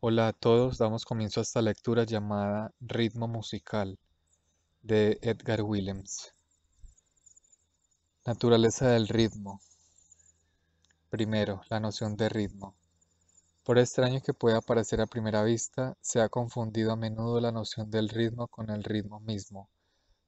Hola a todos, damos comienzo a esta lectura llamada Ritmo Musical de Edgar Williams. Naturaleza del ritmo. Primero, la noción de ritmo. Por extraño que pueda parecer a primera vista, se ha confundido a menudo la noción del ritmo con el ritmo mismo.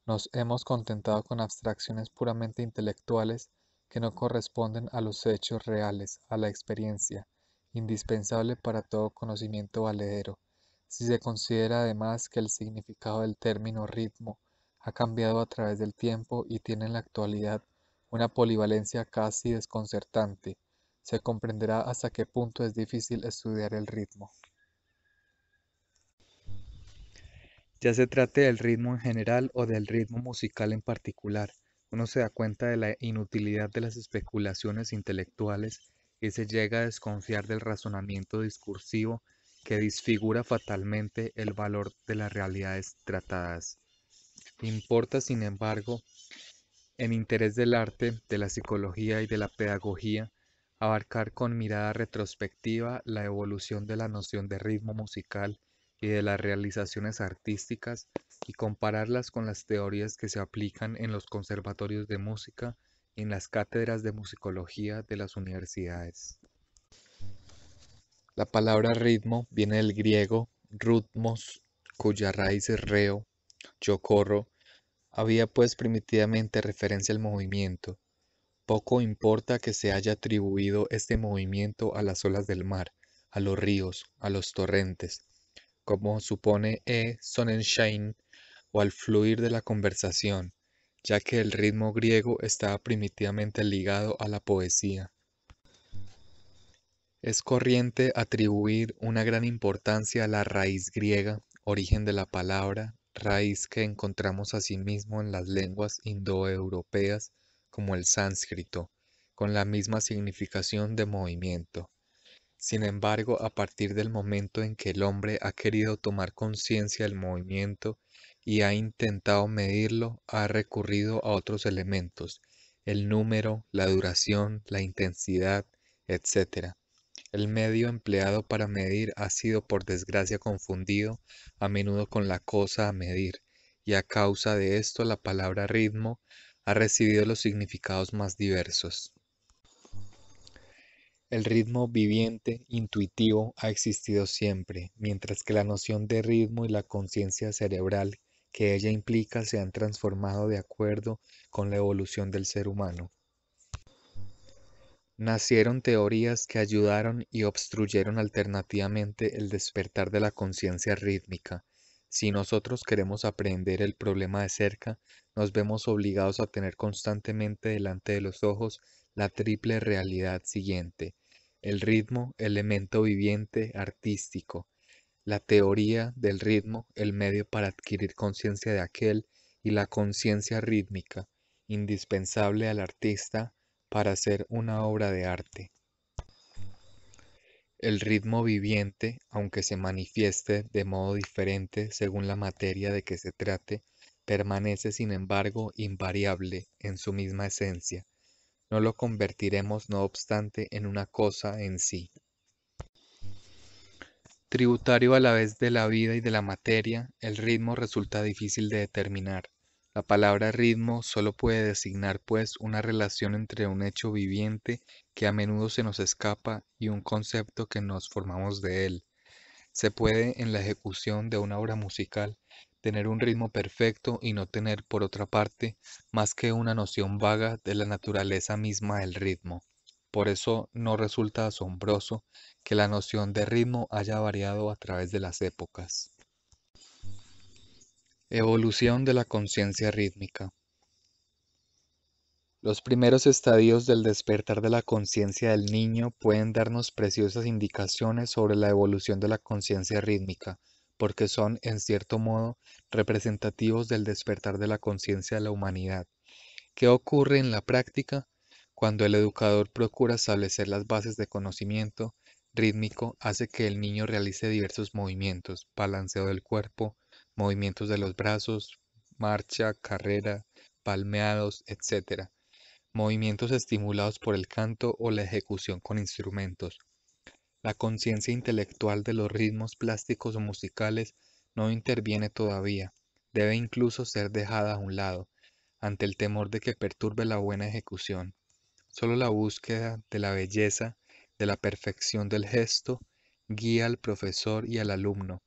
Nos hemos contentado con abstracciones puramente intelectuales que no corresponden a los hechos reales, a la experiencia, indispensable para todo conocimiento valedero, si se considera además que el significado del término ritmo ha cambiado a través del tiempo y tiene en la actualidad una polivalencia casi desconcertante, se comprenderá hasta qué punto es difícil estudiar el ritmo. Ya se trate del ritmo en general o del ritmo musical en particular, uno se da cuenta de la inutilidad de las especulaciones intelectuales y se llega a desconfiar del razonamiento discursivo que disfigura fatalmente el valor de las realidades tratadas. Importa, sin embargo, en interés del arte, de la psicología y de la pedagogía, abarcar con mirada retrospectiva la evolución de la noción de ritmo musical y de las realizaciones artísticas y compararlas con las teorías que se aplican en los conservatorios de música en las cátedras de musicología de las universidades. La palabra ritmo viene del griego rutmos, cuya raíz es reo, yo corro, había pues primitivamente referencia al movimiento. Poco importa que se haya atribuido este movimiento a las olas del mar, a los ríos, a los torrentes, como supone E. Sonnenschein, o al fluir de la conversación, ya que el ritmo griego estaba primitivamente ligado a la poesía. Es corriente atribuir una gran importancia a la raíz griega, origen de la palabra, raíz que encontramos asimismo en las lenguas indoeuropeas como el sánscrito, con la misma significación de movimiento. Sin embargo, a partir del momento en que el hombre ha querido tomar conciencia del movimiento y ha intentado medirlo, ha recurrido a otros elementos, el número, la duración, la intensidad, etc. El medio empleado para medir ha sido por desgracia confundido a menudo con la cosa a medir, y a causa de esto la palabra ritmo ha recibido los significados más diversos. El ritmo viviente, intuitivo, ha existido siempre, mientras que la noción de ritmo y la conciencia cerebral que ella implica se han transformado de acuerdo con la evolución del ser humano. Nacieron teorías que ayudaron y obstruyeron alternativamente el despertar de la conciencia rítmica. Si nosotros queremos aprender el problema de cerca, nos vemos obligados a tener constantemente delante de los ojos la triple realidad siguiente, el ritmo, elemento viviente, artístico, la teoría del ritmo, el medio para adquirir conciencia de aquel y la conciencia rítmica, indispensable al artista para hacer una obra de arte. El ritmo viviente, aunque se manifieste de modo diferente según la materia de que se trate, permanece sin embargo invariable en su misma esencia. No lo convertiremos, no obstante, en una cosa en sí. Tributario a la vez de la vida y de la materia, el ritmo resulta difícil de determinar. La palabra ritmo solo puede designar pues una relación entre un hecho viviente que a menudo se nos escapa y un concepto que nos formamos de él. Se puede en la ejecución de una obra musical tener un ritmo perfecto y no tener por otra parte más que una noción vaga de la naturaleza misma del ritmo. Por eso no resulta asombroso que la noción de ritmo haya variado a través de las épocas. Evolución de la conciencia rítmica. Los primeros estadios del despertar de la conciencia del niño pueden darnos preciosas indicaciones sobre la evolución de la conciencia rítmica, porque son, en cierto modo, representativos del despertar de la conciencia de la humanidad. ¿Qué ocurre en la práctica? Cuando el educador procura establecer las bases de conocimiento rítmico, hace que el niño realice diversos movimientos, balanceo del cuerpo, movimientos de los brazos, marcha, carrera, palmeados, etc. Movimientos estimulados por el canto o la ejecución con instrumentos. La conciencia intelectual de los ritmos plásticos o musicales no interviene todavía, debe incluso ser dejada a un lado, ante el temor de que perturbe la buena ejecución. Solo la búsqueda de la belleza, de la perfección del gesto, guía al profesor y al alumno.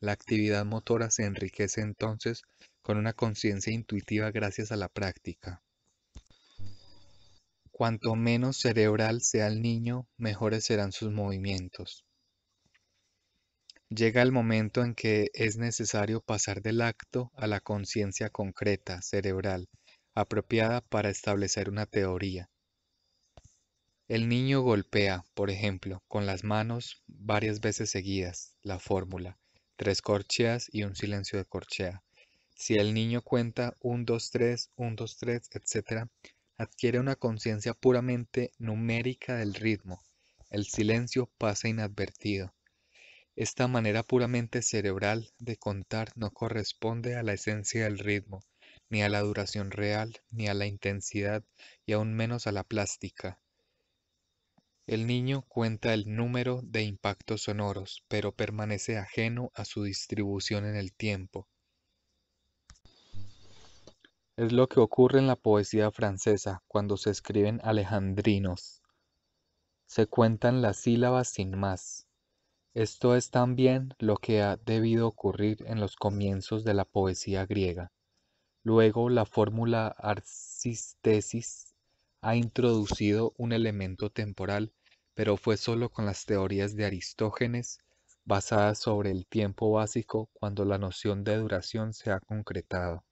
La actividad motora se enriquece entonces con una conciencia intuitiva gracias a la práctica. Cuanto menos cerebral sea el niño, mejores serán sus movimientos. Llega el momento en que es necesario pasar del acto a la conciencia concreta, cerebral, apropiada para establecer una teoría. El niño golpea, por ejemplo, con las manos varias veces seguidas la fórmula, tres corcheas y un silencio de corchea. Si el niño cuenta un, dos, tres, un, dos, tres, etc., adquiere una conciencia puramente numérica del ritmo. El silencio pasa inadvertido. Esta manera puramente cerebral de contar no corresponde a la esencia del ritmo, ni a la duración real, ni a la intensidad, y aún menos a la plástica. El niño cuenta el número de impactos sonoros, pero permanece ajeno a su distribución en el tiempo. Es lo que ocurre en la poesía francesa cuando se escriben alejandrinos. Se cuentan las sílabas sin más. Esto es también lo que ha debido ocurrir en los comienzos de la poesía griega. Luego la fórmula arcistesis ha introducido un elemento temporal, pero fue solo con las teorías de Aristógenes basadas sobre el tiempo básico cuando la noción de duración se ha concretado.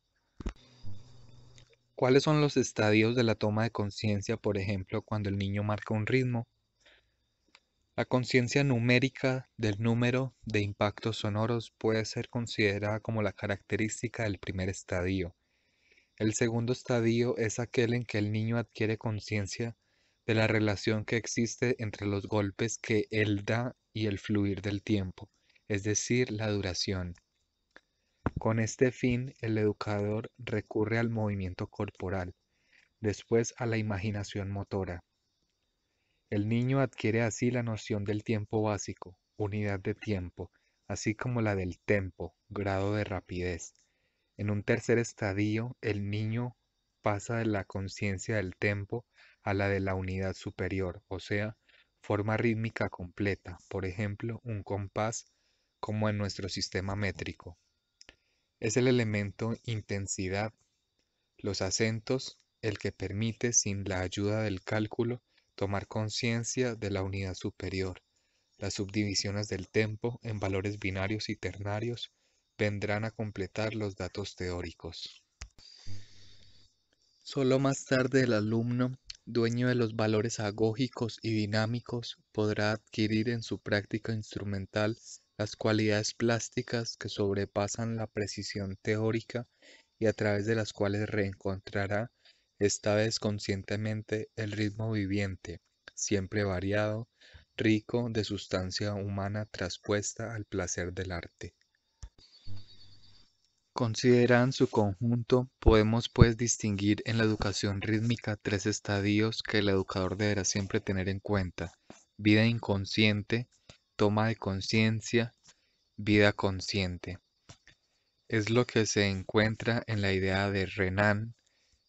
¿Cuáles son los estadios de la toma de conciencia, por ejemplo, cuando el niño marca un ritmo? La conciencia numérica del número de impactos sonoros puede ser considerada como la característica del primer estadio. El segundo estadio es aquel en que el niño adquiere conciencia de la relación que existe entre los golpes que él da y el fluir del tiempo, es decir, la duración. Con este fin, el educador recurre al movimiento corporal, después a la imaginación motora. El niño adquiere así la noción del tiempo básico, unidad de tiempo, así como la del tempo, grado de rapidez. En un tercer estadio, el niño pasa de la conciencia del tempo a la de la unidad superior, o sea, forma rítmica completa, por ejemplo, un compás como en nuestro sistema métrico. Es el elemento intensidad, los acentos, el que permite, sin la ayuda del cálculo, tomar conciencia de la unidad superior, las subdivisiones del tempo en valores binarios y ternarios, vendrán a completar los datos teóricos. Solo más tarde el alumno, dueño de los valores agógicos y dinámicos, podrá adquirir en su práctica instrumental las cualidades plásticas que sobrepasan la precisión teórica y a través de las cuales reencontrará, esta vez conscientemente, el ritmo viviente, siempre variado, rico de sustancia humana traspuesta al placer del arte. Considerando su conjunto, podemos pues distinguir en la educación rítmica tres estadios que el educador deberá siempre tener en cuenta. Vida inconsciente, toma de conciencia, vida consciente. Es lo que se encuentra en la idea de Renan.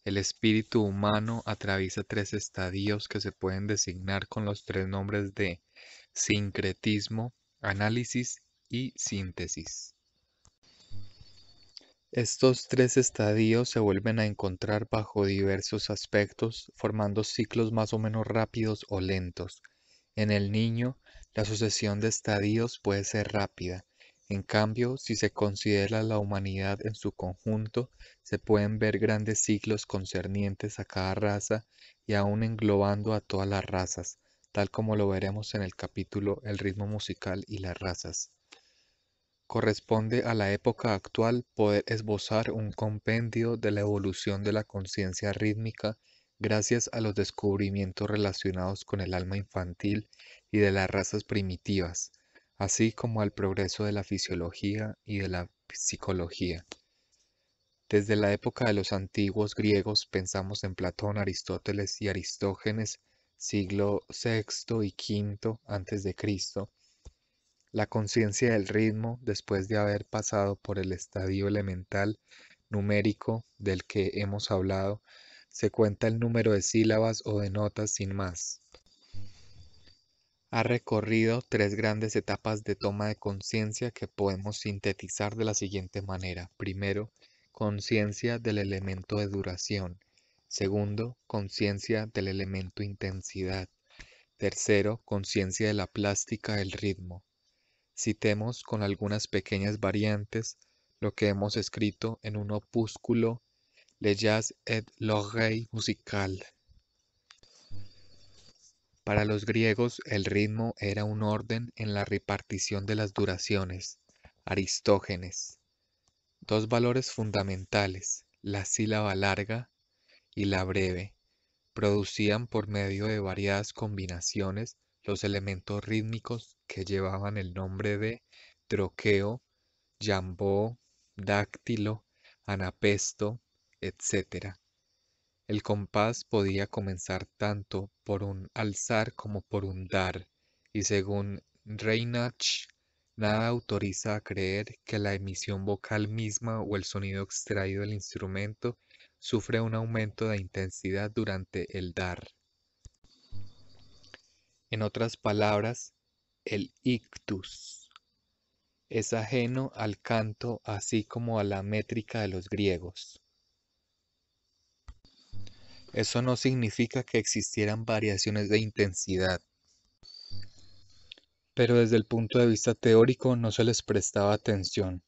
El espíritu humano atraviesa tres estadios que se pueden designar con los tres nombres de sincretismo, análisis y síntesis. Estos tres estadios se vuelven a encontrar bajo diversos aspectos, formando ciclos más o menos rápidos o lentos. En el niño, la sucesión de estadios puede ser rápida. En cambio, si se considera la humanidad en su conjunto, se pueden ver grandes ciclos concernientes a cada raza y aún englobando a todas las razas, tal como lo veremos en el capítulo El ritmo musical y las razas. Corresponde a la época actual poder esbozar un compendio de la evolución de la conciencia rítmica gracias a los descubrimientos relacionados con el alma infantil y de las razas primitivas, así como al progreso de la fisiología y de la psicología. Desde la época de los antiguos griegos pensamos en Platón, Aristóteles y Aristógenes, siglo VI y V antes de Cristo, la conciencia del ritmo después de haber pasado por el estadio elemental numérico del que hemos hablado, se cuenta el número de sílabas o de notas sin más. Ha recorrido tres grandes etapas de toma de conciencia que podemos sintetizar de la siguiente manera. Primero, conciencia del elemento de duración. Segundo, conciencia del elemento intensidad. Tercero, conciencia de la plástica del ritmo citemos con algunas pequeñas variantes lo que hemos escrito en un opúsculo Le Jazz et l'Oreille Musical. Para los griegos el ritmo era un orden en la repartición de las duraciones. Aristógenes. Dos valores fundamentales, la sílaba larga y la breve, producían por medio de variadas combinaciones los elementos rítmicos que llevaban el nombre de troqueo, jambó, dáctilo, anapesto, etc. El compás podía comenzar tanto por un alzar como por un dar, y según Reinach, nada autoriza a creer que la emisión vocal misma o el sonido extraído del instrumento sufre un aumento de intensidad durante el dar. En otras palabras, el ictus es ajeno al canto así como a la métrica de los griegos. Eso no significa que existieran variaciones de intensidad. Pero desde el punto de vista teórico no se les prestaba atención.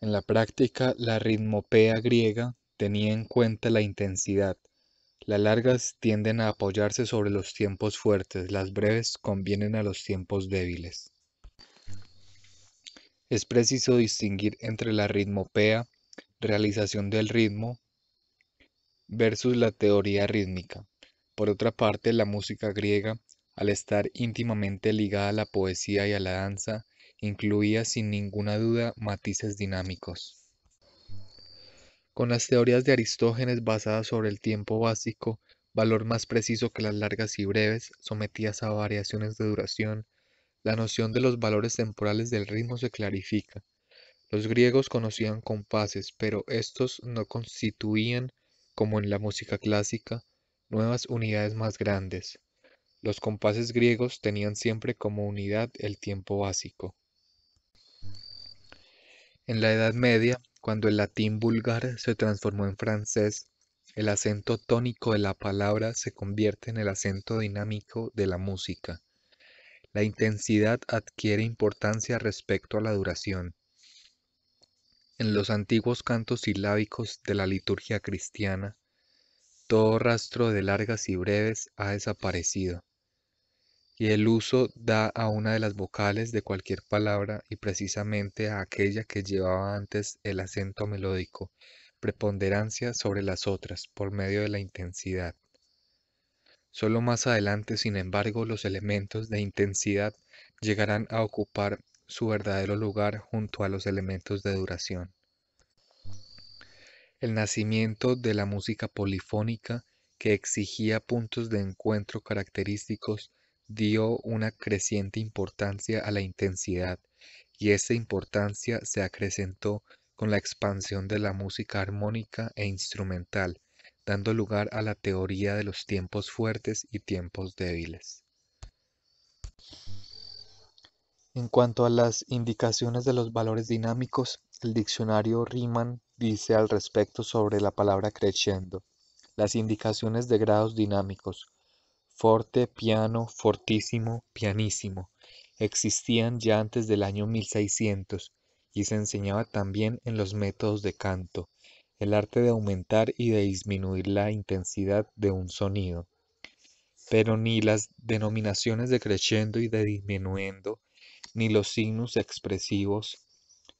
En la práctica, la ritmopea griega tenía en cuenta la intensidad, las largas tienden a apoyarse sobre los tiempos fuertes, las breves convienen a los tiempos débiles. Es preciso distinguir entre la ritmopea, realización del ritmo, versus la teoría rítmica. Por otra parte, la música griega, al estar íntimamente ligada a la poesía y a la danza, incluía sin ninguna duda matices dinámicos con las teorías de Aristógenes basadas sobre el tiempo básico, valor más preciso que las largas y breves, sometidas a variaciones de duración, la noción de los valores temporales del ritmo se clarifica. Los griegos conocían compases, pero estos no constituían, como en la música clásica, nuevas unidades más grandes. Los compases griegos tenían siempre como unidad el tiempo básico. En la Edad Media, cuando el latín vulgar se transformó en francés, el acento tónico de la palabra se convierte en el acento dinámico de la música. La intensidad adquiere importancia respecto a la duración. En los antiguos cantos silábicos de la liturgia cristiana, todo rastro de largas y breves ha desaparecido y el uso da a una de las vocales de cualquier palabra y precisamente a aquella que llevaba antes el acento melódico, preponderancia sobre las otras por medio de la intensidad. Solo más adelante, sin embargo, los elementos de intensidad llegarán a ocupar su verdadero lugar junto a los elementos de duración. El nacimiento de la música polifónica, que exigía puntos de encuentro característicos, dio una creciente importancia a la intensidad y esa importancia se acrecentó con la expansión de la música armónica e instrumental, dando lugar a la teoría de los tiempos fuertes y tiempos débiles. En cuanto a las indicaciones de los valores dinámicos, el diccionario Riemann dice al respecto sobre la palabra crescendo. Las indicaciones de grados dinámicos forte, piano, fortísimo, pianísimo, existían ya antes del año 1600 y se enseñaba también en los métodos de canto, el arte de aumentar y de disminuir la intensidad de un sonido. Pero ni las denominaciones de creciendo y de disminuendo, ni los signos expresivos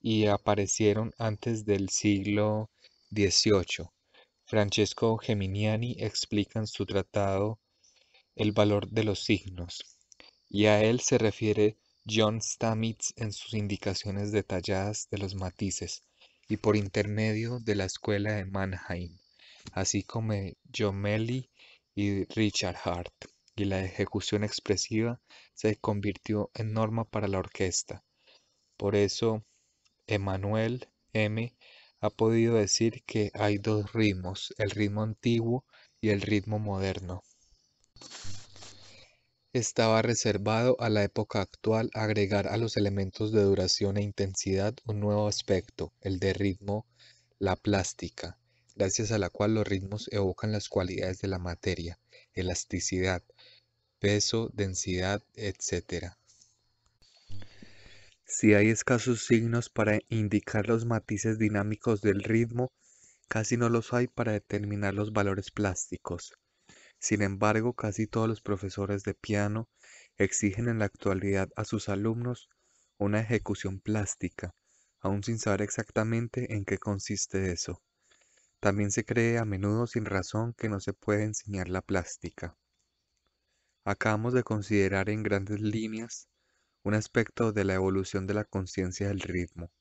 y aparecieron antes del siglo XVIII. Francesco Geminiani explica en su tratado el valor de los signos, y a él se refiere John Stamitz en sus indicaciones detalladas de los matices, y por intermedio de la escuela de Mannheim, así como Melly y Richard Hart, y la ejecución expresiva se convirtió en norma para la orquesta. Por eso, Emmanuel M. ha podido decir que hay dos ritmos, el ritmo antiguo y el ritmo moderno. Estaba reservado a la época actual agregar a los elementos de duración e intensidad un nuevo aspecto, el de ritmo, la plástica, gracias a la cual los ritmos evocan las cualidades de la materia, elasticidad, peso, densidad, etc. Si hay escasos signos para indicar los matices dinámicos del ritmo, casi no los hay para determinar los valores plásticos. Sin embargo, casi todos los profesores de piano exigen en la actualidad a sus alumnos una ejecución plástica, aún sin saber exactamente en qué consiste eso. También se cree a menudo sin razón que no se puede enseñar la plástica. Acabamos de considerar en grandes líneas un aspecto de la evolución de la conciencia del ritmo.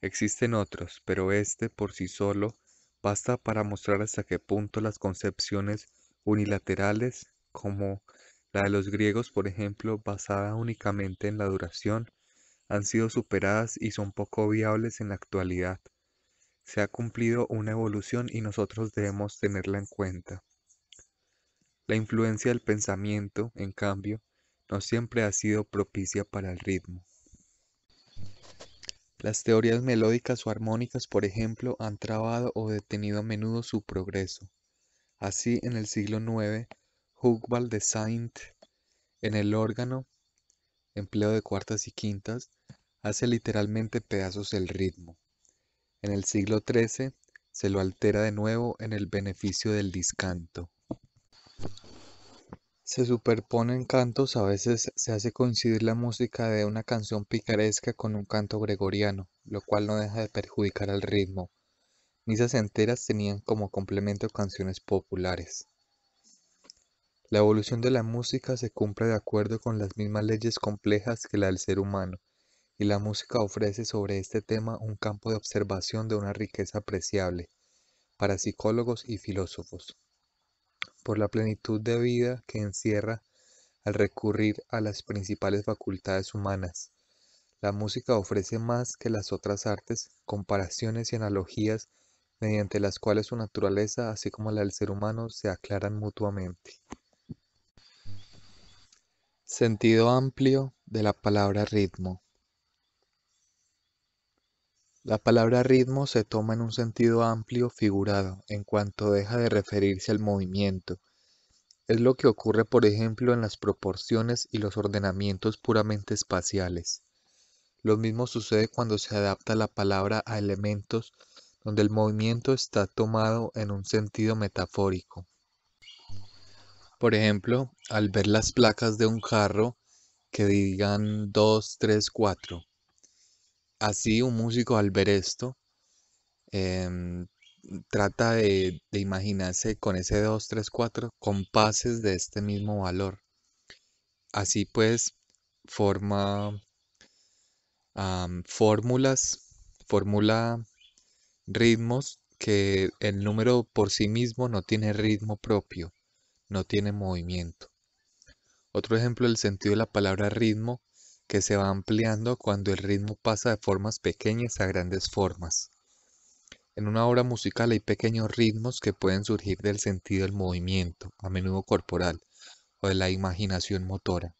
Existen otros, pero este por sí solo basta para mostrar hasta qué punto las concepciones unilaterales, como la de los griegos, por ejemplo, basada únicamente en la duración, han sido superadas y son poco viables en la actualidad. Se ha cumplido una evolución y nosotros debemos tenerla en cuenta. La influencia del pensamiento, en cambio, no siempre ha sido propicia para el ritmo. Las teorías melódicas o armónicas, por ejemplo, han trabado o detenido a menudo su progreso. Así, en el siglo IX, Hugbald de Saint, en el órgano, empleo de cuartas y quintas, hace literalmente pedazos el ritmo. En el siglo XIII, se lo altera de nuevo en el beneficio del discanto. Se superponen cantos, a veces se hace coincidir la música de una canción picaresca con un canto gregoriano, lo cual no deja de perjudicar al ritmo. Misas enteras tenían como complemento canciones populares. La evolución de la música se cumple de acuerdo con las mismas leyes complejas que la del ser humano, y la música ofrece sobre este tema un campo de observación de una riqueza apreciable para psicólogos y filósofos, por la plenitud de vida que encierra al recurrir a las principales facultades humanas. La música ofrece más que las otras artes, comparaciones y analogías mediante las cuales su naturaleza, así como la del ser humano, se aclaran mutuamente. Sentido amplio de la palabra ritmo. La palabra ritmo se toma en un sentido amplio figurado, en cuanto deja de referirse al movimiento. Es lo que ocurre, por ejemplo, en las proporciones y los ordenamientos puramente espaciales. Lo mismo sucede cuando se adapta la palabra a elementos donde el movimiento está tomado en un sentido metafórico. Por ejemplo, al ver las placas de un carro que digan 2, 3, 4. Así un músico al ver esto em, trata de, imaginarse con ese 2, 3, 4 compases de este mismo valor. Así pues forma fórmulas, fórmula ritmos que el número por sí mismo no tiene ritmo propio, no tiene movimiento. Otro ejemplo, el sentido de la palabra ritmo, que se va ampliando cuando el ritmo pasa de formas pequeñas a grandes formas. En una obra musical hay pequeños ritmos que pueden surgir del sentido del movimiento, a menudo corporal, o de la imaginación motora.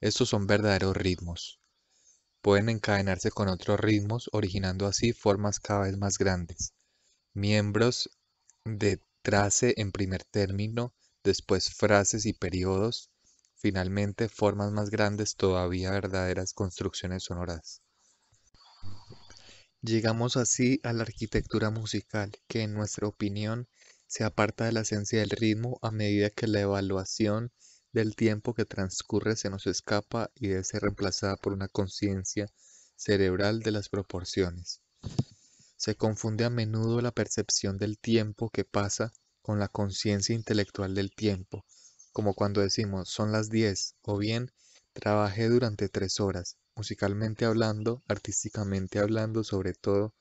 Estos son verdaderos ritmos pueden encadenarse con otros ritmos, originando así formas cada vez más grandes. Miembros de trace en primer término, después frases y periodos, finalmente formas más grandes todavía verdaderas construcciones sonoras. Llegamos así a la arquitectura musical, que en nuestra opinión se aparta de la esencia del ritmo a medida que la evaluación del tiempo que transcurre se nos escapa y debe ser reemplazada por una conciencia cerebral de las proporciones. Se confunde a menudo la percepción del tiempo que pasa con la conciencia intelectual del tiempo, como cuando decimos son las 10 o bien trabajé durante tres horas, musicalmente hablando, artísticamente hablando, sobre todo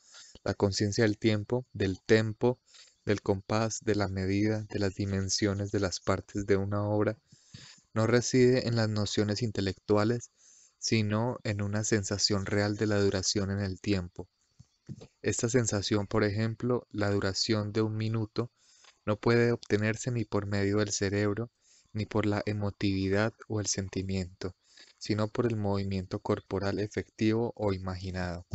la conciencia del tiempo, del tempo, del compás, de la medida, de las dimensiones de las partes de una obra no reside en las nociones intelectuales, sino en una sensación real de la duración en el tiempo. Esta sensación, por ejemplo, la duración de un minuto, no puede obtenerse ni por medio del cerebro, ni por la emotividad o el sentimiento, sino por el movimiento corporal efectivo o imaginado.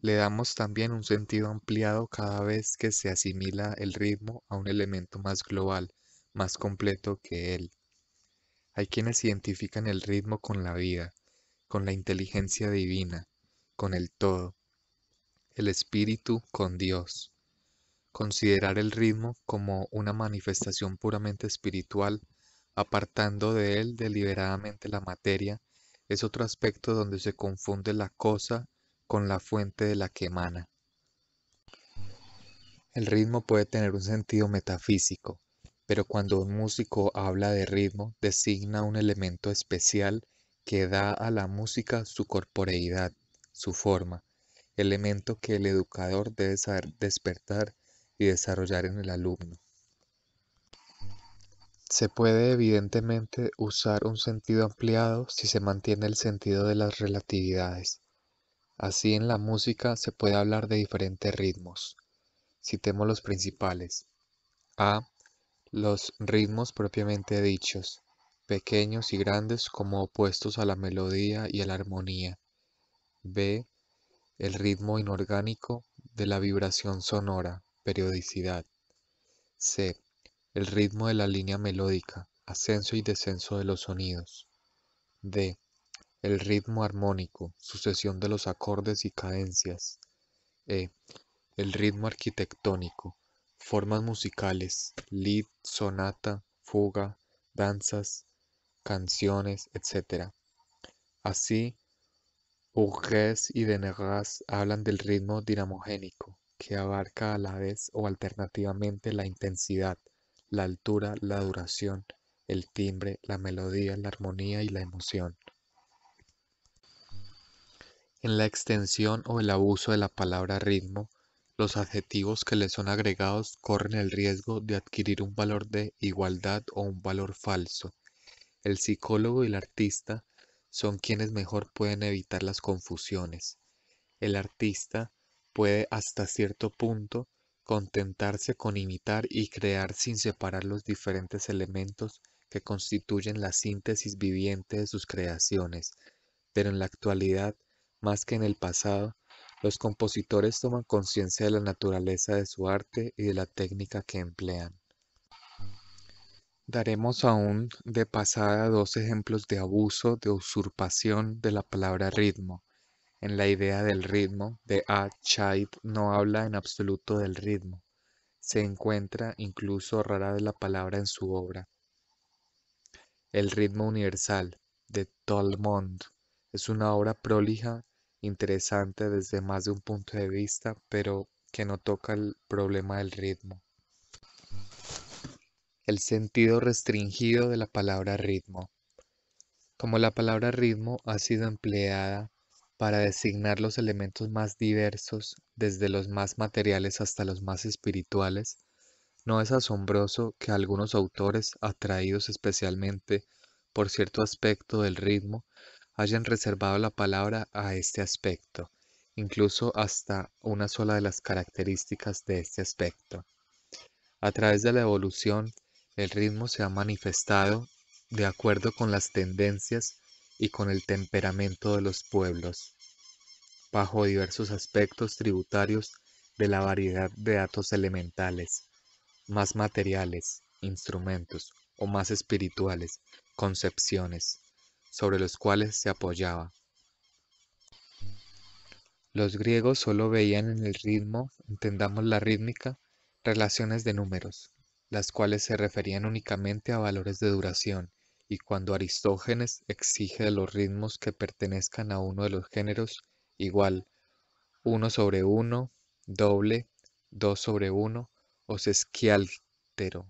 Le damos también un sentido ampliado cada vez que se asimila el ritmo a un elemento más global, más completo que él. Hay quienes identifican el ritmo con la vida, con la inteligencia divina, con el todo, el espíritu con Dios. Considerar el ritmo como una manifestación puramente espiritual, apartando de él deliberadamente la materia, es otro aspecto donde se confunde la cosa con la fuente de la que emana. El ritmo puede tener un sentido metafísico, pero cuando un músico habla de ritmo, designa un elemento especial que da a la música su corporeidad, su forma, elemento que el educador debe saber despertar y desarrollar en el alumno. Se puede evidentemente usar un sentido ampliado si se mantiene el sentido de las relatividades. Así en la música se puede hablar de diferentes ritmos. Citemos los principales. A, los ritmos propiamente dichos, pequeños y grandes como opuestos a la melodía y a la armonía. B. El ritmo inorgánico de la vibración sonora, periodicidad. C. El ritmo de la línea melódica, ascenso y descenso de los sonidos. D. El ritmo armónico, sucesión de los acordes y cadencias. E. El ritmo arquitectónico, Formas musicales: lead, sonata, fuga, danzas, canciones, etc. Así, Bourges y Denegas hablan del ritmo dinamogénico, que abarca a la vez o alternativamente la intensidad, la altura, la duración, el timbre, la melodía, la armonía y la emoción. En la extensión o el abuso de la palabra ritmo, los adjetivos que le son agregados corren el riesgo de adquirir un valor de igualdad o un valor falso. El psicólogo y el artista son quienes mejor pueden evitar las confusiones. El artista puede hasta cierto punto contentarse con imitar y crear sin separar los diferentes elementos que constituyen la síntesis viviente de sus creaciones, pero en la actualidad, más que en el pasado, los compositores toman conciencia de la naturaleza de su arte y de la técnica que emplean. Daremos aún de pasada dos ejemplos de abuso, de usurpación de la palabra ritmo. En la idea del ritmo, de A. Chait no habla en absoluto del ritmo. Se encuentra incluso rara de la palabra en su obra. El ritmo universal, de Tolmond, es una obra prolija interesante desde más de un punto de vista, pero que no toca el problema del ritmo. El sentido restringido de la palabra ritmo. Como la palabra ritmo ha sido empleada para designar los elementos más diversos, desde los más materiales hasta los más espirituales, no es asombroso que algunos autores, atraídos especialmente por cierto aspecto del ritmo, hayan reservado la palabra a este aspecto, incluso hasta una sola de las características de este aspecto. A través de la evolución, el ritmo se ha manifestado de acuerdo con las tendencias y con el temperamento de los pueblos, bajo diversos aspectos tributarios de la variedad de datos elementales, más materiales, instrumentos o más espirituales, concepciones sobre los cuales se apoyaba. Los griegos solo veían en el ritmo, entendamos la rítmica, relaciones de números, las cuales se referían únicamente a valores de duración, y cuando Aristógenes exige de los ritmos que pertenezcan a uno de los géneros, igual 1 sobre 1, doble, 2 sobre 1 o sesquialtero,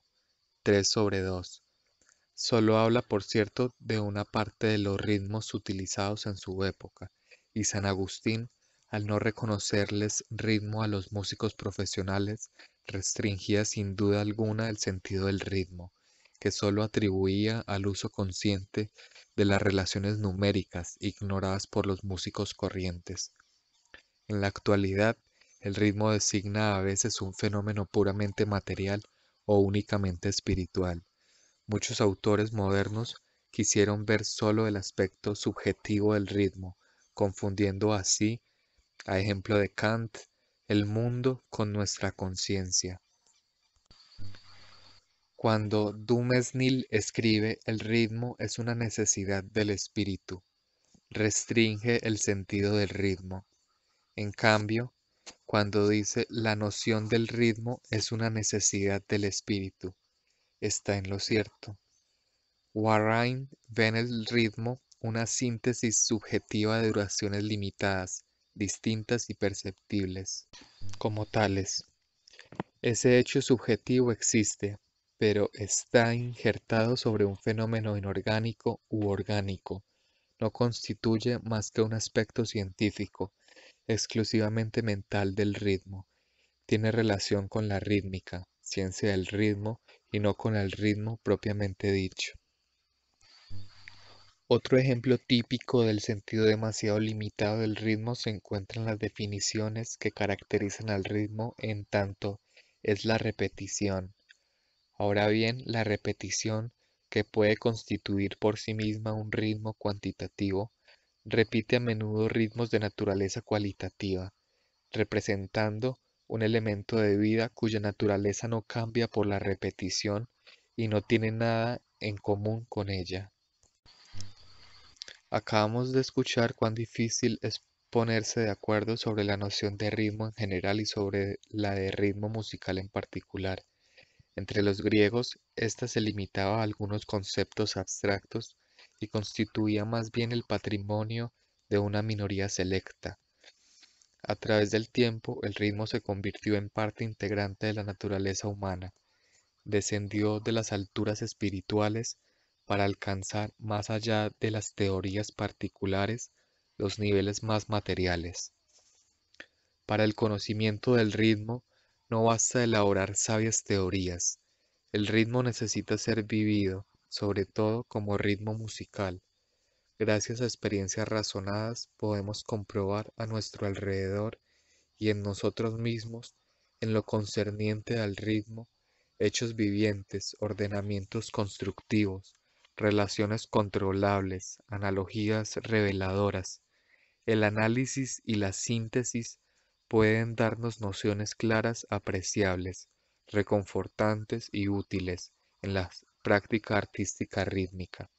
3 sobre 2, Solo habla, por cierto, de una parte de los ritmos utilizados en su época, y San Agustín, al no reconocerles ritmo a los músicos profesionales, restringía sin duda alguna el sentido del ritmo, que solo atribuía al uso consciente de las relaciones numéricas ignoradas por los músicos corrientes. En la actualidad, el ritmo designa a veces un fenómeno puramente material o únicamente espiritual Muchos autores modernos quisieron ver solo el aspecto subjetivo del ritmo, confundiendo así, a ejemplo de Kant, el mundo con nuestra conciencia. Cuando Dumesnil escribe, el ritmo es una necesidad del espíritu, restringe el sentido del ritmo. En cambio, cuando dice la noción del ritmo es una necesidad del espíritu, está en lo cierto. Warren ve en el ritmo una síntesis subjetiva de duraciones limitadas, distintas y perceptibles, como tales. Ese hecho subjetivo existe, pero está injertado sobre un fenómeno inorgánico u orgánico. No constituye más que un aspecto científico, exclusivamente mental del ritmo. Tiene relación con la rítmica, ciencia del ritmo y no con el ritmo propiamente dicho. Otro ejemplo típico del sentido demasiado limitado del ritmo se encuentra en las definiciones que caracterizan al ritmo en tanto es la repetición. Ahora bien, la repetición, que puede constituir por sí misma un ritmo cuantitativo, repite a menudo ritmos de naturaleza cualitativa, representando un elemento de vida cuya naturaleza no cambia por la repetición y no tiene nada en común con ella. Acabamos de escuchar cuán difícil es ponerse de acuerdo sobre la noción de ritmo en general y sobre la de ritmo musical en particular. Entre los griegos, ésta se limitaba a algunos conceptos abstractos y constituía más bien el patrimonio de una minoría selecta. A través del tiempo, el ritmo se convirtió en parte integrante de la naturaleza humana. Descendió de las alturas espirituales para alcanzar más allá de las teorías particulares los niveles más materiales. Para el conocimiento del ritmo no basta elaborar sabias teorías. El ritmo necesita ser vivido, sobre todo como ritmo musical, Gracias a experiencias razonadas podemos comprobar a nuestro alrededor y en nosotros mismos, en lo concerniente al ritmo, hechos vivientes, ordenamientos constructivos, relaciones controlables, analogías reveladoras. El análisis y la síntesis pueden darnos nociones claras, apreciables, reconfortantes y útiles en la práctica artística rítmica.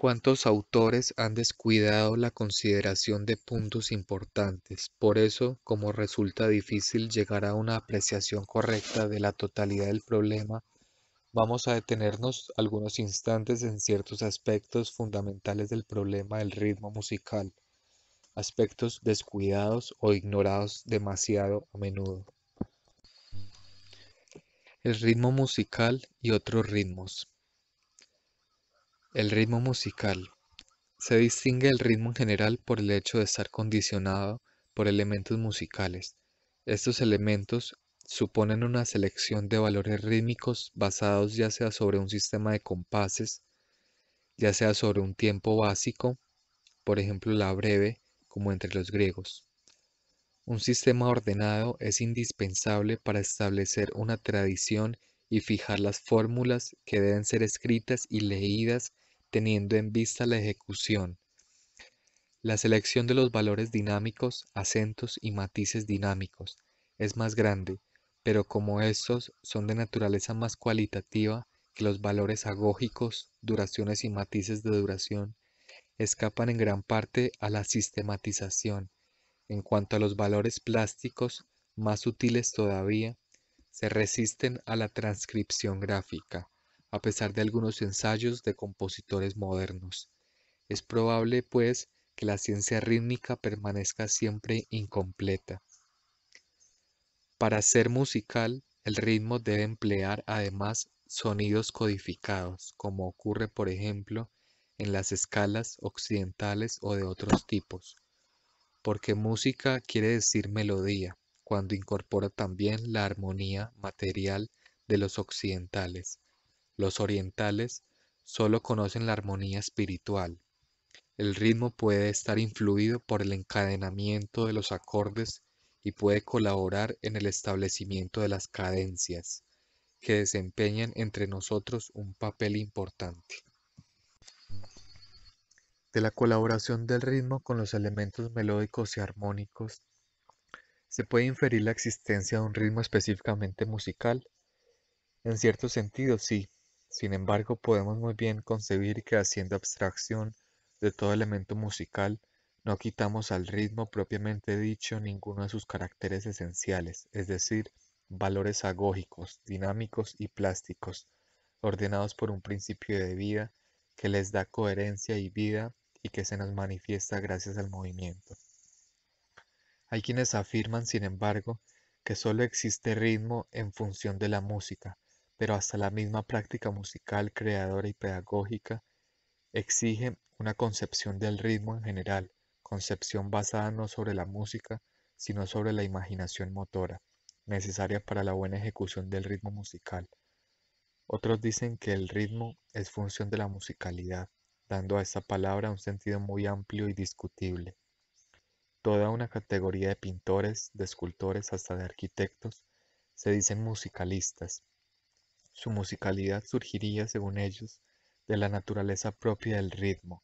Cuántos autores han descuidado la consideración de puntos importantes, por eso, como resulta difícil llegar a una apreciación correcta de la totalidad del problema, vamos a detenernos algunos instantes en ciertos aspectos fundamentales del problema del ritmo musical, aspectos descuidados o ignorados demasiado a menudo. El ritmo musical y otros ritmos. El ritmo musical. Se distingue el ritmo en general por el hecho de estar condicionado por elementos musicales. Estos elementos suponen una selección de valores rítmicos basados ya sea sobre un sistema de compases, ya sea sobre un tiempo básico, por ejemplo la breve, como entre los griegos. Un sistema ordenado es indispensable para establecer una tradición y fijar las fórmulas que deben ser escritas y leídas teniendo en vista la ejecución. La selección de los valores dinámicos, acentos y matices dinámicos es más grande, pero como estos son de naturaleza más cualitativa que los valores agógicos, duraciones y matices de duración, escapan en gran parte a la sistematización. En cuanto a los valores plásticos, más útiles todavía, se resisten a la transcripción gráfica, a pesar de algunos ensayos de compositores modernos. Es probable, pues, que la ciencia rítmica permanezca siempre incompleta. Para ser musical, el ritmo debe emplear además sonidos codificados, como ocurre por ejemplo en las escalas occidentales o de otros tipos, porque música quiere decir melodía, cuando incorpora también la armonía material de los occidentales. Los orientales solo conocen la armonía espiritual. El ritmo puede estar influido por el encadenamiento de los acordes y puede colaborar en el establecimiento de las cadencias, que desempeñan entre nosotros un papel importante. De la colaboración del ritmo con los elementos melódicos y armónicos se puede inferir la existencia de un ritmo específicamente musical. En cierto sentido, sí. Sin embargo, podemos muy bien concebir que haciendo abstracción de todo elemento musical, no quitamos al ritmo propiamente dicho ninguno de sus caracteres esenciales, es decir, valores agógicos, dinámicos y plásticos, ordenados por un principio de vida que les da coherencia y vida y que se nos manifiesta gracias al movimiento. Hay quienes afirman, sin embargo, que solo existe ritmo en función de la música, pero hasta la misma práctica musical creadora y pedagógica exige una concepción del ritmo en general, concepción basada no sobre la música, sino sobre la imaginación motora, necesaria para la buena ejecución del ritmo musical. Otros dicen que el ritmo es función de la musicalidad, dando a esta palabra un sentido muy amplio y discutible. Toda una categoría de pintores, de escultores, hasta de arquitectos, se dicen musicalistas. Su musicalidad surgiría, según ellos, de la naturaleza propia del ritmo.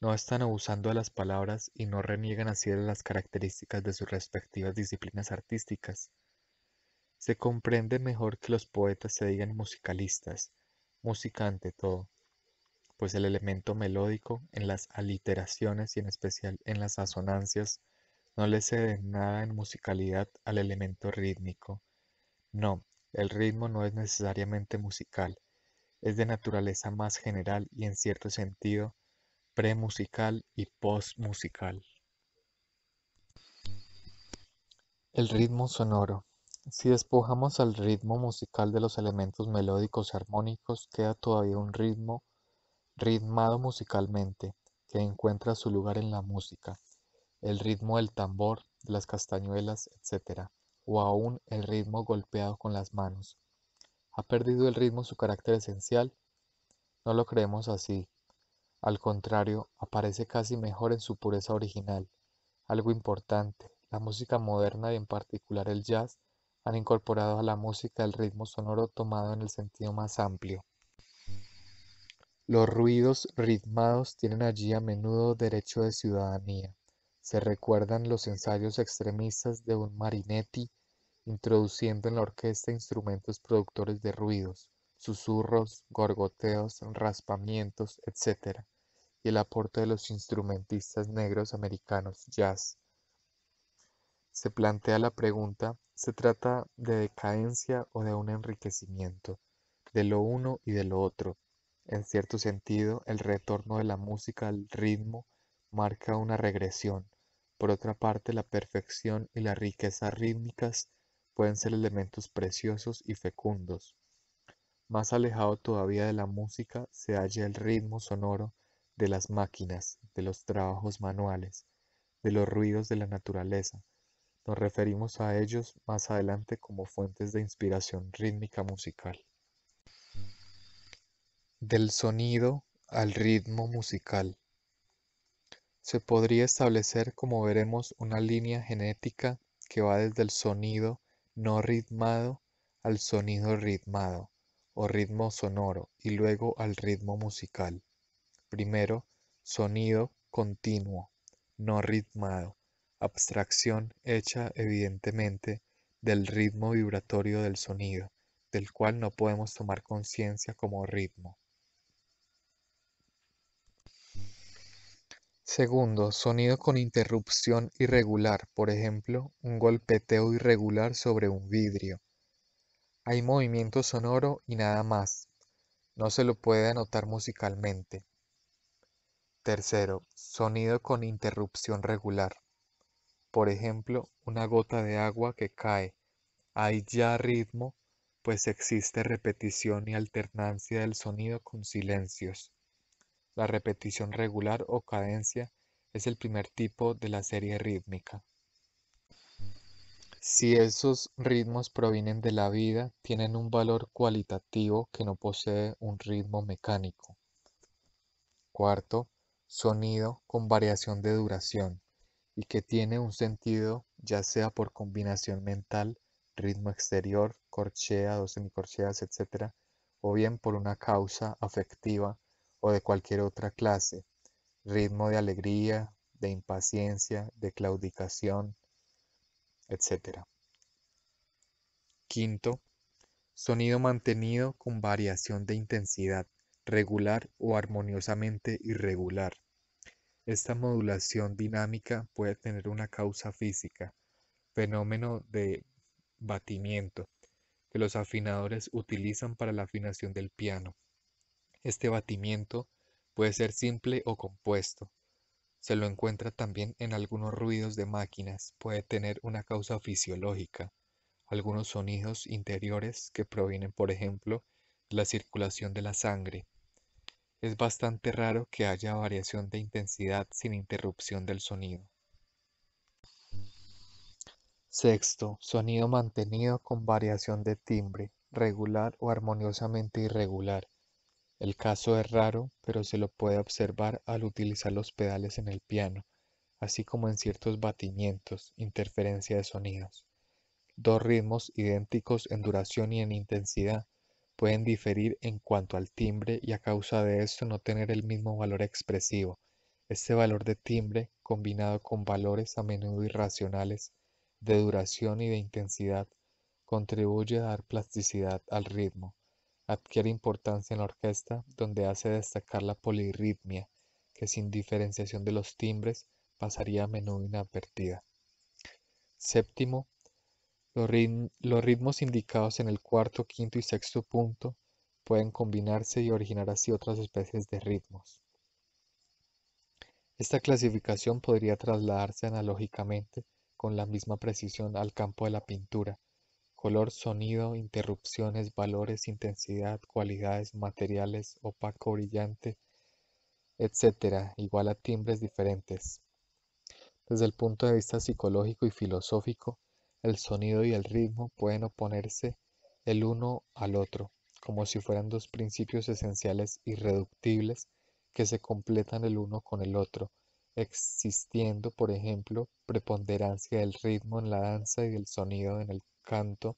No están abusando de las palabras y no reniegan así de las características de sus respectivas disciplinas artísticas. Se comprende mejor que los poetas se digan musicalistas, música ante todo, pues el elemento melódico en las aliteraciones y en especial en las asonancias no le cede nada en musicalidad al elemento rítmico. No, el ritmo no es necesariamente musical, es de naturaleza más general y en cierto sentido premusical y postmusical. El ritmo sonoro. Si despojamos al ritmo musical de los elementos melódicos y armónicos, queda todavía un ritmo ritmado musicalmente, que encuentra su lugar en la música, el ritmo del tambor, de las castañuelas, etc., o aún el ritmo golpeado con las manos. ¿Ha perdido el ritmo su carácter esencial? No lo creemos así. Al contrario, aparece casi mejor en su pureza original. Algo importante, la música moderna y en particular el jazz han incorporado a la música el ritmo sonoro tomado en el sentido más amplio. Los ruidos ritmados tienen allí a menudo derecho de ciudadanía. Se recuerdan los ensayos extremistas de un Marinetti introduciendo en la orquesta instrumentos productores de ruidos, susurros, gorgoteos, raspamientos, etc., y el aporte de los instrumentistas negros americanos jazz. Se plantea la pregunta, ¿se trata de decadencia o de un enriquecimiento, de lo uno y de lo otro? En cierto sentido, el retorno de la música al ritmo marca una regresión. Por otra parte, la perfección y la riqueza rítmicas pueden ser elementos preciosos y fecundos. Más alejado todavía de la música se halla el ritmo sonoro de las máquinas, de los trabajos manuales, de los ruidos de la naturaleza. Nos referimos a ellos más adelante como fuentes de inspiración rítmica musical del sonido al ritmo musical. Se podría establecer, como veremos, una línea genética que va desde el sonido no ritmado al sonido ritmado o ritmo sonoro y luego al ritmo musical. Primero, sonido continuo, no ritmado, abstracción hecha evidentemente del ritmo vibratorio del sonido, del cual no podemos tomar conciencia como ritmo. Segundo, sonido con interrupción irregular, por ejemplo, un golpeteo irregular sobre un vidrio. Hay movimiento sonoro y nada más. No se lo puede anotar musicalmente. Tercero, sonido con interrupción regular. Por ejemplo, una gota de agua que cae. Hay ya ritmo, pues existe repetición y alternancia del sonido con silencios. La repetición regular o cadencia es el primer tipo de la serie rítmica. Si esos ritmos provienen de la vida, tienen un valor cualitativo que no posee un ritmo mecánico. Cuarto, sonido con variación de duración y que tiene un sentido ya sea por combinación mental, ritmo exterior, corchea, dos semicorcheas, etc., o bien por una causa afectiva o de cualquier otra clase, ritmo de alegría, de impaciencia, de claudicación, etc. Quinto, sonido mantenido con variación de intensidad, regular o armoniosamente irregular. Esta modulación dinámica puede tener una causa física, fenómeno de batimiento, que los afinadores utilizan para la afinación del piano. Este batimiento puede ser simple o compuesto. Se lo encuentra también en algunos ruidos de máquinas, puede tener una causa fisiológica, algunos sonidos interiores que provienen, por ejemplo, de la circulación de la sangre. Es bastante raro que haya variación de intensidad sin interrupción del sonido. Sexto, sonido mantenido con variación de timbre, regular o armoniosamente irregular. El caso es raro, pero se lo puede observar al utilizar los pedales en el piano, así como en ciertos batimientos, interferencia de sonidos. Dos ritmos idénticos en duración y en intensidad pueden diferir en cuanto al timbre y a causa de esto no tener el mismo valor expresivo. Este valor de timbre, combinado con valores a menudo irracionales de duración y de intensidad, contribuye a dar plasticidad al ritmo. Adquiere importancia en la orquesta, donde hace destacar la polirritmia, que sin diferenciación de los timbres pasaría a menudo inadvertida. Séptimo, los, los ritmos indicados en el cuarto, quinto y sexto punto pueden combinarse y originar así otras especies de ritmos. Esta clasificación podría trasladarse analógicamente con la misma precisión al campo de la pintura, color, sonido, interrupciones, valores, intensidad, cualidades, materiales, opaco, brillante, etc., igual a timbres diferentes. Desde el punto de vista psicológico y filosófico, el sonido y el ritmo pueden oponerse el uno al otro, como si fueran dos principios esenciales irreductibles que se completan el uno con el otro, existiendo, por ejemplo, preponderancia del ritmo en la danza y del sonido en el canto,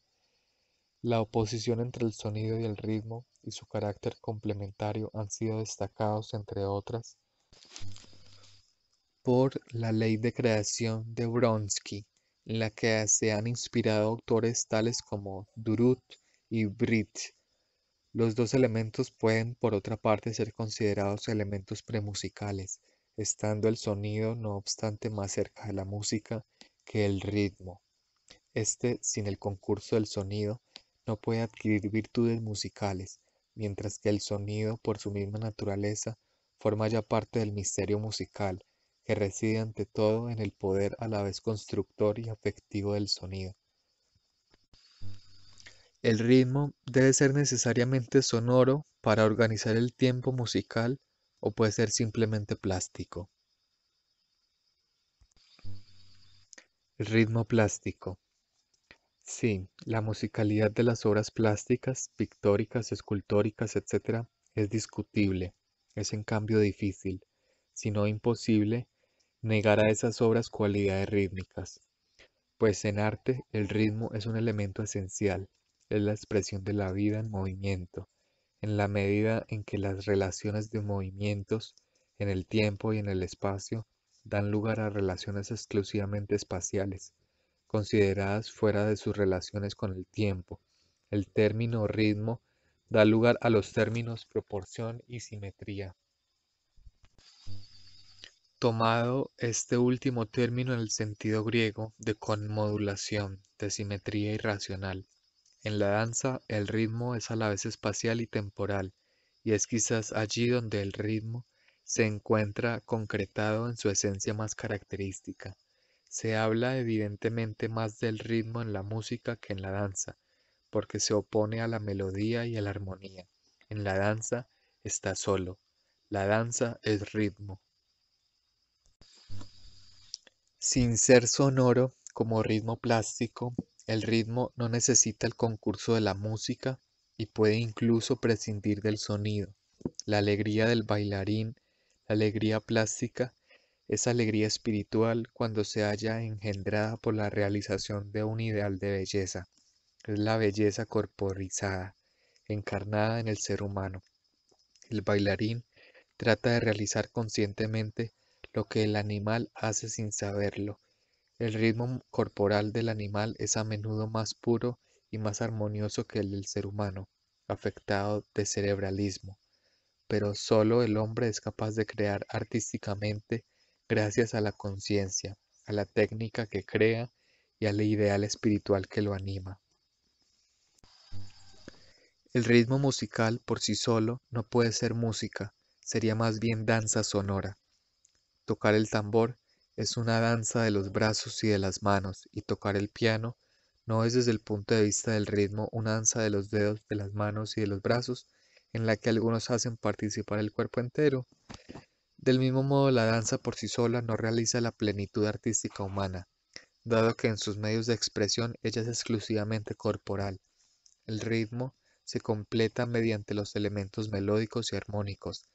la oposición entre el sonido y el ritmo y su carácter complementario han sido destacados, entre otras, por la ley de creación de Bronsky, en la que se han inspirado autores tales como Durut y Brit. Los dos elementos pueden, por otra parte, ser considerados elementos premusicales, estando el sonido, no obstante, más cerca de la música que el ritmo. Este, sin el concurso del sonido, no puede adquirir virtudes musicales, mientras que el sonido, por su misma naturaleza, forma ya parte del misterio musical, que reside ante todo en el poder a la vez constructor y afectivo del sonido. El ritmo debe ser necesariamente sonoro para organizar el tiempo musical o puede ser simplemente plástico. Ritmo plástico. Sí, la musicalidad de las obras plásticas, pictóricas, escultóricas, etc., es discutible, es en cambio difícil, si no imposible, negar a esas obras cualidades rítmicas, pues en arte el ritmo es un elemento esencial, es la expresión de la vida en movimiento, en la medida en que las relaciones de movimientos en el tiempo y en el espacio dan lugar a relaciones exclusivamente espaciales consideradas fuera de sus relaciones con el tiempo. El término ritmo da lugar a los términos proporción y simetría. Tomado este último término en el sentido griego de conmodulación, de simetría irracional. En la danza, el ritmo es a la vez espacial y temporal, y es quizás allí donde el ritmo se encuentra concretado en su esencia más característica. Se habla evidentemente más del ritmo en la música que en la danza, porque se opone a la melodía y a la armonía. En la danza está solo. La danza es ritmo. Sin ser sonoro como ritmo plástico, el ritmo no necesita el concurso de la música y puede incluso prescindir del sonido. La alegría del bailarín, la alegría plástica, esa alegría espiritual cuando se halla engendrada por la realización de un ideal de belleza. Es la belleza corporizada, encarnada en el ser humano. El bailarín trata de realizar conscientemente lo que el animal hace sin saberlo. El ritmo corporal del animal es a menudo más puro y más armonioso que el del ser humano, afectado de cerebralismo. Pero solo el hombre es capaz de crear artísticamente gracias a la conciencia, a la técnica que crea y al ideal espiritual que lo anima. El ritmo musical por sí solo no puede ser música, sería más bien danza sonora. Tocar el tambor es una danza de los brazos y de las manos, y tocar el piano no es desde el punto de vista del ritmo una danza de los dedos, de las manos y de los brazos, en la que algunos hacen participar el cuerpo entero, del mismo modo, la danza por sí sola no realiza la plenitud artística humana, dado que en sus medios de expresión ella es exclusivamente corporal. El ritmo se completa mediante los elementos melódicos y armónicos.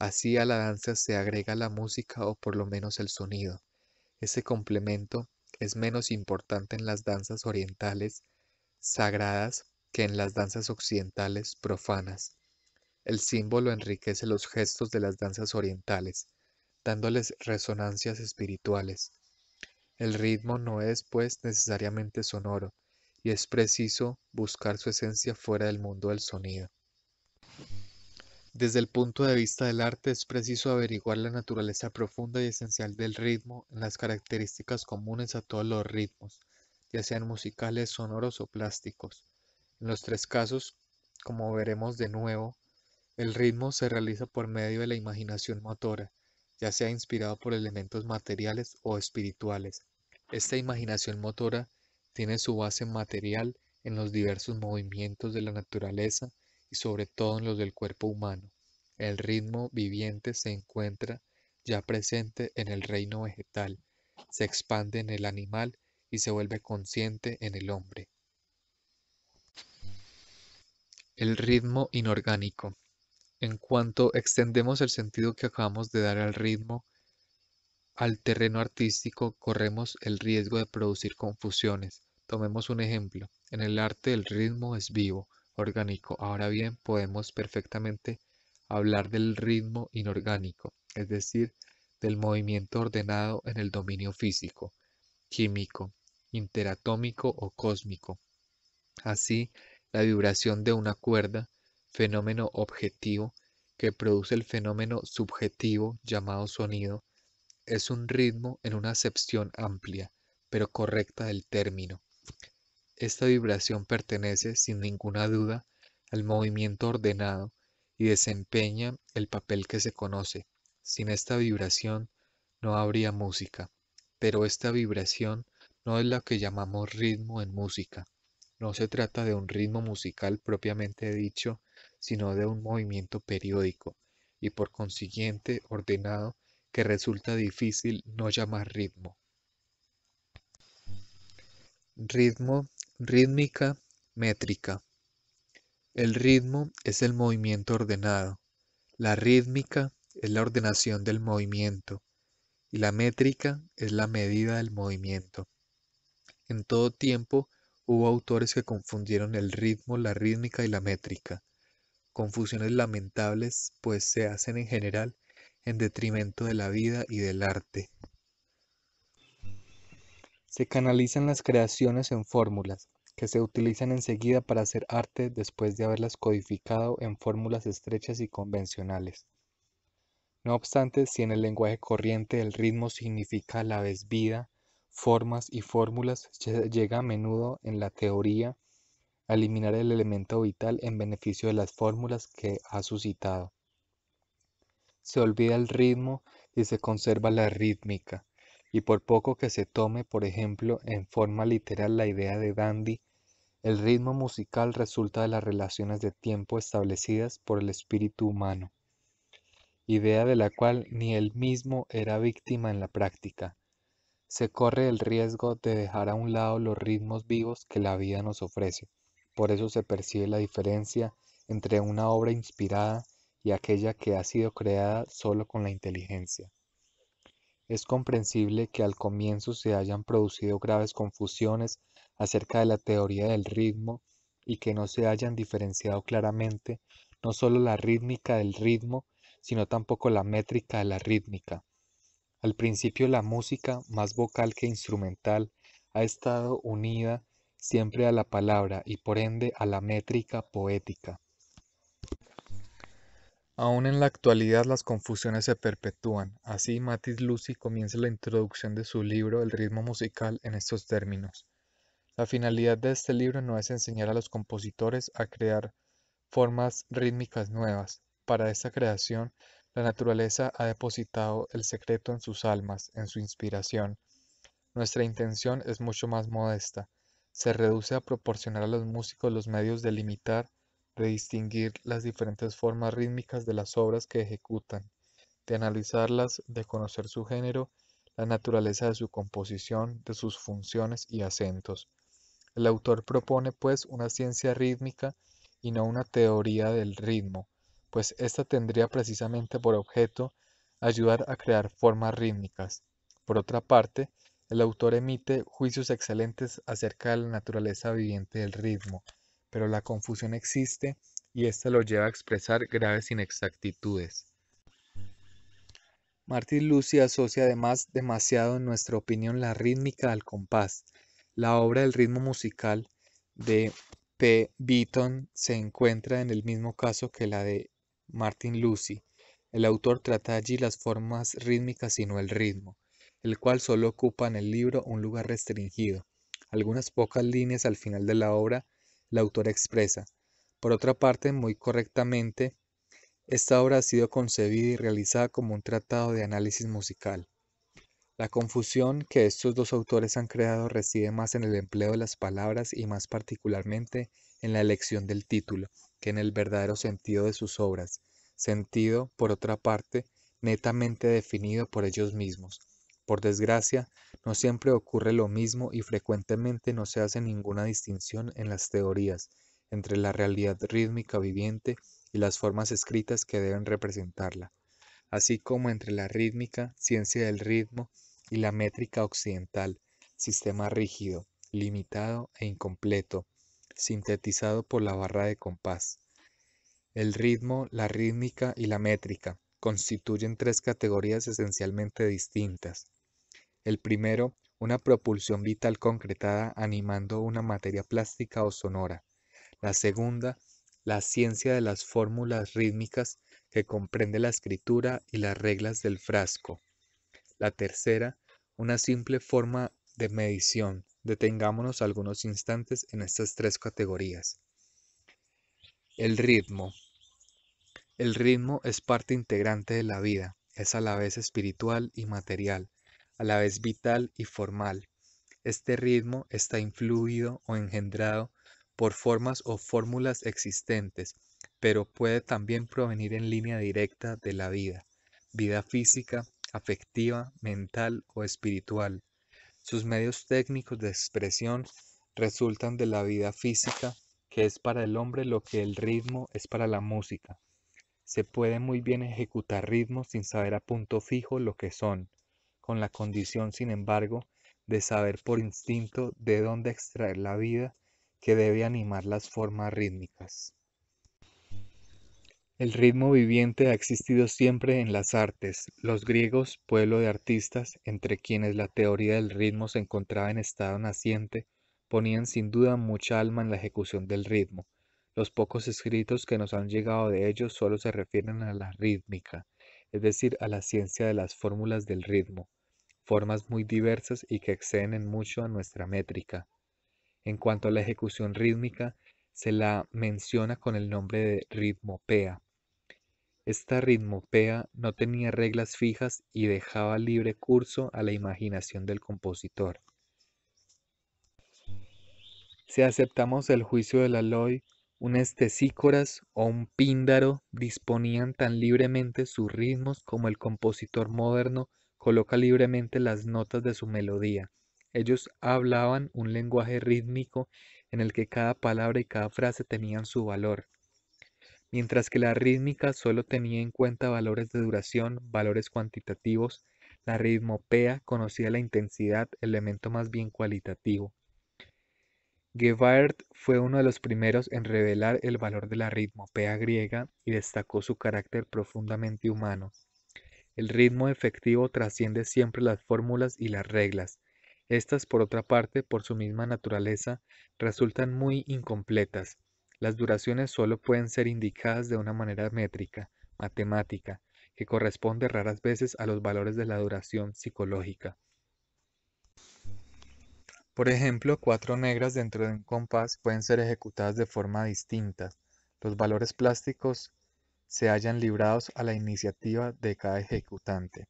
Así a la danza se agrega la música o por lo menos el sonido. Ese complemento es menos importante en las danzas orientales sagradas que en las danzas occidentales profanas. El símbolo enriquece los gestos de las danzas orientales, dándoles resonancias espirituales. El ritmo no es, pues, necesariamente sonoro, y es preciso buscar su esencia fuera del mundo del sonido. Desde el punto de vista del arte es preciso averiguar la naturaleza profunda y esencial del ritmo en las características comunes a todos los ritmos, ya sean musicales, sonoros o plásticos. En los tres casos, como veremos de nuevo, el ritmo se realiza por medio de la imaginación motora, ya sea inspirado por elementos materiales o espirituales. Esta imaginación motora tiene su base material en los diversos movimientos de la naturaleza y sobre todo en los del cuerpo humano. El ritmo viviente se encuentra ya presente en el reino vegetal, se expande en el animal y se vuelve consciente en el hombre. El ritmo inorgánico en cuanto extendemos el sentido que acabamos de dar al ritmo al terreno artístico, corremos el riesgo de producir confusiones. Tomemos un ejemplo. En el arte el ritmo es vivo, orgánico. Ahora bien, podemos perfectamente hablar del ritmo inorgánico, es decir, del movimiento ordenado en el dominio físico, químico, interatómico o cósmico. Así, la vibración de una cuerda fenómeno objetivo que produce el fenómeno subjetivo llamado sonido, es un ritmo en una acepción amplia, pero correcta del término. Esta vibración pertenece, sin ninguna duda, al movimiento ordenado y desempeña el papel que se conoce. Sin esta vibración no habría música, pero esta vibración no es la que llamamos ritmo en música. No se trata de un ritmo musical propiamente dicho, sino de un movimiento periódico y por consiguiente ordenado que resulta difícil no llamar ritmo. Ritmo, rítmica, métrica. El ritmo es el movimiento ordenado, la rítmica es la ordenación del movimiento y la métrica es la medida del movimiento. En todo tiempo hubo autores que confundieron el ritmo, la rítmica y la métrica confusiones lamentables pues se hacen en general en detrimento de la vida y del arte. Se canalizan las creaciones en fórmulas, que se utilizan enseguida para hacer arte después de haberlas codificado en fórmulas estrechas y convencionales. No obstante, si en el lenguaje corriente el ritmo significa la vez vida, formas y fórmulas, llega a menudo en la teoría eliminar el elemento vital en beneficio de las fórmulas que ha suscitado. Se olvida el ritmo y se conserva la rítmica, y por poco que se tome, por ejemplo, en forma literal la idea de dandy, el ritmo musical resulta de las relaciones de tiempo establecidas por el espíritu humano, idea de la cual ni él mismo era víctima en la práctica. Se corre el riesgo de dejar a un lado los ritmos vivos que la vida nos ofrece. Por eso se percibe la diferencia entre una obra inspirada y aquella que ha sido creada solo con la inteligencia. Es comprensible que al comienzo se hayan producido graves confusiones acerca de la teoría del ritmo y que no se hayan diferenciado claramente no solo la rítmica del ritmo, sino tampoco la métrica de la rítmica. Al principio la música, más vocal que instrumental, ha estado unida siempre a la palabra y por ende a la métrica poética. Aún en la actualidad las confusiones se perpetúan, así Matis Lucy comienza la introducción de su libro El ritmo musical en estos términos. La finalidad de este libro no es enseñar a los compositores a crear formas rítmicas nuevas. Para esta creación, la naturaleza ha depositado el secreto en sus almas, en su inspiración. Nuestra intención es mucho más modesta, se reduce a proporcionar a los músicos los medios de limitar, de distinguir las diferentes formas rítmicas de las obras que ejecutan, de analizarlas, de conocer su género, la naturaleza de su composición, de sus funciones y acentos. El autor propone pues una ciencia rítmica y no una teoría del ritmo, pues ésta tendría precisamente por objeto ayudar a crear formas rítmicas. Por otra parte, el autor emite juicios excelentes acerca de la naturaleza viviente del ritmo, pero la confusión existe y ésta este lo lleva a expresar graves inexactitudes. Martin Lucy asocia además demasiado, en nuestra opinión, la rítmica al compás. La obra del ritmo musical de P. Beaton se encuentra en el mismo caso que la de Martin Lucy. El autor trata allí las formas rítmicas y no el ritmo el cual solo ocupa en el libro un lugar restringido. Algunas pocas líneas al final de la obra la autora expresa. Por otra parte, muy correctamente, esta obra ha sido concebida y realizada como un tratado de análisis musical. La confusión que estos dos autores han creado reside más en el empleo de las palabras y más particularmente en la elección del título que en el verdadero sentido de sus obras, sentido, por otra parte, netamente definido por ellos mismos. Por desgracia, no siempre ocurre lo mismo y frecuentemente no se hace ninguna distinción en las teorías entre la realidad rítmica viviente y las formas escritas que deben representarla, así como entre la rítmica, ciencia del ritmo, y la métrica occidental, sistema rígido, limitado e incompleto, sintetizado por la barra de compás. El ritmo, la rítmica y la métrica constituyen tres categorías esencialmente distintas, el primero, una propulsión vital concretada animando una materia plástica o sonora. La segunda, la ciencia de las fórmulas rítmicas que comprende la escritura y las reglas del frasco. La tercera, una simple forma de medición. Detengámonos algunos instantes en estas tres categorías. El ritmo. El ritmo es parte integrante de la vida, es a la vez espiritual y material, a la vez vital y formal. Este ritmo está influido o engendrado por formas o fórmulas existentes, pero puede también provenir en línea directa de la vida, vida física, afectiva, mental o espiritual. Sus medios técnicos de expresión resultan de la vida física, que es para el hombre lo que el ritmo es para la música. Se puede muy bien ejecutar ritmos sin saber a punto fijo lo que son con la condición, sin embargo, de saber por instinto de dónde extraer la vida que debe animar las formas rítmicas. El ritmo viviente ha existido siempre en las artes, los griegos, pueblo de artistas, entre quienes la teoría del ritmo se encontraba en estado naciente, ponían sin duda mucha alma en la ejecución del ritmo. Los pocos escritos que nos han llegado de ellos solo se refieren a la rítmica, es decir, a la ciencia de las fórmulas del ritmo formas muy diversas y que exceden en mucho a nuestra métrica. En cuanto a la ejecución rítmica, se la menciona con el nombre de ritmopea. Esta ritmopea no tenía reglas fijas y dejaba libre curso a la imaginación del compositor. Si aceptamos el juicio de la un estesícoras o un píndaro disponían tan libremente sus ritmos como el compositor moderno coloca libremente las notas de su melodía. Ellos hablaban un lenguaje rítmico en el que cada palabra y cada frase tenían su valor, mientras que la rítmica solo tenía en cuenta valores de duración, valores cuantitativos, la ritmopea conocía la intensidad, elemento más bien cualitativo. Gebhardt fue uno de los primeros en revelar el valor de la ritmopea griega y destacó su carácter profundamente humano. El ritmo efectivo trasciende siempre las fórmulas y las reglas. Estas, por otra parte, por su misma naturaleza, resultan muy incompletas. Las duraciones solo pueden ser indicadas de una manera métrica, matemática, que corresponde raras veces a los valores de la duración psicológica. Por ejemplo, cuatro negras dentro de un compás pueden ser ejecutadas de forma distinta. Los valores plásticos se hayan librados a la iniciativa de cada ejecutante.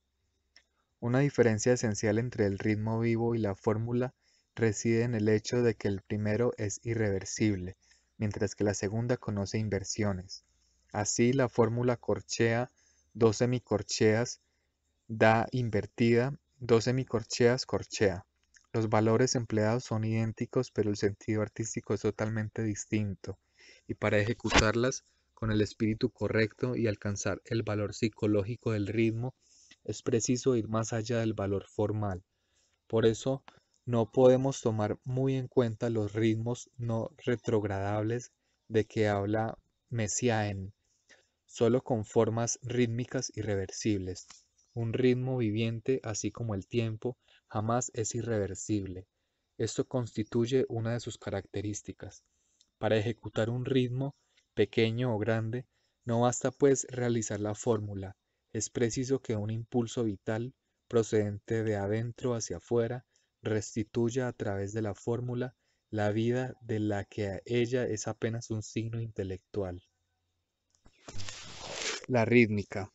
Una diferencia esencial entre el ritmo vivo y la fórmula reside en el hecho de que el primero es irreversible, mientras que la segunda conoce inversiones. Así, la fórmula corchea dos semicorcheas da invertida, dos semicorcheas corchea. Los valores empleados son idénticos, pero el sentido artístico es totalmente distinto, y para ejecutarlas con el espíritu correcto y alcanzar el valor psicológico del ritmo, es preciso ir más allá del valor formal. Por eso, no podemos tomar muy en cuenta los ritmos no retrogradables de que habla Messiaen, solo con formas rítmicas irreversibles. Un ritmo viviente, así como el tiempo, jamás es irreversible. Esto constituye una de sus características. Para ejecutar un ritmo, pequeño o grande, no basta pues realizar la fórmula, es preciso que un impulso vital procedente de adentro hacia afuera restituya a través de la fórmula la vida de la que a ella es apenas un signo intelectual. La rítmica.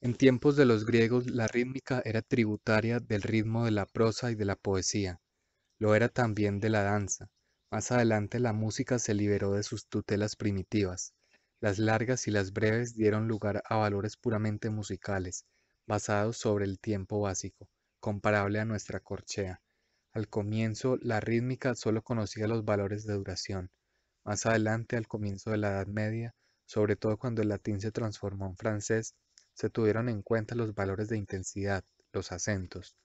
En tiempos de los griegos la rítmica era tributaria del ritmo de la prosa y de la poesía, lo era también de la danza, más adelante la música se liberó de sus tutelas primitivas. Las largas y las breves dieron lugar a valores puramente musicales, basados sobre el tiempo básico, comparable a nuestra corchea. Al comienzo, la rítmica solo conocía los valores de duración. Más adelante, al comienzo de la Edad Media, sobre todo cuando el latín se transformó en francés, se tuvieron en cuenta los valores de intensidad, los acentos.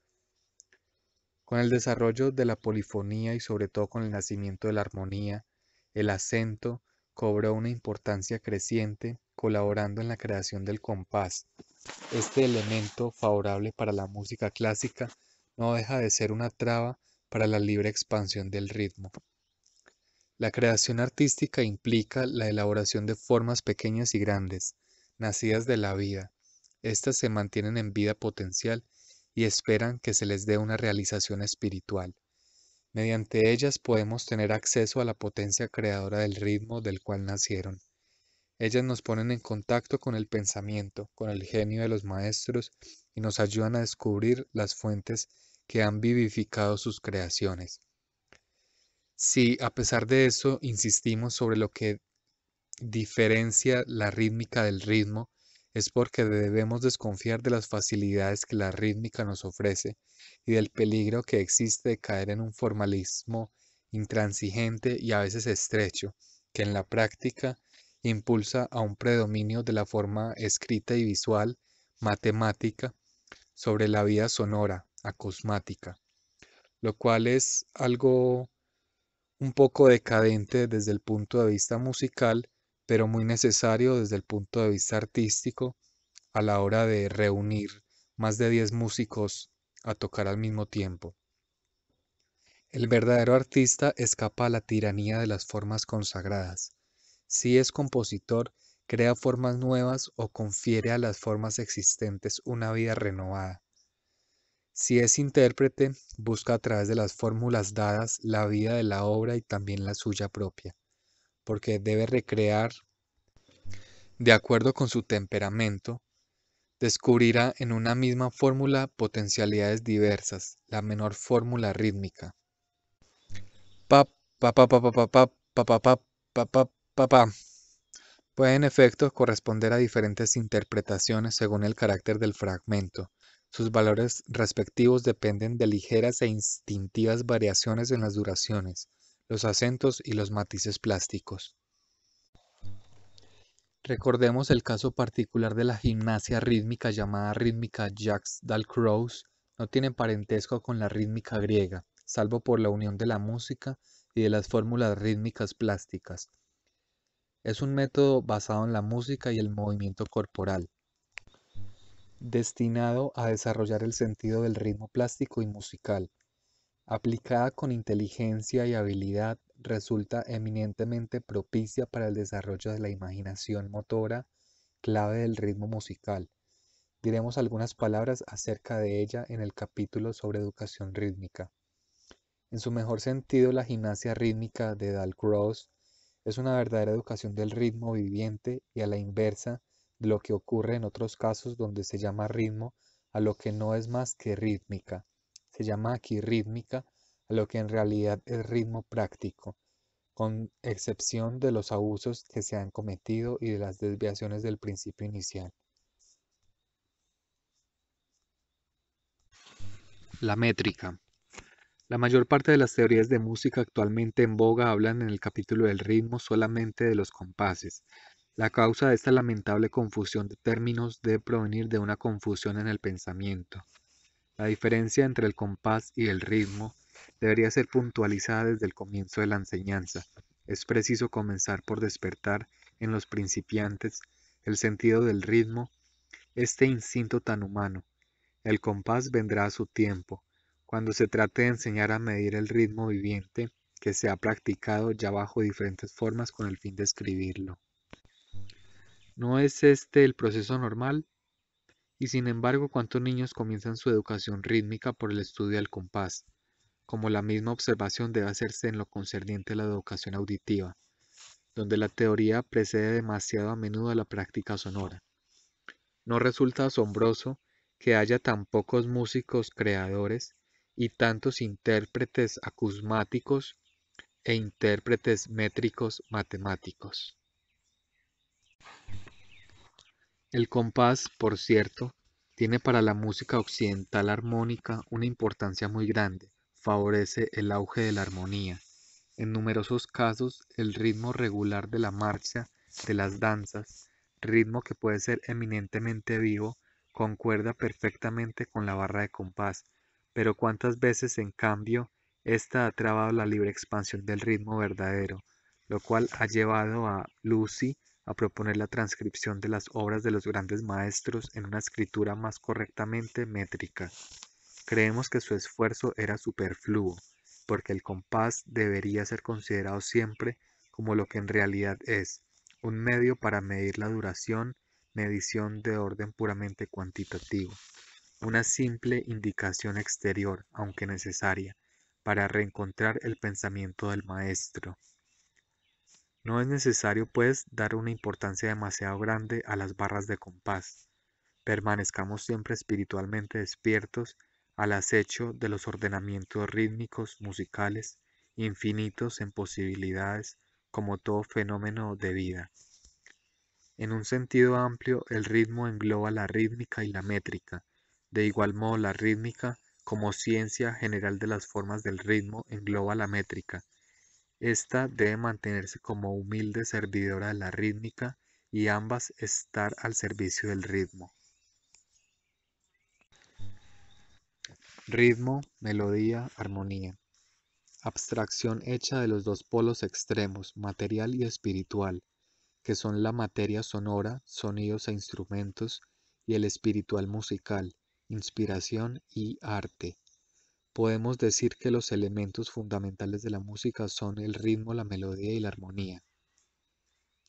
Con el desarrollo de la polifonía y sobre todo con el nacimiento de la armonía, el acento cobró una importancia creciente colaborando en la creación del compás. Este elemento favorable para la música clásica no deja de ser una traba para la libre expansión del ritmo. La creación artística implica la elaboración de formas pequeñas y grandes, nacidas de la vida. Estas se mantienen en vida potencial y esperan que se les dé una realización espiritual. Mediante ellas podemos tener acceso a la potencia creadora del ritmo del cual nacieron. Ellas nos ponen en contacto con el pensamiento, con el genio de los maestros y nos ayudan a descubrir las fuentes que han vivificado sus creaciones. Si a pesar de eso insistimos sobre lo que diferencia la rítmica del ritmo, es porque debemos desconfiar de las facilidades que la rítmica nos ofrece y del peligro que existe de caer en un formalismo intransigente y a veces estrecho, que en la práctica impulsa a un predominio de la forma escrita y visual, matemática, sobre la vida sonora, acosmática, lo cual es algo un poco decadente desde el punto de vista musical, pero muy necesario desde el punto de vista artístico a la hora de reunir más de 10 músicos a tocar al mismo tiempo. El verdadero artista escapa a la tiranía de las formas consagradas. Si es compositor, crea formas nuevas o confiere a las formas existentes una vida renovada. Si es intérprete, busca a través de las fórmulas dadas la vida de la obra y también la suya propia porque debe recrear de acuerdo con su temperamento, descubrirá en una misma fórmula potencialidades diversas, la menor fórmula rítmica. Puede en efecto corresponder a diferentes interpretaciones según el carácter del fragmento. Sus valores respectivos dependen de ligeras e instintivas variaciones en las duraciones, los acentos y los matices plásticos. Recordemos el caso particular de la gimnasia rítmica llamada rítmica Jacques-Dalcroze, no tiene parentesco con la rítmica griega, salvo por la unión de la música y de las fórmulas rítmicas plásticas. Es un método basado en la música y el movimiento corporal, destinado a desarrollar el sentido del ritmo plástico y musical, aplicada con inteligencia y habilidad, resulta eminentemente propicia para el desarrollo de la imaginación motora, clave del ritmo musical. Diremos algunas palabras acerca de ella en el capítulo sobre educación rítmica. En su mejor sentido, la gimnasia rítmica de Dalcroze es una verdadera educación del ritmo viviente y a la inversa de lo que ocurre en otros casos donde se llama ritmo a lo que no es más que rítmica llama aquí rítmica a lo que en realidad es ritmo práctico, con excepción de los abusos que se han cometido y de las desviaciones del principio inicial. La métrica. La mayor parte de las teorías de música actualmente en boga hablan en el capítulo del ritmo solamente de los compases. La causa de esta lamentable confusión de términos debe provenir de una confusión en el pensamiento. La diferencia entre el compás y el ritmo debería ser puntualizada desde el comienzo de la enseñanza. Es preciso comenzar por despertar en los principiantes el sentido del ritmo, este instinto tan humano. El compás vendrá a su tiempo. Cuando se trate de enseñar a medir el ritmo viviente que se ha practicado ya bajo diferentes formas con el fin de escribirlo. ¿No es este el proceso normal? Y sin embargo, ¿cuántos niños comienzan su educación rítmica por el estudio del compás? Como la misma observación debe hacerse en lo concerniente a la educación auditiva, donde la teoría precede demasiado a menudo a la práctica sonora. No resulta asombroso que haya tan pocos músicos creadores y tantos intérpretes acusmáticos e intérpretes métricos matemáticos. El compás, por cierto, tiene para la música occidental armónica una importancia muy grande, favorece el auge de la armonía. En numerosos casos, el ritmo regular de la marcha, de las danzas, ritmo que puede ser eminentemente vivo, concuerda perfectamente con la barra de compás, pero cuántas veces en cambio ésta ha trabado la libre expansión del ritmo verdadero, lo cual ha llevado a Lucy a proponer la transcripción de las obras de los grandes maestros en una escritura más correctamente métrica. Creemos que su esfuerzo era superfluo, porque el compás debería ser considerado siempre como lo que en realidad es, un medio para medir la duración, medición de orden puramente cuantitativo, una simple indicación exterior, aunque necesaria, para reencontrar el pensamiento del maestro. No es necesario, pues, dar una importancia demasiado grande a las barras de compás. Permanezcamos siempre espiritualmente despiertos al acecho de los ordenamientos rítmicos, musicales, infinitos en posibilidades, como todo fenómeno de vida. En un sentido amplio, el ritmo engloba la rítmica y la métrica. De igual modo, la rítmica, como ciencia general de las formas del ritmo, engloba la métrica esta debe mantenerse como humilde servidora de la rítmica y ambas estar al servicio del ritmo. Ritmo, melodía, armonía. Abstracción hecha de los dos polos extremos, material y espiritual, que son la materia sonora, sonidos e instrumentos, y el espiritual musical, inspiración y arte. Podemos decir que los elementos fundamentales de la música son el ritmo, la melodía y la armonía.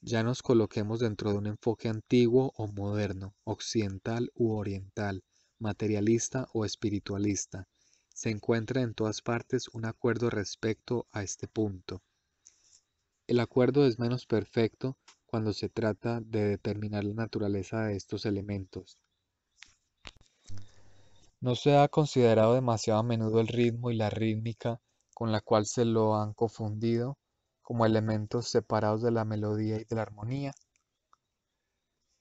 Ya nos coloquemos dentro de un enfoque antiguo o moderno, occidental u oriental, materialista o espiritualista. Se encuentra en todas partes un acuerdo respecto a este punto. El acuerdo es menos perfecto cuando se trata de determinar la naturaleza de estos elementos. No se ha considerado demasiado a menudo el ritmo y la rítmica con la cual se lo han confundido como elementos separados de la melodía y de la armonía.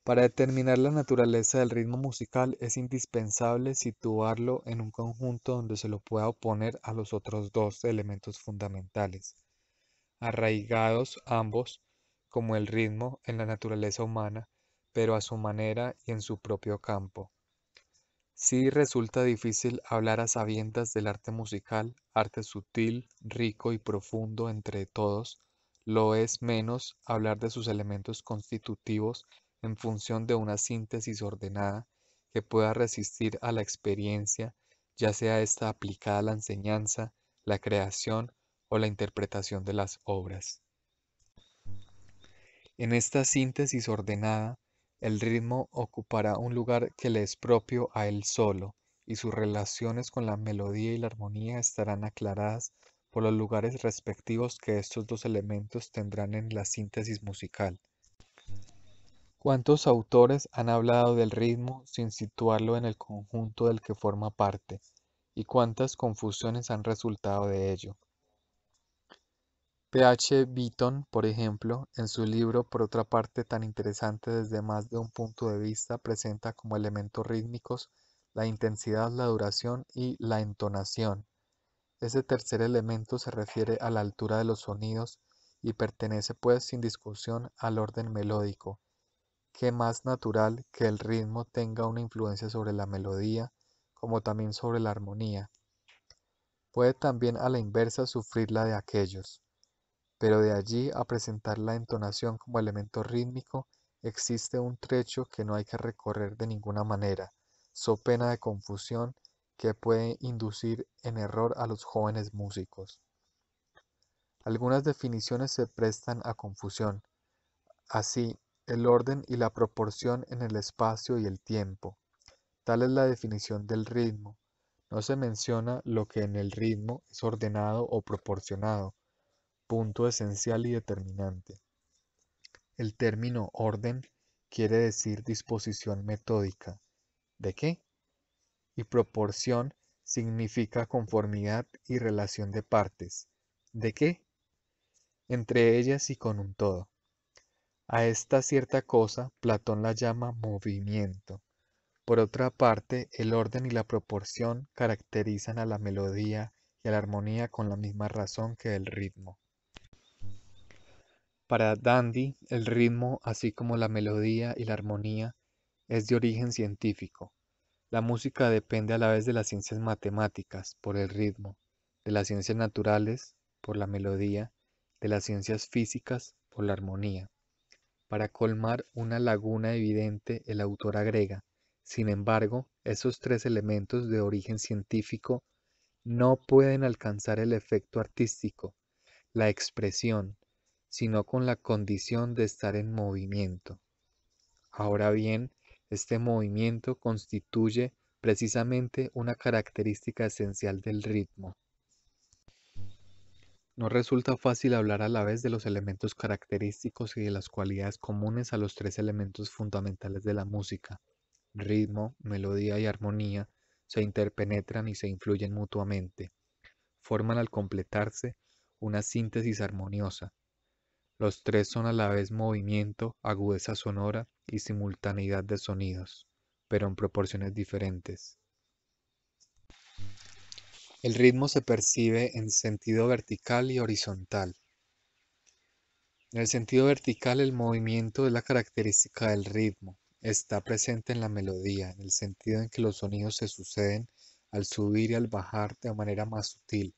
Para determinar la naturaleza del ritmo musical es indispensable situarlo en un conjunto donde se lo pueda oponer a los otros dos elementos fundamentales, arraigados ambos, como el ritmo, en la naturaleza humana, pero a su manera y en su propio campo. Si resulta difícil hablar a sabiendas del arte musical, arte sutil, rico y profundo entre todos, lo es menos hablar de sus elementos constitutivos en función de una síntesis ordenada que pueda resistir a la experiencia, ya sea esta aplicada a la enseñanza, la creación o la interpretación de las obras. En esta síntesis ordenada el ritmo ocupará un lugar que le es propio a él solo, y sus relaciones con la melodía y la armonía estarán aclaradas por los lugares respectivos que estos dos elementos tendrán en la síntesis musical. ¿Cuántos autores han hablado del ritmo sin situarlo en el conjunto del que forma parte? ¿Y cuántas confusiones han resultado de ello? PH Beaton, por ejemplo, en su libro Por otra parte tan interesante desde más de un punto de vista, presenta como elementos rítmicos la intensidad, la duración y la entonación. Ese tercer elemento se refiere a la altura de los sonidos y pertenece pues sin discusión al orden melódico. Qué más natural que el ritmo tenga una influencia sobre la melodía, como también sobre la armonía. Puede también a la inversa sufrir la de aquellos pero de allí a presentar la entonación como elemento rítmico existe un trecho que no hay que recorrer de ninguna manera, so pena de confusión que puede inducir en error a los jóvenes músicos. Algunas definiciones se prestan a confusión. Así, el orden y la proporción en el espacio y el tiempo. Tal es la definición del ritmo. No se menciona lo que en el ritmo es ordenado o proporcionado, punto esencial y determinante. El término orden quiere decir disposición metódica. ¿De qué? Y proporción significa conformidad y relación de partes. ¿De qué? Entre ellas y con un todo. A esta cierta cosa Platón la llama movimiento. Por otra parte, el orden y la proporción caracterizan a la melodía y a la armonía con la misma razón que el ritmo. Para Dandy, el ritmo, así como la melodía y la armonía, es de origen científico. La música depende a la vez de las ciencias matemáticas, por el ritmo, de las ciencias naturales, por la melodía, de las ciencias físicas, por la armonía. Para colmar una laguna evidente, el autor agrega, sin embargo, esos tres elementos de origen científico no pueden alcanzar el efecto artístico, la expresión, sino con la condición de estar en movimiento. Ahora bien, este movimiento constituye precisamente una característica esencial del ritmo. No resulta fácil hablar a la vez de los elementos característicos y de las cualidades comunes a los tres elementos fundamentales de la música. Ritmo, melodía y armonía se interpenetran y se influyen mutuamente. Forman al completarse una síntesis armoniosa, los tres son a la vez movimiento, agudeza sonora y simultaneidad de sonidos, pero en proporciones diferentes. El ritmo se percibe en sentido vertical y horizontal. En el sentido vertical el movimiento es la característica del ritmo, está presente en la melodía, en el sentido en que los sonidos se suceden al subir y al bajar de manera más sutil,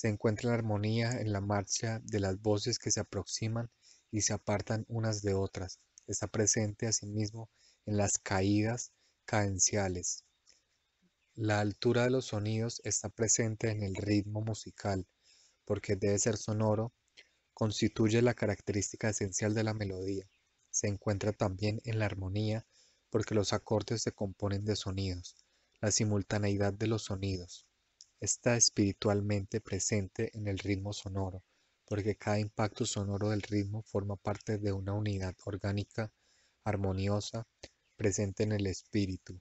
se encuentra la armonía en la marcha de las voces que se aproximan y se apartan unas de otras. Está presente asimismo en las caídas cadenciales. La altura de los sonidos está presente en el ritmo musical, porque debe ser sonoro, constituye la característica esencial de la melodía. Se encuentra también en la armonía, porque los acordes se componen de sonidos, la simultaneidad de los sonidos está espiritualmente presente en el ritmo sonoro, porque cada impacto sonoro del ritmo forma parte de una unidad orgánica, armoniosa, presente en el espíritu.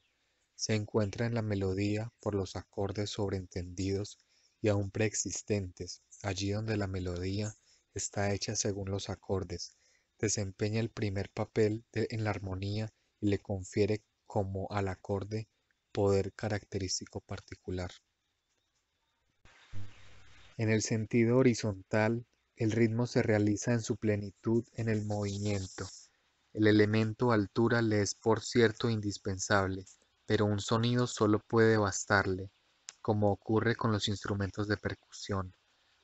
Se encuentra en la melodía por los acordes sobreentendidos y aún preexistentes, allí donde la melodía está hecha según los acordes, desempeña el primer papel en la armonía y le confiere como al acorde poder característico particular. En el sentido horizontal, el ritmo se realiza en su plenitud en el movimiento. El elemento altura le es por cierto indispensable, pero un sonido solo puede bastarle, como ocurre con los instrumentos de percusión.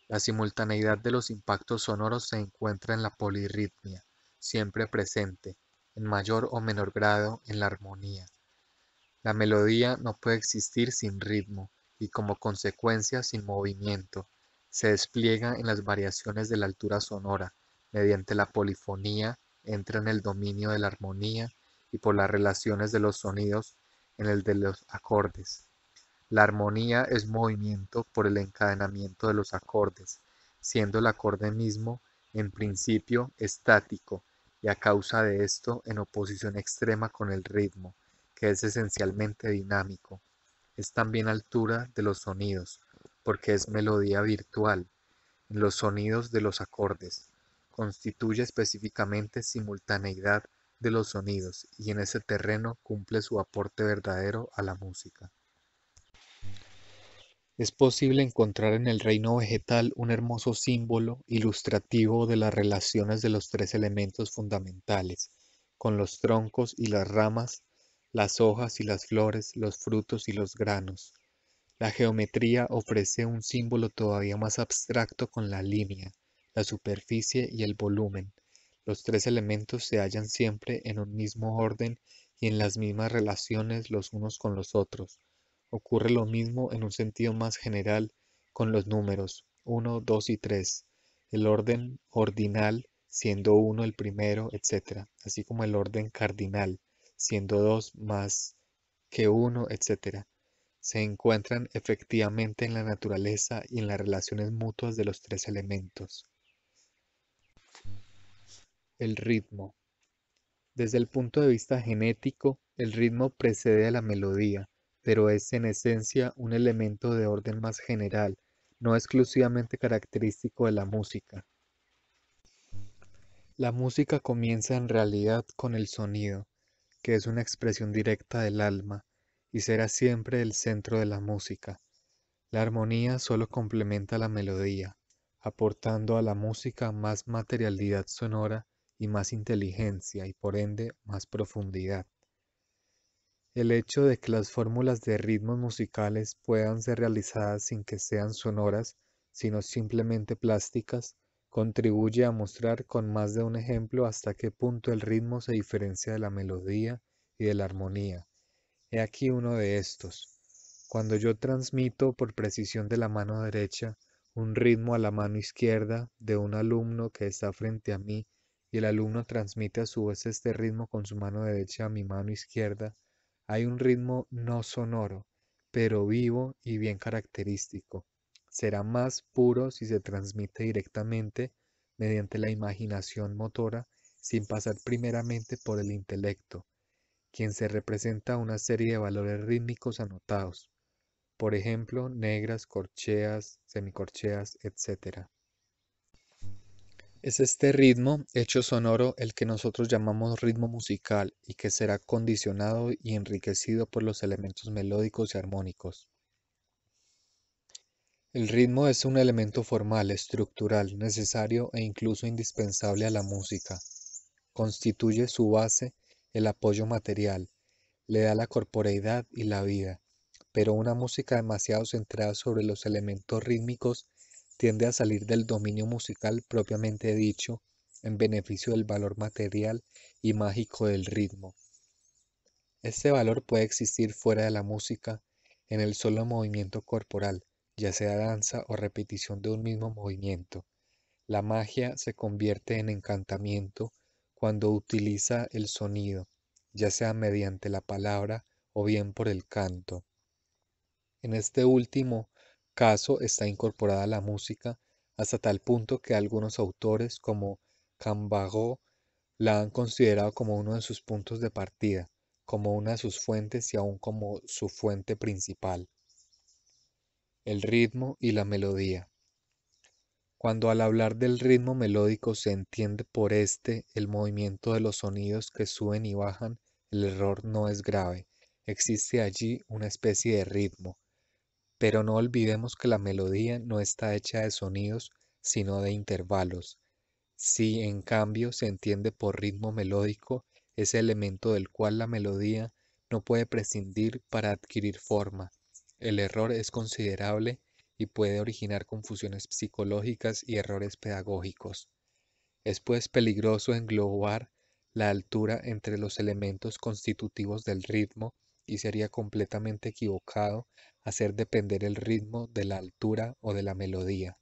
La simultaneidad de los impactos sonoros se encuentra en la polirritmia, siempre presente, en mayor o menor grado en la armonía. La melodía no puede existir sin ritmo y como consecuencia sin movimiento, se despliega en las variaciones de la altura sonora, mediante la polifonía, entra en el dominio de la armonía y por las relaciones de los sonidos en el de los acordes. La armonía es movimiento por el encadenamiento de los acordes, siendo el acorde mismo en principio estático y a causa de esto en oposición extrema con el ritmo, que es esencialmente dinámico. Es también altura de los sonidos, porque es melodía virtual, en los sonidos de los acordes. Constituye específicamente simultaneidad de los sonidos y en ese terreno cumple su aporte verdadero a la música. Es posible encontrar en el reino vegetal un hermoso símbolo ilustrativo de las relaciones de los tres elementos fundamentales, con los troncos y las ramas, las hojas y las flores, los frutos y los granos. La geometría ofrece un símbolo todavía más abstracto con la línea, la superficie y el volumen. Los tres elementos se hallan siempre en un mismo orden y en las mismas relaciones los unos con los otros. Ocurre lo mismo en un sentido más general con los números 1, 2 y 3, el orden ordinal siendo 1 el primero, etc., así como el orden cardinal siendo 2 más que 1, etc se encuentran efectivamente en la naturaleza y en las relaciones mutuas de los tres elementos. El ritmo. Desde el punto de vista genético, el ritmo precede a la melodía, pero es en esencia un elemento de orden más general, no exclusivamente característico de la música. La música comienza en realidad con el sonido, que es una expresión directa del alma, y será siempre el centro de la música. La armonía solo complementa la melodía, aportando a la música más materialidad sonora y más inteligencia y por ende más profundidad. El hecho de que las fórmulas de ritmos musicales puedan ser realizadas sin que sean sonoras, sino simplemente plásticas, contribuye a mostrar con más de un ejemplo hasta qué punto el ritmo se diferencia de la melodía y de la armonía, He aquí uno de estos. Cuando yo transmito por precisión de la mano derecha un ritmo a la mano izquierda de un alumno que está frente a mí y el alumno transmite a su vez este ritmo con su mano derecha a mi mano izquierda, hay un ritmo no sonoro, pero vivo y bien característico. Será más puro si se transmite directamente mediante la imaginación motora sin pasar primeramente por el intelecto, quien se representa una serie de valores rítmicos anotados, por ejemplo, negras, corcheas, semicorcheas, etc. Es este ritmo, hecho sonoro, el que nosotros llamamos ritmo musical y que será condicionado y enriquecido por los elementos melódicos y armónicos. El ritmo es un elemento formal, estructural, necesario e incluso indispensable a la música. Constituye su base el apoyo material, le da la corporeidad y la vida, pero una música demasiado centrada sobre los elementos rítmicos tiende a salir del dominio musical propiamente dicho en beneficio del valor material y mágico del ritmo. Este valor puede existir fuera de la música, en el solo movimiento corporal, ya sea danza o repetición de un mismo movimiento. La magia se convierte en encantamiento, cuando utiliza el sonido, ya sea mediante la palabra o bien por el canto. En este último caso está incorporada la música hasta tal punto que algunos autores como Cambago la han considerado como uno de sus puntos de partida, como una de sus fuentes y aún como su fuente principal. El ritmo y la melodía cuando al hablar del ritmo melódico se entiende por este el movimiento de los sonidos que suben y bajan, el error no es grave. Existe allí una especie de ritmo. Pero no olvidemos que la melodía no está hecha de sonidos, sino de intervalos. Si en cambio se entiende por ritmo melódico, ese elemento del cual la melodía no puede prescindir para adquirir forma. El error es considerable y puede originar confusiones psicológicas y errores pedagógicos. Es pues peligroso englobar la altura entre los elementos constitutivos del ritmo y sería completamente equivocado hacer depender el ritmo de la altura o de la melodía.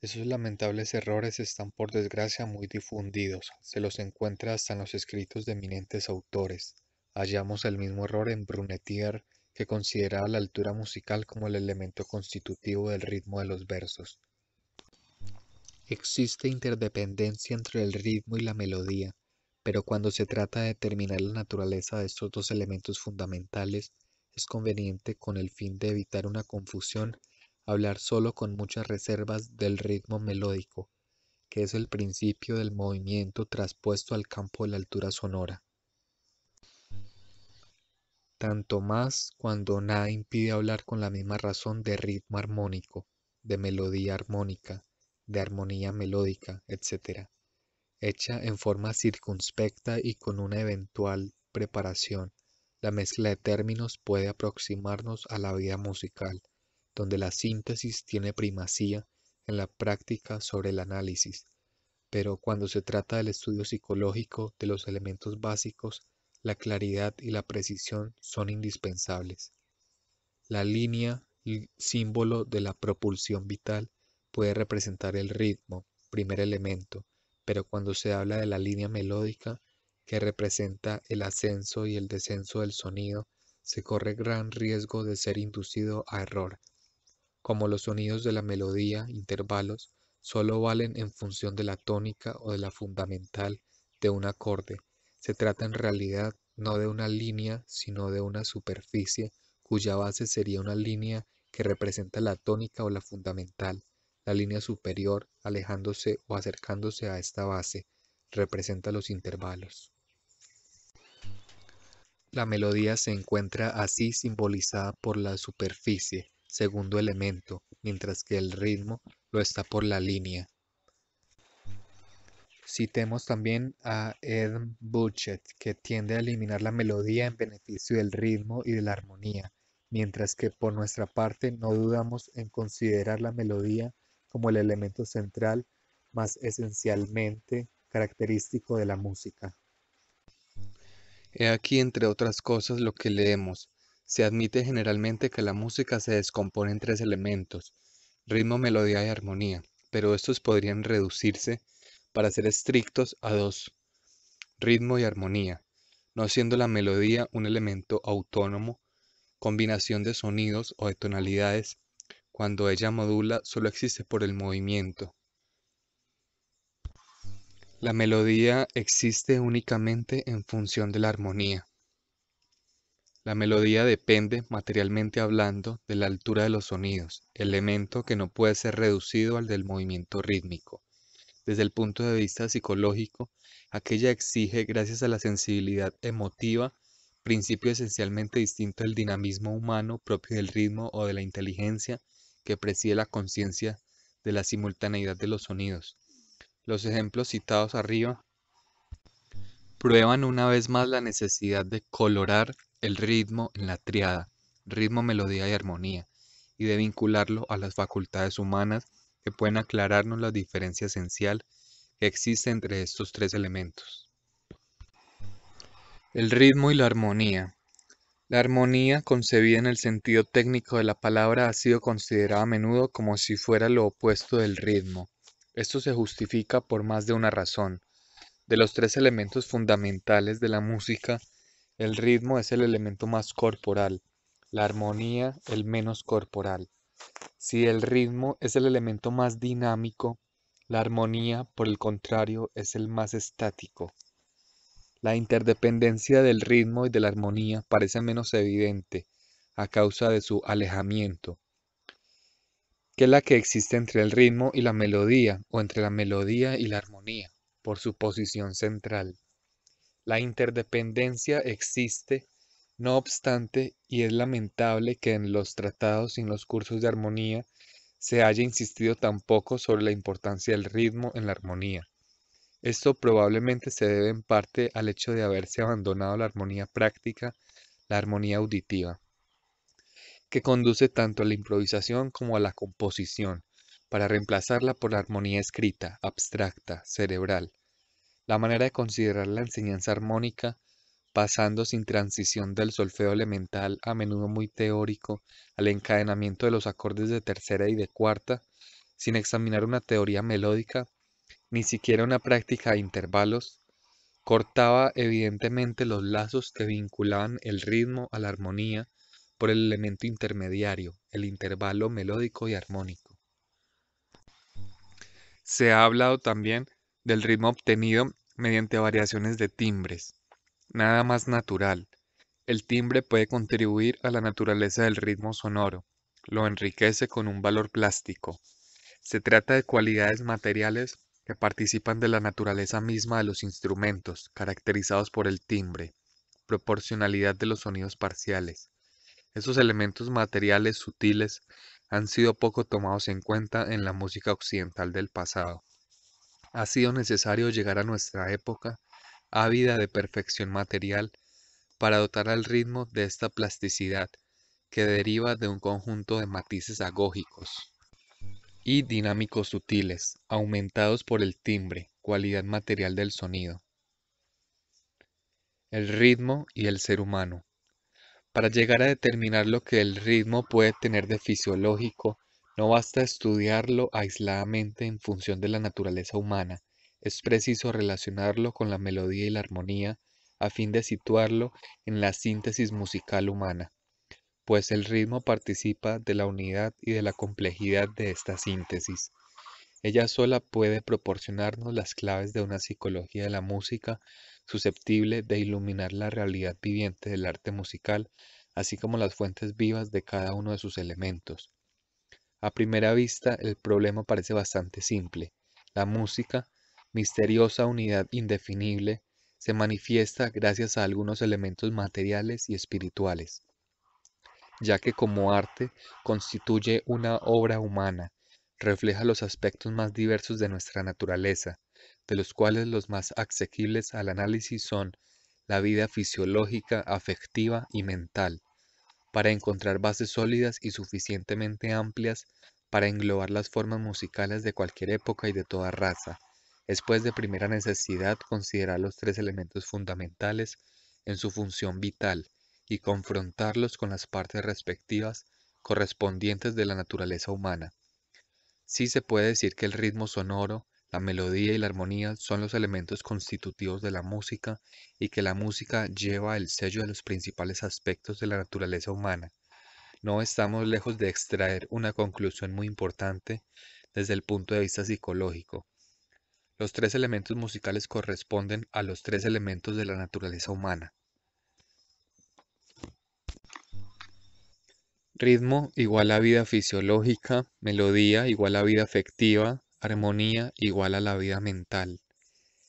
Esos lamentables errores están por desgracia muy difundidos, se los encuentra hasta en los escritos de eminentes autores. Hallamos el mismo error en Brunetier, que considera la altura musical como el elemento constitutivo del ritmo de los versos. Existe interdependencia entre el ritmo y la melodía, pero cuando se trata de determinar la naturaleza de estos dos elementos fundamentales, es conveniente, con el fin de evitar una confusión, hablar solo con muchas reservas del ritmo melódico, que es el principio del movimiento traspuesto al campo de la altura sonora tanto más cuando nada impide hablar con la misma razón de ritmo armónico, de melodía armónica, de armonía melódica, etc., hecha en forma circunspecta y con una eventual preparación. La mezcla de términos puede aproximarnos a la vida musical, donde la síntesis tiene primacía en la práctica sobre el análisis, pero cuando se trata del estudio psicológico de los elementos básicos, la claridad y la precisión son indispensables. La línea, símbolo de la propulsión vital, puede representar el ritmo, primer elemento, pero cuando se habla de la línea melódica, que representa el ascenso y el descenso del sonido, se corre gran riesgo de ser inducido a error. Como los sonidos de la melodía, intervalos, solo valen en función de la tónica o de la fundamental de un acorde, se trata en realidad no de una línea, sino de una superficie cuya base sería una línea que representa la tónica o la fundamental, la línea superior alejándose o acercándose a esta base representa los intervalos. La melodía se encuentra así simbolizada por la superficie, segundo elemento, mientras que el ritmo lo está por la línea, Citemos también a Edmund Butchett, que tiende a eliminar la melodía en beneficio del ritmo y de la armonía, mientras que por nuestra parte no dudamos en considerar la melodía como el elemento central más esencialmente característico de la música. He aquí, entre otras cosas, lo que leemos. Se admite generalmente que la música se descompone en tres elementos, ritmo, melodía y armonía, pero estos podrían reducirse para ser estrictos, a dos, ritmo y armonía, no siendo la melodía un elemento autónomo, combinación de sonidos o de tonalidades, cuando ella modula solo existe por el movimiento. La melodía existe únicamente en función de la armonía. La melodía depende, materialmente hablando, de la altura de los sonidos, elemento que no puede ser reducido al del movimiento rítmico. Desde el punto de vista psicológico, aquella exige, gracias a la sensibilidad emotiva, principio esencialmente distinto al dinamismo humano propio del ritmo o de la inteligencia que preside la conciencia de la simultaneidad de los sonidos. Los ejemplos citados arriba prueban una vez más la necesidad de colorar el ritmo en la triada, ritmo, melodía y armonía, y de vincularlo a las facultades humanas que pueden aclararnos la diferencia esencial que existe entre estos tres elementos. El ritmo y la armonía. La armonía, concebida en el sentido técnico de la palabra, ha sido considerada a menudo como si fuera lo opuesto del ritmo. Esto se justifica por más de una razón. De los tres elementos fundamentales de la música, el ritmo es el elemento más corporal, la armonía el menos corporal. Si el ritmo es el elemento más dinámico, la armonía, por el contrario, es el más estático. La interdependencia del ritmo y de la armonía parece menos evidente a causa de su alejamiento, que la que existe entre el ritmo y la melodía o entre la melodía y la armonía, por su posición central. La interdependencia existe no obstante, y es lamentable que en los tratados y en los cursos de armonía se haya insistido tan poco sobre la importancia del ritmo en la armonía. Esto probablemente se debe en parte al hecho de haberse abandonado la armonía práctica, la armonía auditiva, que conduce tanto a la improvisación como a la composición, para reemplazarla por la armonía escrita, abstracta, cerebral. La manera de considerar la enseñanza armónica pasando sin transición del solfeo elemental, a menudo muy teórico, al encadenamiento de los acordes de tercera y de cuarta, sin examinar una teoría melódica, ni siquiera una práctica de intervalos, cortaba evidentemente los lazos que vinculaban el ritmo a la armonía por el elemento intermediario, el intervalo melódico y armónico. Se ha hablado también del ritmo obtenido mediante variaciones de timbres, nada más natural. El timbre puede contribuir a la naturaleza del ritmo sonoro, lo enriquece con un valor plástico. Se trata de cualidades materiales que participan de la naturaleza misma de los instrumentos, caracterizados por el timbre, proporcionalidad de los sonidos parciales. Esos elementos materiales sutiles han sido poco tomados en cuenta en la música occidental del pasado. Ha sido necesario llegar a nuestra época ávida de perfección material, para dotar al ritmo de esta plasticidad que deriva de un conjunto de matices agógicos y dinámicos sutiles, aumentados por el timbre, cualidad material del sonido. El ritmo y el ser humano. Para llegar a determinar lo que el ritmo puede tener de fisiológico, no basta estudiarlo aisladamente en función de la naturaleza humana, es preciso relacionarlo con la melodía y la armonía a fin de situarlo en la síntesis musical humana, pues el ritmo participa de la unidad y de la complejidad de esta síntesis. Ella sola puede proporcionarnos las claves de una psicología de la música susceptible de iluminar la realidad viviente del arte musical, así como las fuentes vivas de cada uno de sus elementos. A primera vista, el problema parece bastante simple. La música, misteriosa unidad indefinible, se manifiesta gracias a algunos elementos materiales y espirituales, ya que como arte constituye una obra humana, refleja los aspectos más diversos de nuestra naturaleza, de los cuales los más accesibles al análisis son la vida fisiológica, afectiva y mental, para encontrar bases sólidas y suficientemente amplias para englobar las formas musicales de cualquier época y de toda raza, es pues de primera necesidad considerar los tres elementos fundamentales en su función vital y confrontarlos con las partes respectivas correspondientes de la naturaleza humana. Sí se puede decir que el ritmo sonoro, la melodía y la armonía son los elementos constitutivos de la música y que la música lleva el sello de los principales aspectos de la naturaleza humana. No estamos lejos de extraer una conclusión muy importante desde el punto de vista psicológico, los tres elementos musicales corresponden a los tres elementos de la naturaleza humana. Ritmo igual a vida fisiológica, melodía igual a vida afectiva, armonía igual a la vida mental.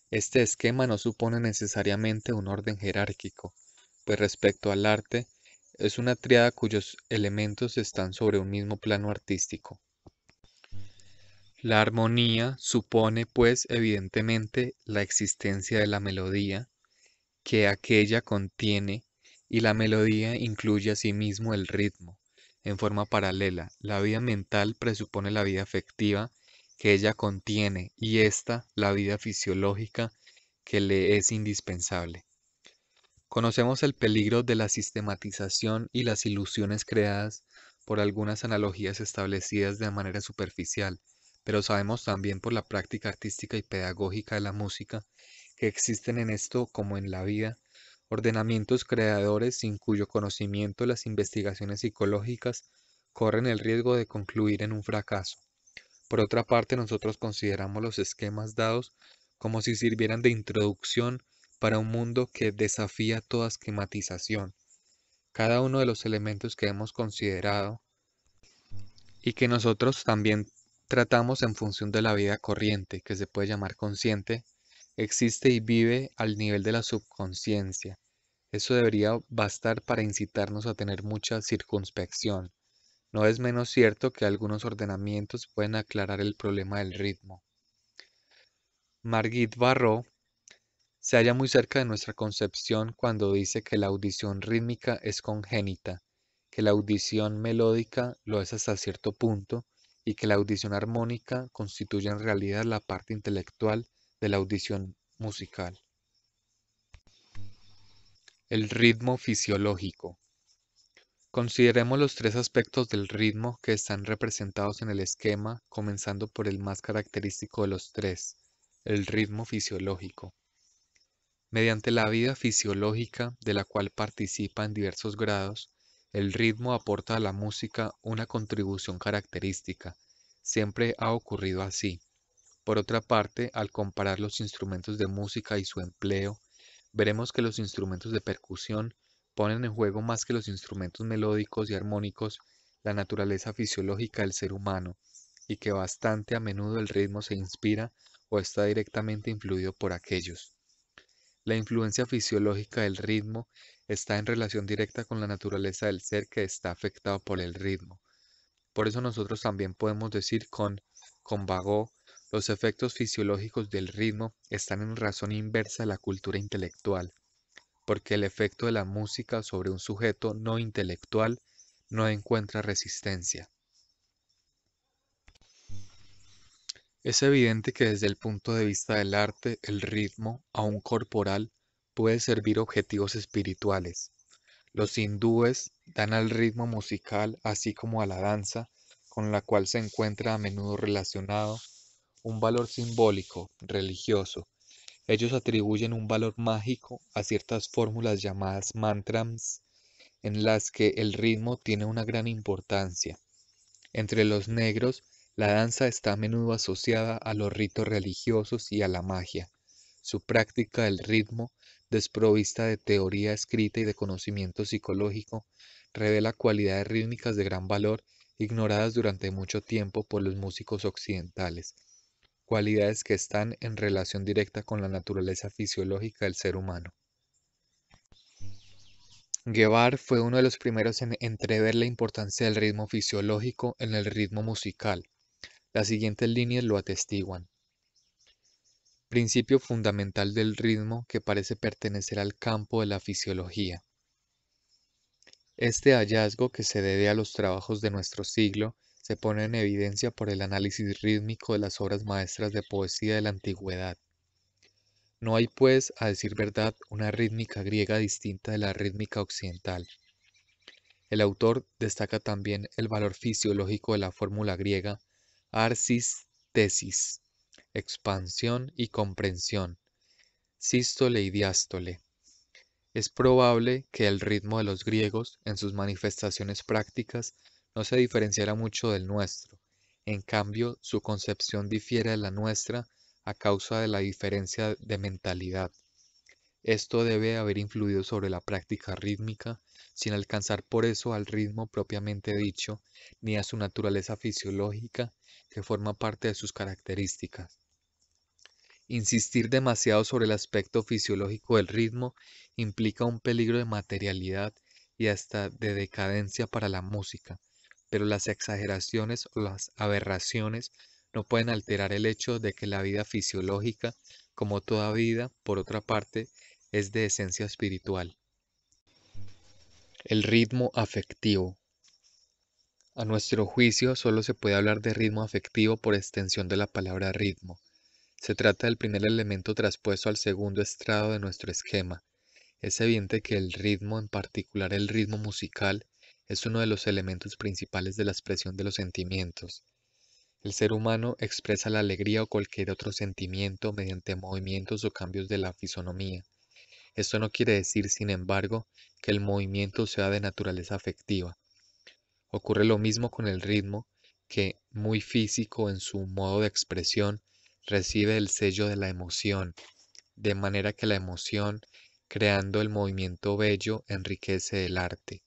Este esquema no supone necesariamente un orden jerárquico, pues respecto al arte, es una triada cuyos elementos están sobre un mismo plano artístico. La armonía supone, pues, evidentemente la existencia de la melodía, que aquella contiene, y la melodía incluye a sí mismo el ritmo, en forma paralela. La vida mental presupone la vida afectiva, que ella contiene, y esta, la vida fisiológica, que le es indispensable. Conocemos el peligro de la sistematización y las ilusiones creadas por algunas analogías establecidas de manera superficial pero sabemos también por la práctica artística y pedagógica de la música que existen en esto como en la vida ordenamientos creadores sin cuyo conocimiento las investigaciones psicológicas corren el riesgo de concluir en un fracaso. Por otra parte, nosotros consideramos los esquemas dados como si sirvieran de introducción para un mundo que desafía toda esquematización. Cada uno de los elementos que hemos considerado y que nosotros también tratamos en función de la vida corriente, que se puede llamar consciente, existe y vive al nivel de la subconsciencia. Eso debería bastar para incitarnos a tener mucha circunspección. No es menos cierto que algunos ordenamientos pueden aclarar el problema del ritmo. Margit Barro se halla muy cerca de nuestra concepción cuando dice que la audición rítmica es congénita, que la audición melódica lo es hasta cierto punto, y que la audición armónica constituye en realidad la parte intelectual de la audición musical. El ritmo fisiológico. Consideremos los tres aspectos del ritmo que están representados en el esquema, comenzando por el más característico de los tres, el ritmo fisiológico. Mediante la vida fisiológica, de la cual participa en diversos grados, el ritmo aporta a la música una contribución característica. Siempre ha ocurrido así. Por otra parte, al comparar los instrumentos de música y su empleo, veremos que los instrumentos de percusión ponen en juego más que los instrumentos melódicos y armónicos la naturaleza fisiológica del ser humano, y que bastante a menudo el ritmo se inspira o está directamente influido por aquellos. La influencia fisiológica del ritmo está en relación directa con la naturaleza del ser que está afectado por el ritmo. Por eso nosotros también podemos decir con, con Vagó, los efectos fisiológicos del ritmo están en razón inversa a la cultura intelectual, porque el efecto de la música sobre un sujeto no intelectual no encuentra resistencia. Es evidente que desde el punto de vista del arte, el ritmo, aun corporal, puede servir objetivos espirituales. Los hindúes dan al ritmo musical, así como a la danza, con la cual se encuentra a menudo relacionado, un valor simbólico, religioso. Ellos atribuyen un valor mágico a ciertas fórmulas llamadas mantras, en las que el ritmo tiene una gran importancia. Entre los negros, la danza está a menudo asociada a los ritos religiosos y a la magia. Su práctica del ritmo, desprovista de teoría escrita y de conocimiento psicológico, revela cualidades rítmicas de gran valor ignoradas durante mucho tiempo por los músicos occidentales, cualidades que están en relación directa con la naturaleza fisiológica del ser humano. Guevara fue uno de los primeros en entrever la importancia del ritmo fisiológico en el ritmo musical, las siguientes líneas lo atestiguan. Principio fundamental del ritmo que parece pertenecer al campo de la fisiología. Este hallazgo, que se debe a los trabajos de nuestro siglo, se pone en evidencia por el análisis rítmico de las obras maestras de poesía de la antigüedad. No hay, pues, a decir verdad, una rítmica griega distinta de la rítmica occidental. El autor destaca también el valor fisiológico de la fórmula griega tesis. expansión y comprensión, sístole y diástole. Es probable que el ritmo de los griegos, en sus manifestaciones prácticas, no se diferenciara mucho del nuestro. En cambio, su concepción difiere de la nuestra a causa de la diferencia de mentalidad. Esto debe haber influido sobre la práctica rítmica, sin alcanzar por eso al ritmo propiamente dicho, ni a su naturaleza fisiológica, que forma parte de sus características. Insistir demasiado sobre el aspecto fisiológico del ritmo implica un peligro de materialidad y hasta de decadencia para la música, pero las exageraciones o las aberraciones no pueden alterar el hecho de que la vida fisiológica, como toda vida, por otra parte, es de esencia espiritual. El ritmo afectivo. A nuestro juicio solo se puede hablar de ritmo afectivo por extensión de la palabra ritmo. Se trata del primer elemento traspuesto al segundo estrado de nuestro esquema. Es evidente que el ritmo, en particular el ritmo musical, es uno de los elementos principales de la expresión de los sentimientos. El ser humano expresa la alegría o cualquier otro sentimiento mediante movimientos o cambios de la fisonomía. Esto no quiere decir, sin embargo, que el movimiento sea de naturaleza afectiva. Ocurre lo mismo con el ritmo, que, muy físico en su modo de expresión, recibe el sello de la emoción, de manera que la emoción, creando el movimiento bello, enriquece el arte.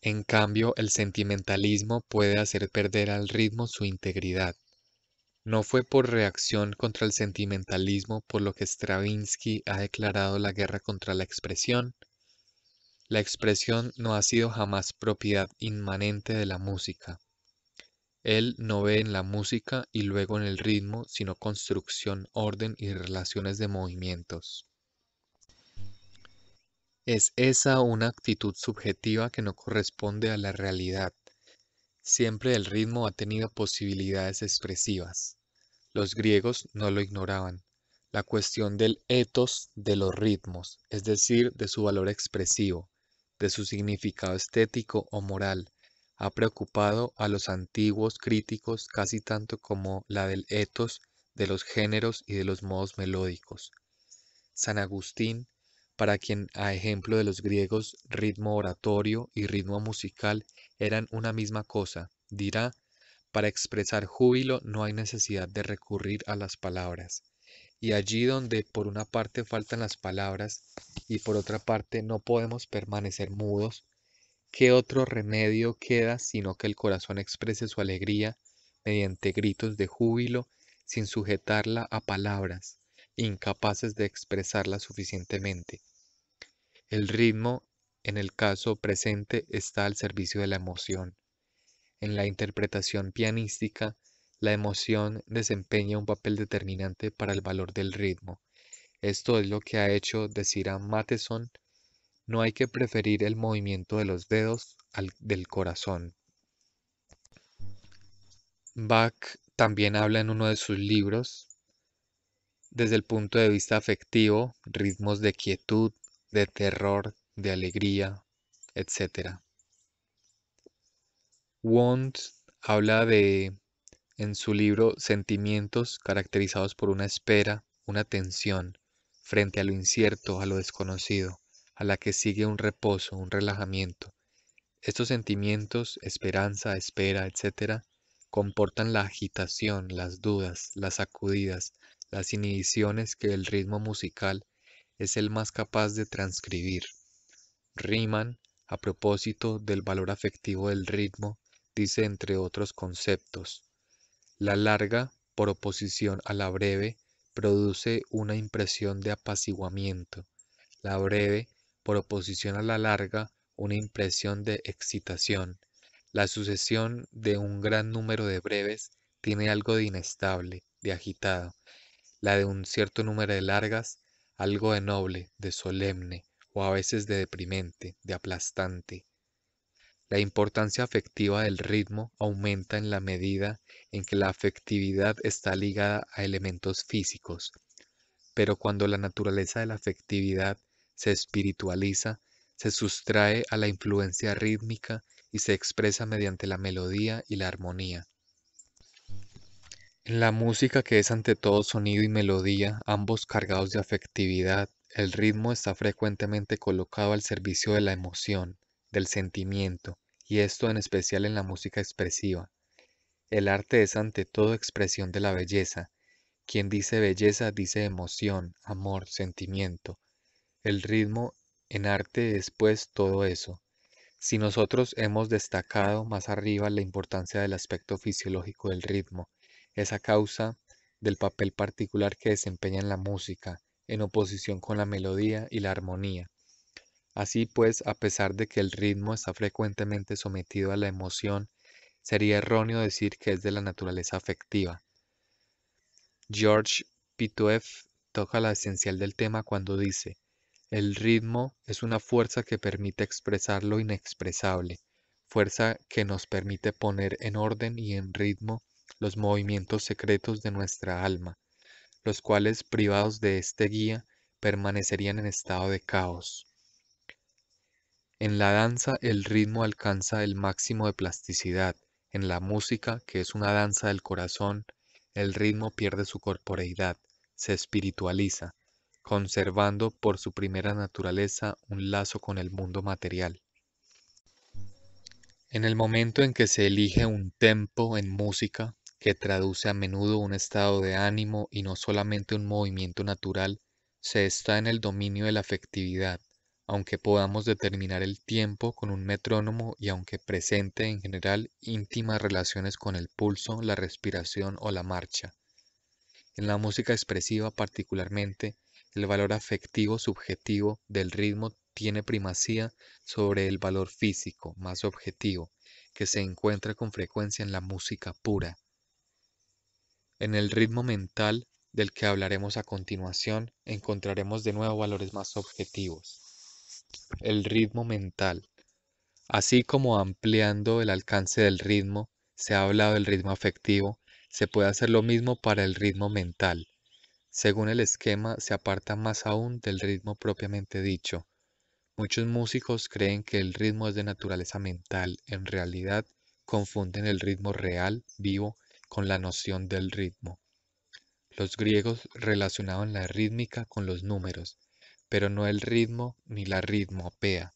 En cambio, el sentimentalismo puede hacer perder al ritmo su integridad. No fue por reacción contra el sentimentalismo por lo que Stravinsky ha declarado la guerra contra la expresión. La expresión no ha sido jamás propiedad inmanente de la música. Él no ve en la música y luego en el ritmo, sino construcción, orden y relaciones de movimientos. Es esa una actitud subjetiva que no corresponde a la realidad. Siempre el ritmo ha tenido posibilidades expresivas. Los griegos no lo ignoraban. La cuestión del etos de los ritmos, es decir, de su valor expresivo, de su significado estético o moral, ha preocupado a los antiguos críticos casi tanto como la del etos de los géneros y de los modos melódicos. San Agustín para quien, a ejemplo de los griegos, ritmo oratorio y ritmo musical eran una misma cosa, dirá, para expresar júbilo no hay necesidad de recurrir a las palabras. Y allí donde por una parte faltan las palabras y por otra parte no podemos permanecer mudos, ¿qué otro remedio queda sino que el corazón exprese su alegría mediante gritos de júbilo sin sujetarla a palabras, incapaces de expresarla suficientemente? El ritmo, en el caso presente, está al servicio de la emoción. En la interpretación pianística, la emoción desempeña un papel determinante para el valor del ritmo. Esto es lo que ha hecho decir a Matheson, no hay que preferir el movimiento de los dedos al del corazón. Bach también habla en uno de sus libros, desde el punto de vista afectivo, ritmos de quietud, de terror, de alegría, etc. Wundt habla de, en su libro, sentimientos caracterizados por una espera, una tensión, frente a lo incierto, a lo desconocido, a la que sigue un reposo, un relajamiento. Estos sentimientos, esperanza, espera, etc., comportan la agitación, las dudas, las sacudidas, las inhibiciones que el ritmo musical es el más capaz de transcribir. Riemann, a propósito del valor afectivo del ritmo, dice entre otros conceptos, la larga, por oposición a la breve, produce una impresión de apaciguamiento, la breve, por oposición a la larga, una impresión de excitación. La sucesión de un gran número de breves tiene algo de inestable, de agitado. La de un cierto número de largas algo de noble, de solemne o a veces de deprimente, de aplastante. La importancia afectiva del ritmo aumenta en la medida en que la afectividad está ligada a elementos físicos, pero cuando la naturaleza de la afectividad se espiritualiza, se sustrae a la influencia rítmica y se expresa mediante la melodía y la armonía, la música que es ante todo sonido y melodía, ambos cargados de afectividad, el ritmo está frecuentemente colocado al servicio de la emoción, del sentimiento, y esto en especial en la música expresiva. El arte es ante todo expresión de la belleza. Quien dice belleza dice emoción, amor, sentimiento. El ritmo en arte es pues todo eso. Si nosotros hemos destacado más arriba la importancia del aspecto fisiológico del ritmo, es a causa del papel particular que desempeña en la música, en oposición con la melodía y la armonía. Así pues, a pesar de que el ritmo está frecuentemente sometido a la emoción, sería erróneo decir que es de la naturaleza afectiva. George pituef toca la esencial del tema cuando dice, el ritmo es una fuerza que permite expresar lo inexpresable, fuerza que nos permite poner en orden y en ritmo los movimientos secretos de nuestra alma, los cuales privados de este guía permanecerían en estado de caos. En la danza el ritmo alcanza el máximo de plasticidad, en la música, que es una danza del corazón, el ritmo pierde su corporeidad, se espiritualiza, conservando por su primera naturaleza un lazo con el mundo material. En el momento en que se elige un tempo en música, que traduce a menudo un estado de ánimo y no solamente un movimiento natural, se está en el dominio de la afectividad, aunque podamos determinar el tiempo con un metrónomo y aunque presente en general íntimas relaciones con el pulso, la respiración o la marcha. En la música expresiva particularmente, el valor afectivo subjetivo del ritmo tiene primacía sobre el valor físico más objetivo, que se encuentra con frecuencia en la música pura. En el ritmo mental del que hablaremos a continuación, encontraremos de nuevo valores más objetivos. El ritmo mental. Así como ampliando el alcance del ritmo, se ha hablado del ritmo afectivo, se puede hacer lo mismo para el ritmo mental. Según el esquema, se aparta más aún del ritmo propiamente dicho. Muchos músicos creen que el ritmo es de naturaleza mental, en realidad confunden el ritmo real, vivo, con la noción del ritmo. Los griegos relacionaban la rítmica con los números, pero no el ritmo ni la ritmopea.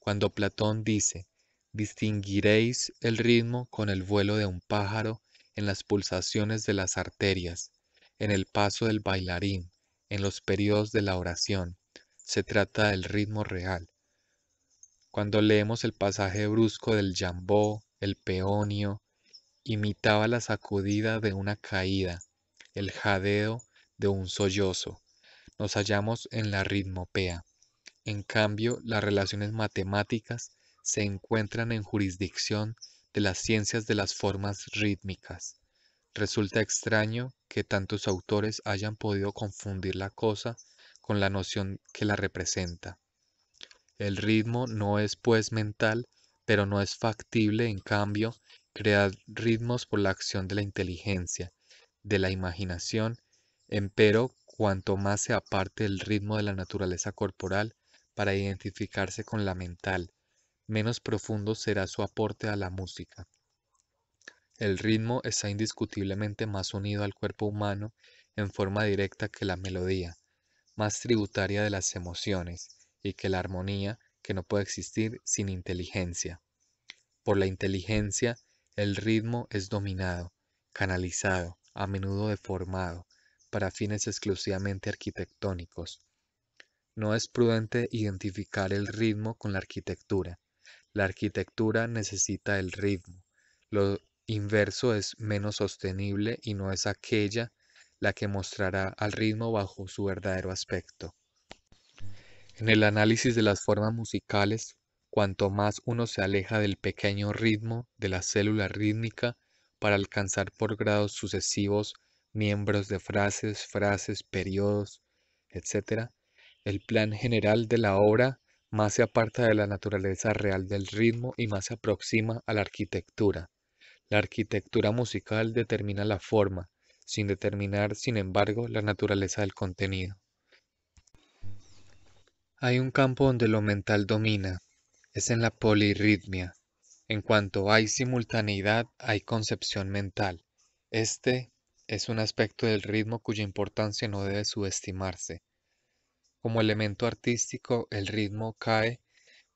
Cuando Platón dice, distinguiréis el ritmo con el vuelo de un pájaro en las pulsaciones de las arterias, en el paso del bailarín, en los periodos de la oración. Se trata del ritmo real. Cuando leemos el pasaje brusco del jambó, el peonio, imitaba la sacudida de una caída, el jadeo de un sollozo. Nos hallamos en la ritmopea. En cambio, las relaciones matemáticas se encuentran en jurisdicción de las ciencias de las formas rítmicas. Resulta extraño que tantos autores hayan podido confundir la cosa con la noción que la representa. El ritmo no es pues mental, pero no es factible, en cambio, crear ritmos por la acción de la inteligencia, de la imaginación, empero cuanto más se aparte el ritmo de la naturaleza corporal para identificarse con la mental, menos profundo será su aporte a la música. El ritmo está indiscutiblemente más unido al cuerpo humano en forma directa que la melodía, más tributaria de las emociones, y que la armonía que no puede existir sin inteligencia. Por la inteligencia el ritmo es dominado, canalizado, a menudo deformado, para fines exclusivamente arquitectónicos. No es prudente identificar el ritmo con la arquitectura. La arquitectura necesita el ritmo. Lo inverso es menos sostenible y no es aquella la que mostrará al ritmo bajo su verdadero aspecto. En el análisis de las formas musicales cuanto más uno se aleja del pequeño ritmo de la célula rítmica para alcanzar por grados sucesivos miembros de frases, frases, periodos, etc., el plan general de la obra más se aparta de la naturaleza real del ritmo y más se aproxima a la arquitectura. La arquitectura musical determina la forma, sin determinar, sin embargo, la naturaleza del contenido. Hay un campo donde lo mental domina, es en la polirritmia. En cuanto hay simultaneidad, hay concepción mental. Este es un aspecto del ritmo cuya importancia no debe subestimarse. Como elemento artístico, el ritmo cae,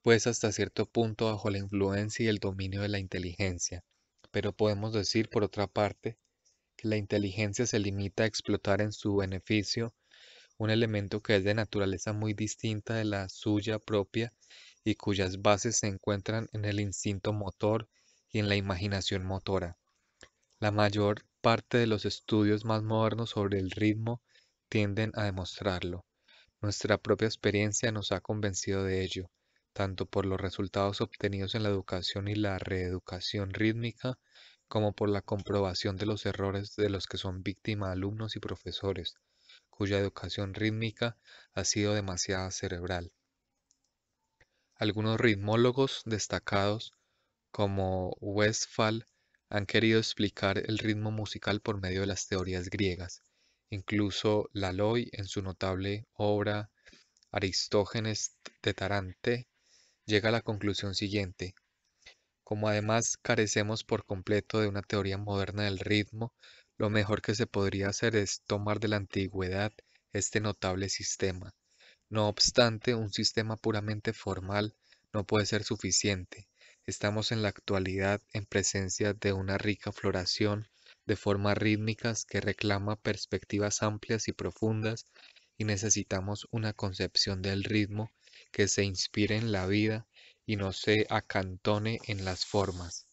pues hasta cierto punto, bajo la influencia y el dominio de la inteligencia. Pero podemos decir, por otra parte, que la inteligencia se limita a explotar en su beneficio un elemento que es de naturaleza muy distinta de la suya propia y cuyas bases se encuentran en el instinto motor y en la imaginación motora. La mayor parte de los estudios más modernos sobre el ritmo tienden a demostrarlo. Nuestra propia experiencia nos ha convencido de ello, tanto por los resultados obtenidos en la educación y la reeducación rítmica, como por la comprobación de los errores de los que son víctimas alumnos y profesores, cuya educación rítmica ha sido demasiado cerebral. Algunos ritmólogos destacados, como Westphal, han querido explicar el ritmo musical por medio de las teorías griegas. Incluso Laloy, en su notable obra Aristógenes de Tarante, llega a la conclusión siguiente. Como además carecemos por completo de una teoría moderna del ritmo, lo mejor que se podría hacer es tomar de la antigüedad este notable sistema, no obstante, un sistema puramente formal no puede ser suficiente. Estamos en la actualidad en presencia de una rica floración de formas rítmicas que reclama perspectivas amplias y profundas y necesitamos una concepción del ritmo que se inspire en la vida y no se acantone en las formas.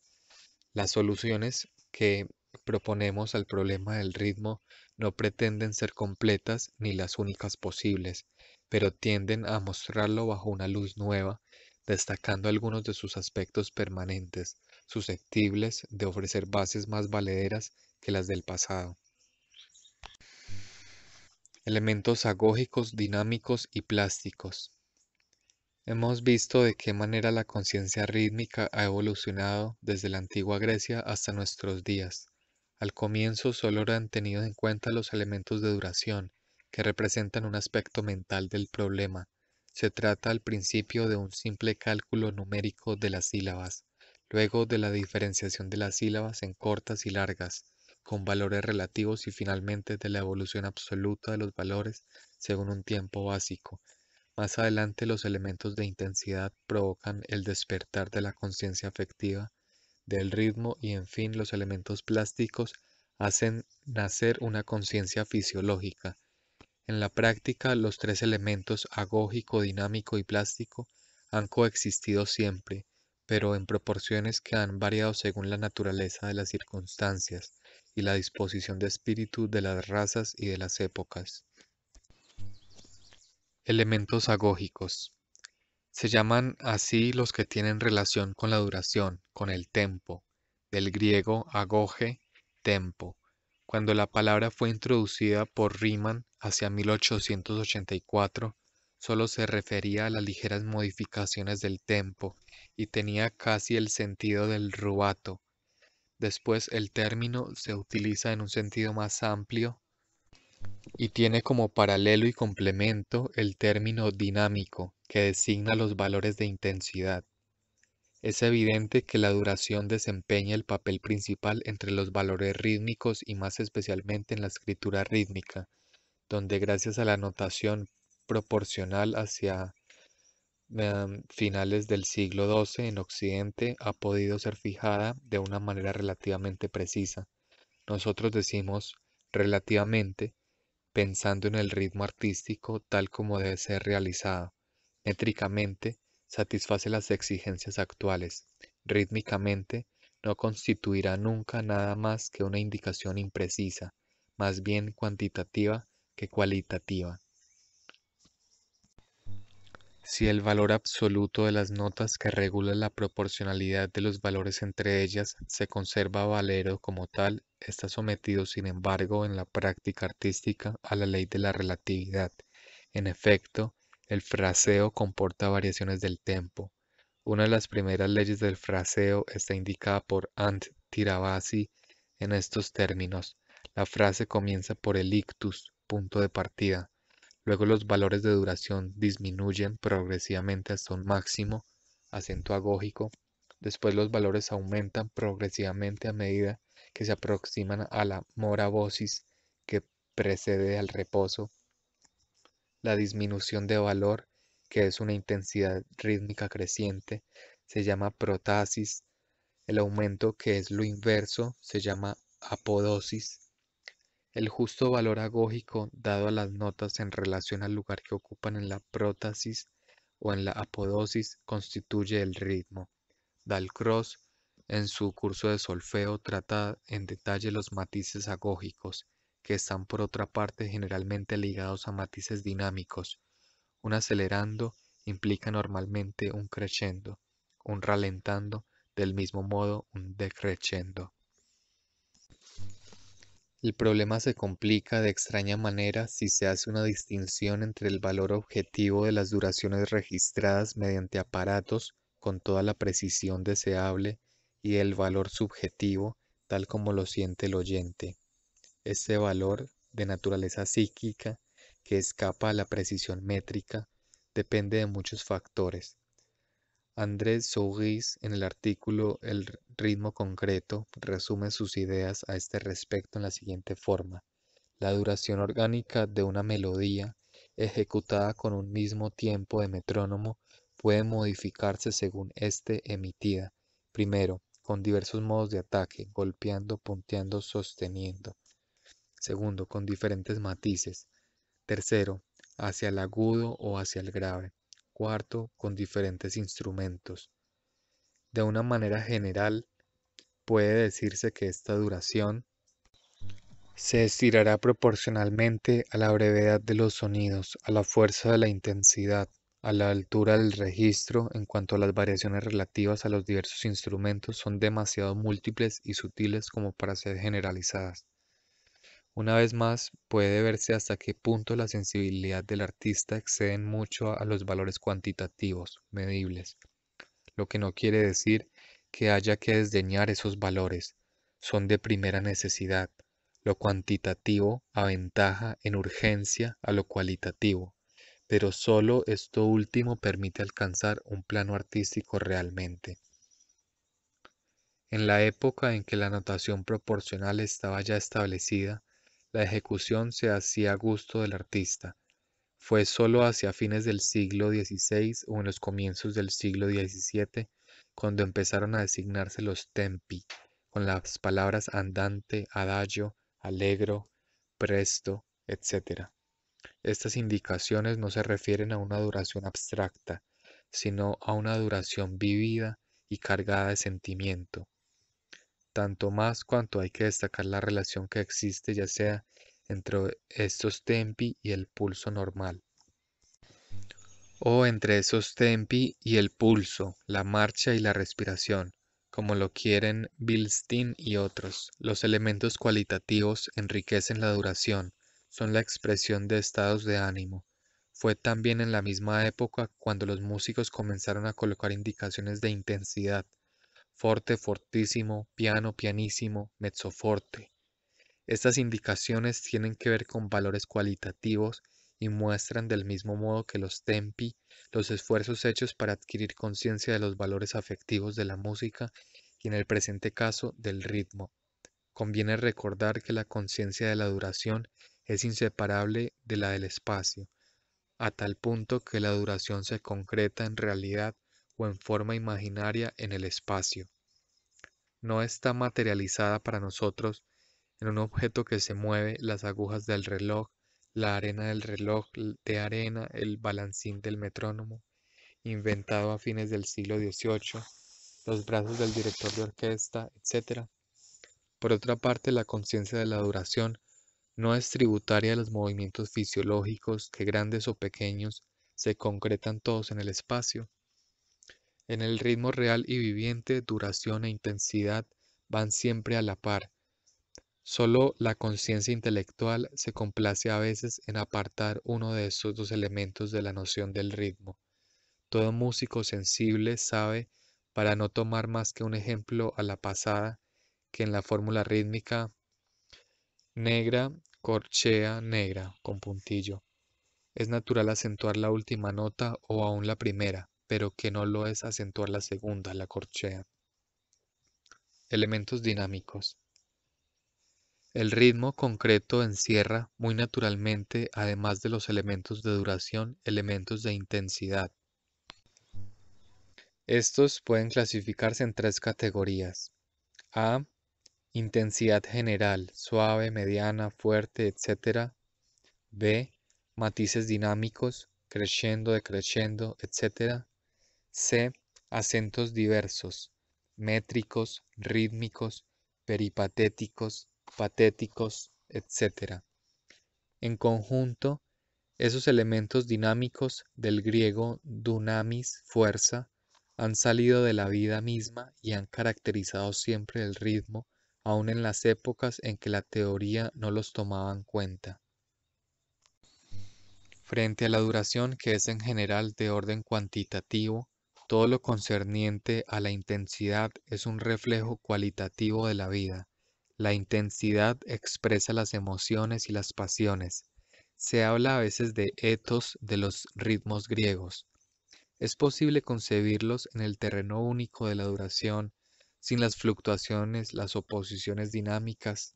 Las soluciones que proponemos al problema del ritmo no pretenden ser completas ni las únicas posibles, pero tienden a mostrarlo bajo una luz nueva, destacando algunos de sus aspectos permanentes, susceptibles de ofrecer bases más valederas que las del pasado. Elementos agógicos, dinámicos y plásticos. Hemos visto de qué manera la conciencia rítmica ha evolucionado desde la antigua Grecia hasta nuestros días. Al comienzo solo eran tenidos en cuenta los elementos de duración, que representan un aspecto mental del problema. Se trata al principio de un simple cálculo numérico de las sílabas, luego de la diferenciación de las sílabas en cortas y largas, con valores relativos y finalmente de la evolución absoluta de los valores según un tiempo básico. Más adelante los elementos de intensidad provocan el despertar de la conciencia afectiva, del ritmo y en fin los elementos plásticos hacen nacer una conciencia fisiológica. En la práctica, los tres elementos agógico, dinámico y plástico han coexistido siempre, pero en proporciones que han variado según la naturaleza de las circunstancias y la disposición de espíritu de las razas y de las épocas. Elementos agógicos. Se llaman así los que tienen relación con la duración, con el tempo, del griego agoge, tempo, cuando la palabra fue introducida por Riemann hacia 1884, solo se refería a las ligeras modificaciones del tempo y tenía casi el sentido del rubato. Después el término se utiliza en un sentido más amplio y tiene como paralelo y complemento el término dinámico, que designa los valores de intensidad. Es evidente que la duración desempeña el papel principal entre los valores rítmicos y más especialmente en la escritura rítmica, donde gracias a la notación proporcional hacia em, finales del siglo XII en Occidente ha podido ser fijada de una manera relativamente precisa. Nosotros decimos relativamente pensando en el ritmo artístico tal como debe ser realizado. Métricamente, satisface las exigencias actuales rítmicamente, no constituirá nunca nada más que una indicación imprecisa, más bien cuantitativa que cualitativa. Si el valor absoluto de las notas que regula la proporcionalidad de los valores entre ellas se conserva valero como tal, está sometido sin embargo en la práctica artística a la ley de la relatividad. En efecto, el fraseo comporta variaciones del tempo. Una de las primeras leyes del fraseo está indicada por Ant Tirabasi en estos términos. La frase comienza por el ictus, punto de partida. Luego los valores de duración disminuyen progresivamente hasta un máximo, acento agógico. Después los valores aumentan progresivamente a medida que se aproximan a la morabosis que precede al reposo la disminución de valor, que es una intensidad rítmica creciente, se llama protasis. El aumento, que es lo inverso, se llama apodosis. El justo valor agógico dado a las notas en relación al lugar que ocupan en la prótasis o en la apodosis constituye el ritmo. Dalcross, en su curso de solfeo, trata en detalle los matices agógicos que están por otra parte generalmente ligados a matices dinámicos. Un acelerando implica normalmente un crescendo, un ralentando, del mismo modo un decrescendo. El problema se complica de extraña manera si se hace una distinción entre el valor objetivo de las duraciones registradas mediante aparatos con toda la precisión deseable y el valor subjetivo tal como lo siente el oyente este valor de naturaleza psíquica que escapa a la precisión métrica depende de muchos factores. Andrés Souris, en el artículo El ritmo concreto, resume sus ideas a este respecto en la siguiente forma. La duración orgánica de una melodía ejecutada con un mismo tiempo de metrónomo puede modificarse según éste emitida, primero, con diversos modos de ataque, golpeando, punteando, sosteniendo, Segundo, con diferentes matices. Tercero, hacia el agudo o hacia el grave. Cuarto, con diferentes instrumentos. De una manera general, puede decirse que esta duración se estirará proporcionalmente a la brevedad de los sonidos, a la fuerza de la intensidad, a la altura del registro en cuanto a las variaciones relativas a los diversos instrumentos son demasiado múltiples y sutiles como para ser generalizadas. Una vez más, puede verse hasta qué punto la sensibilidad del artista excede mucho a los valores cuantitativos, medibles, lo que no quiere decir que haya que desdeñar esos valores, son de primera necesidad. Lo cuantitativo aventaja en urgencia a lo cualitativo, pero solo esto último permite alcanzar un plano artístico realmente. En la época en que la notación proporcional estaba ya establecida, la ejecución se hacía a gusto del artista. Fue sólo hacia fines del siglo XVI o en los comienzos del siglo XVII cuando empezaron a designarse los tempi, con las palabras andante, adagio, alegro, presto, etc. Estas indicaciones no se refieren a una duración abstracta, sino a una duración vivida y cargada de sentimiento, tanto más cuanto hay que destacar la relación que existe ya sea entre estos tempi y el pulso normal o entre esos tempi y el pulso, la marcha y la respiración, como lo quieren Bilstein y otros. Los elementos cualitativos enriquecen la duración, son la expresión de estados de ánimo. Fue también en la misma época cuando los músicos comenzaron a colocar indicaciones de intensidad, forte, fortísimo, piano, pianísimo, mezzoforte. Estas indicaciones tienen que ver con valores cualitativos y muestran del mismo modo que los tempi los esfuerzos hechos para adquirir conciencia de los valores afectivos de la música y en el presente caso del ritmo. Conviene recordar que la conciencia de la duración es inseparable de la del espacio, a tal punto que la duración se concreta en realidad en forma imaginaria en el espacio. No está materializada para nosotros en un objeto que se mueve, las agujas del reloj, la arena del reloj de arena, el balancín del metrónomo, inventado a fines del siglo XVIII, los brazos del director de orquesta, etc. Por otra parte, la conciencia de la duración no es tributaria a los movimientos fisiológicos que grandes o pequeños se concretan todos en el espacio. En el ritmo real y viviente, duración e intensidad van siempre a la par. Solo la conciencia intelectual se complace a veces en apartar uno de estos dos elementos de la noción del ritmo. Todo músico sensible sabe, para no tomar más que un ejemplo a la pasada, que en la fórmula rítmica negra, corchea, negra, con puntillo, es natural acentuar la última nota o aún la primera pero que no lo es acentuar la segunda, la corchea. Elementos dinámicos. El ritmo concreto encierra, muy naturalmente, además de los elementos de duración, elementos de intensidad. Estos pueden clasificarse en tres categorías. A. Intensidad general, suave, mediana, fuerte, etc. B. Matices dinámicos, creciendo, decreciendo, etc. C. Acentos diversos, métricos, rítmicos, peripatéticos, patéticos, etc. En conjunto, esos elementos dinámicos del griego dunamis, fuerza, han salido de la vida misma y han caracterizado siempre el ritmo, aun en las épocas en que la teoría no los tomaba en cuenta. Frente a la duración que es en general de orden cuantitativo, todo lo concerniente a la intensidad es un reflejo cualitativo de la vida. La intensidad expresa las emociones y las pasiones. Se habla a veces de etos de los ritmos griegos. Es posible concebirlos en el terreno único de la duración, sin las fluctuaciones, las oposiciones dinámicas.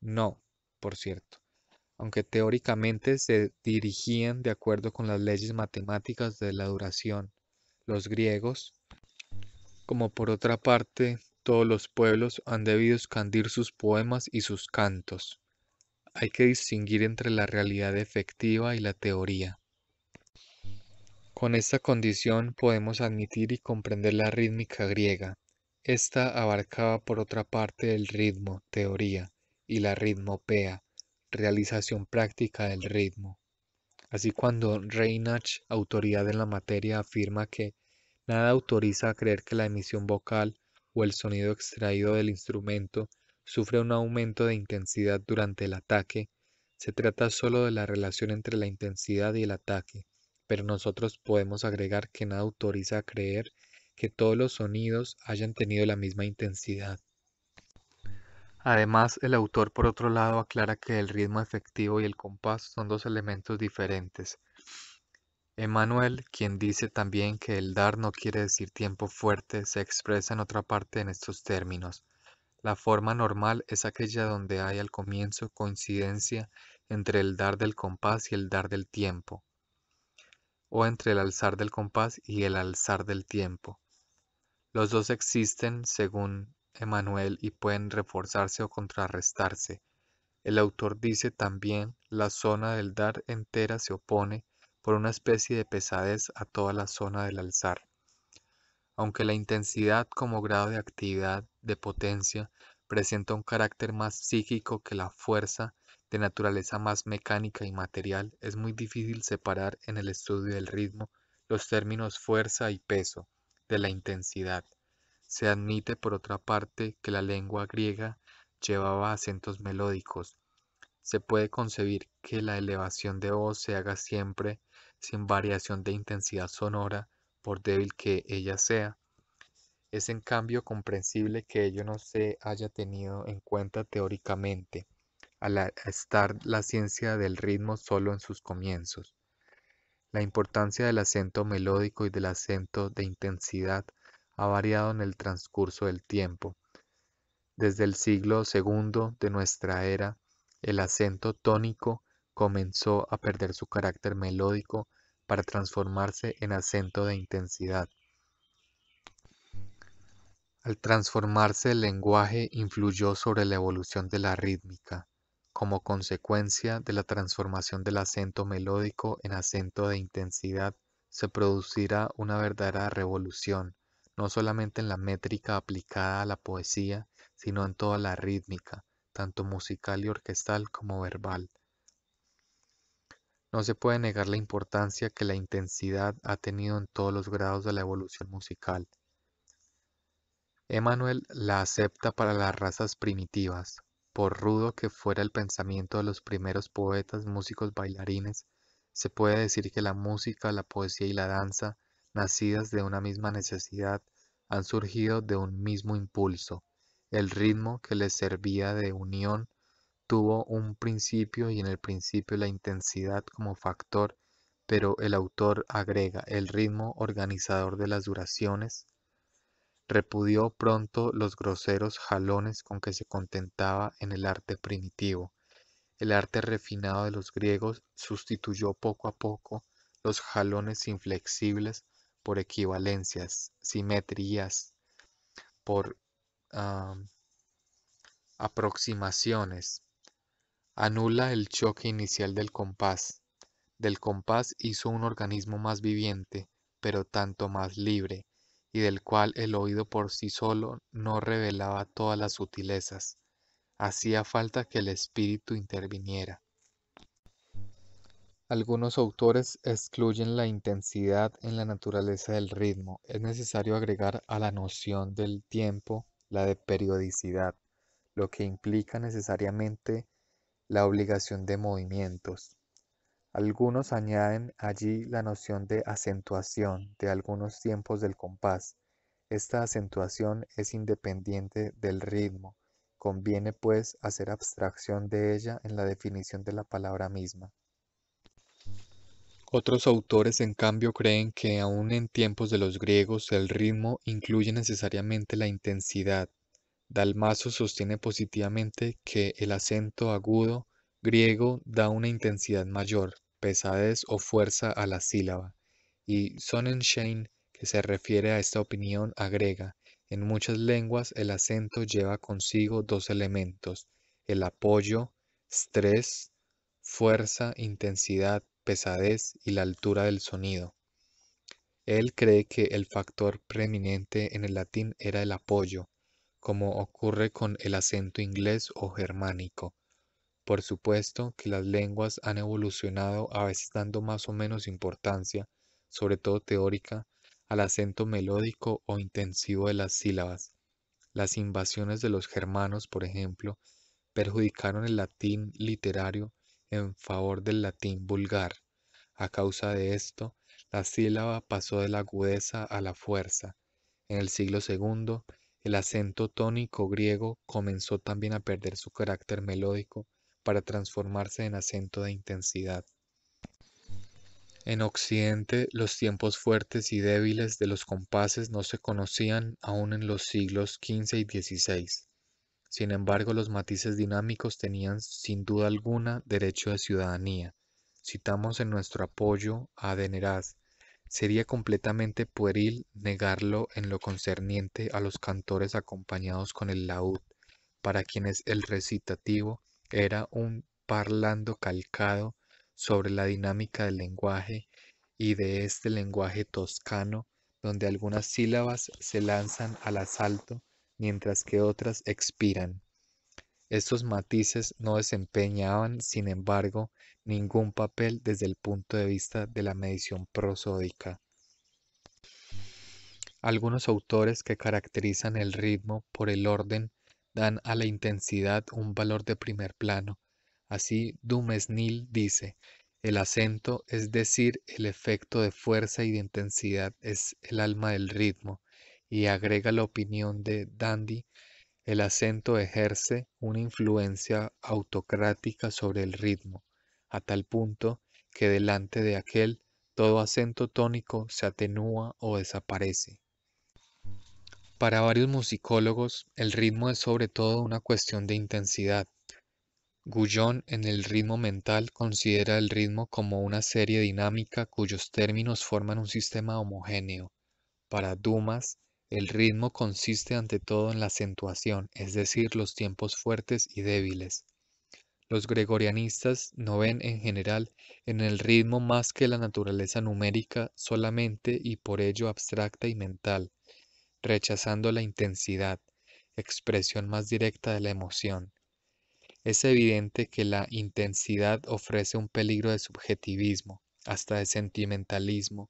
No, por cierto aunque teóricamente se dirigían de acuerdo con las leyes matemáticas de la duración los griegos, como por otra parte todos los pueblos han debido escandir sus poemas y sus cantos. Hay que distinguir entre la realidad efectiva y la teoría. Con esta condición podemos admitir y comprender la rítmica griega. Esta abarcaba por otra parte el ritmo, teoría, y la ritmopea, realización práctica del ritmo. Así cuando Reinach, autoridad en la materia, afirma que nada autoriza a creer que la emisión vocal o el sonido extraído del instrumento sufre un aumento de intensidad durante el ataque, se trata solo de la relación entre la intensidad y el ataque, pero nosotros podemos agregar que nada autoriza a creer que todos los sonidos hayan tenido la misma intensidad. Además, el autor por otro lado aclara que el ritmo efectivo y el compás son dos elementos diferentes. Emmanuel, quien dice también que el dar no quiere decir tiempo fuerte, se expresa en otra parte en estos términos. La forma normal es aquella donde hay al comienzo coincidencia entre el dar del compás y el dar del tiempo, o entre el alzar del compás y el alzar del tiempo. Los dos existen según Emanuel y pueden reforzarse o contrarrestarse. El autor dice también, la zona del dar entera se opone por una especie de pesadez a toda la zona del alzar. Aunque la intensidad como grado de actividad, de potencia, presenta un carácter más psíquico que la fuerza, de naturaleza más mecánica y material, es muy difícil separar en el estudio del ritmo los términos fuerza y peso de la intensidad. Se admite, por otra parte, que la lengua griega llevaba acentos melódicos. Se puede concebir que la elevación de voz se haga siempre sin variación de intensidad sonora, por débil que ella sea. Es en cambio comprensible que ello no se haya tenido en cuenta teóricamente, al estar la ciencia del ritmo solo en sus comienzos. La importancia del acento melódico y del acento de intensidad ha variado en el transcurso del tiempo. Desde el siglo II de nuestra era, el acento tónico comenzó a perder su carácter melódico para transformarse en acento de intensidad. Al transformarse el lenguaje influyó sobre la evolución de la rítmica, como consecuencia de la transformación del acento melódico en acento de intensidad, se producirá una verdadera revolución no solamente en la métrica aplicada a la poesía, sino en toda la rítmica, tanto musical y orquestal como verbal. No se puede negar la importancia que la intensidad ha tenido en todos los grados de la evolución musical. Emmanuel la acepta para las razas primitivas, por rudo que fuera el pensamiento de los primeros poetas, músicos, bailarines, se puede decir que la música, la poesía y la danza, nacidas de una misma necesidad, han surgido de un mismo impulso. El ritmo que les servía de unión tuvo un principio y en el principio la intensidad como factor, pero el autor agrega el ritmo organizador de las duraciones. Repudió pronto los groseros jalones con que se contentaba en el arte primitivo. El arte refinado de los griegos sustituyó poco a poco los jalones inflexibles por equivalencias, simetrías, por aproximaciones. Anula el choque inicial del compás. Del compás hizo un organismo más viviente, pero tanto más libre, y del cual el oído por sí solo no revelaba todas las sutilezas. Hacía falta que el espíritu interviniera. Algunos autores excluyen la intensidad en la naturaleza del ritmo. Es necesario agregar a la noción del tiempo la de periodicidad, lo que implica necesariamente la obligación de movimientos. Algunos añaden allí la noción de acentuación de algunos tiempos del compás. Esta acentuación es independiente del ritmo. Conviene pues hacer abstracción de ella en la definición de la palabra misma. Otros autores en cambio creen que aún en tiempos de los griegos el ritmo incluye necesariamente la intensidad. Dalmaso sostiene positivamente que el acento agudo griego da una intensidad mayor, pesadez o fuerza a la sílaba, y Sonnenschein, que se refiere a esta opinión, agrega, en muchas lenguas el acento lleva consigo dos elementos, el apoyo, estrés, fuerza, intensidad, pesadez y la altura del sonido. Él cree que el factor preeminente en el latín era el apoyo, como ocurre con el acento inglés o germánico. Por supuesto que las lenguas han evolucionado a veces dando más o menos importancia, sobre todo teórica, al acento melódico o intensivo de las sílabas. Las invasiones de los germanos, por ejemplo, perjudicaron el latín literario en favor del latín vulgar. A causa de esto, la sílaba pasó de la agudeza a la fuerza. En el siglo II, el acento tónico griego comenzó también a perder su carácter melódico para transformarse en acento de intensidad. En Occidente, los tiempos fuertes y débiles de los compases no se conocían aún en los siglos XV y XVI. Sin embargo, los matices dinámicos tenían sin duda alguna derecho de ciudadanía. Citamos en nuestro apoyo a Deneraz. Sería completamente pueril negarlo en lo concerniente a los cantores acompañados con el laúd, para quienes el recitativo era un parlando calcado sobre la dinámica del lenguaje y de este lenguaje toscano, donde algunas sílabas se lanzan al asalto mientras que otras expiran. Estos matices no desempeñaban, sin embargo, ningún papel desde el punto de vista de la medición prosódica. Algunos autores que caracterizan el ritmo por el orden dan a la intensidad un valor de primer plano. Así, Dumesnil dice, el acento, es decir, el efecto de fuerza y de intensidad, es el alma del ritmo y agrega la opinión de Dandy, el acento ejerce una influencia autocrática sobre el ritmo, a tal punto que delante de aquel todo acento tónico se atenúa o desaparece. Para varios musicólogos, el ritmo es sobre todo una cuestión de intensidad. Guyon en el ritmo mental considera el ritmo como una serie dinámica cuyos términos forman un sistema homogéneo. Para Dumas, el ritmo consiste ante todo en la acentuación, es decir, los tiempos fuertes y débiles. Los gregorianistas no ven en general en el ritmo más que la naturaleza numérica solamente y por ello abstracta y mental, rechazando la intensidad, expresión más directa de la emoción. Es evidente que la intensidad ofrece un peligro de subjetivismo, hasta de sentimentalismo,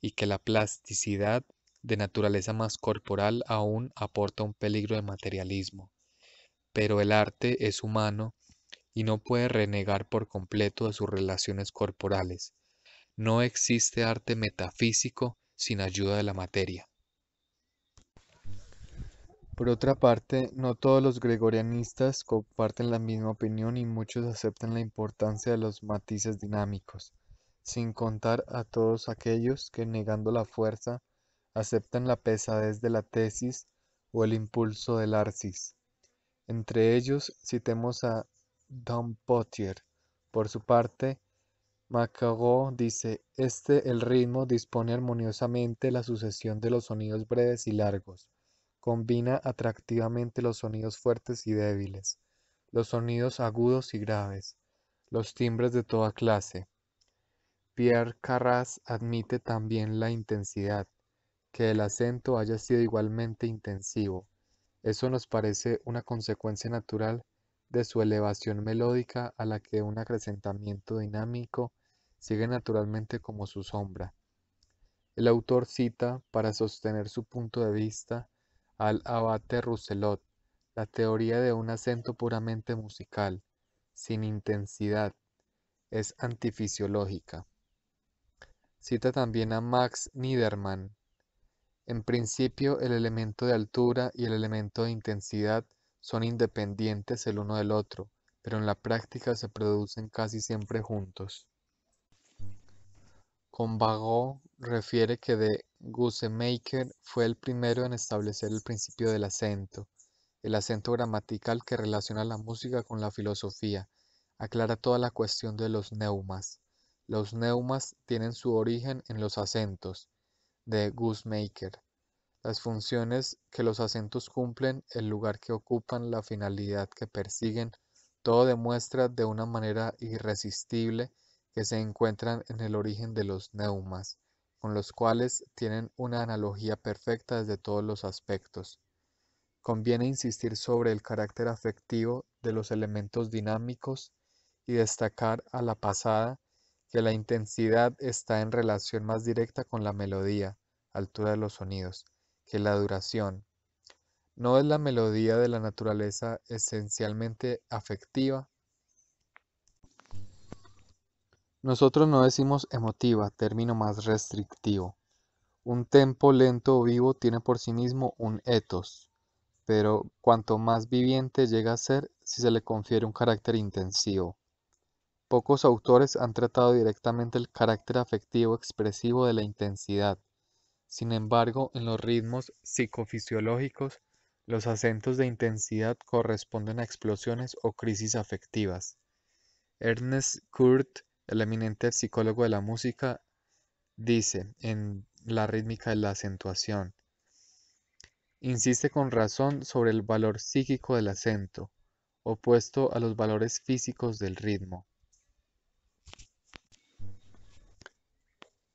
y que la plasticidad de naturaleza más corporal aún aporta un peligro de materialismo, pero el arte es humano y no puede renegar por completo de sus relaciones corporales. No existe arte metafísico sin ayuda de la materia. Por otra parte, no todos los gregorianistas comparten la misma opinión y muchos aceptan la importancia de los matices dinámicos, sin contar a todos aquellos que negando la fuerza aceptan la pesadez de la tesis o el impulso del arcis. Entre ellos citemos a Don Potier. Por su parte, Macago dice, este el ritmo dispone armoniosamente la sucesión de los sonidos breves y largos, combina atractivamente los sonidos fuertes y débiles, los sonidos agudos y graves, los timbres de toda clase. Pierre Carras admite también la intensidad, que el acento haya sido igualmente intensivo. Eso nos parece una consecuencia natural de su elevación melódica a la que un acrecentamiento dinámico sigue naturalmente como su sombra. El autor cita, para sostener su punto de vista, al abate Rousselot, la teoría de un acento puramente musical, sin intensidad, es antifisiológica. Cita también a Max Niedermann, en principio, el elemento de altura y el elemento de intensidad son independientes el uno del otro, pero en la práctica se producen casi siempre juntos. Combago refiere que de Gusemaker fue el primero en establecer el principio del acento, el acento gramatical que relaciona la música con la filosofía, aclara toda la cuestión de los neumas. Los neumas tienen su origen en los acentos, de Goosemaker. las funciones que los acentos cumplen, el lugar que ocupan, la finalidad que persiguen, todo demuestra de una manera irresistible que se encuentran en el origen de los neumas, con los cuales tienen una analogía perfecta desde todos los aspectos. Conviene insistir sobre el carácter afectivo de los elementos dinámicos y destacar a la pasada que la intensidad está en relación más directa con la melodía, altura de los sonidos, que la duración. ¿No es la melodía de la naturaleza esencialmente afectiva? Nosotros no decimos emotiva, término más restrictivo. Un tempo lento o vivo tiene por sí mismo un etos, pero cuanto más viviente llega a ser si se le confiere un carácter intensivo. Pocos autores han tratado directamente el carácter afectivo expresivo de la intensidad, sin embargo, en los ritmos psicofisiológicos, los acentos de intensidad corresponden a explosiones o crisis afectivas. Ernest Kurt, el eminente psicólogo de la música, dice en La rítmica de la acentuación, insiste con razón sobre el valor psíquico del acento, opuesto a los valores físicos del ritmo.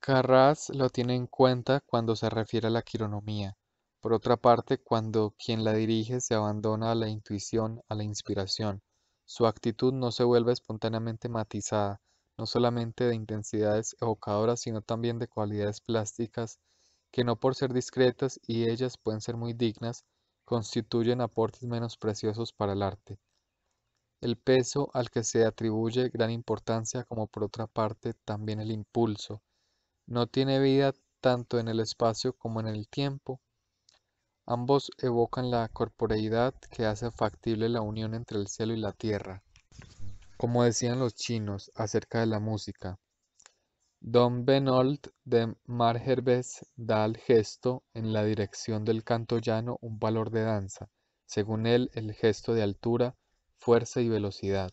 Carras lo tiene en cuenta cuando se refiere a la quironomía. Por otra parte, cuando quien la dirige se abandona a la intuición, a la inspiración, su actitud no se vuelve espontáneamente matizada, no solamente de intensidades evocadoras, sino también de cualidades plásticas que no por ser discretas y ellas pueden ser muy dignas, constituyen aportes menos preciosos para el arte. El peso al que se atribuye gran importancia, como por otra parte también el impulso, no tiene vida tanto en el espacio como en el tiempo. Ambos evocan la corporeidad que hace factible la unión entre el cielo y la tierra. Como decían los chinos acerca de la música, Don Benold de Margerbes da al gesto en la dirección del canto llano un valor de danza, según él el gesto de altura, fuerza y velocidad.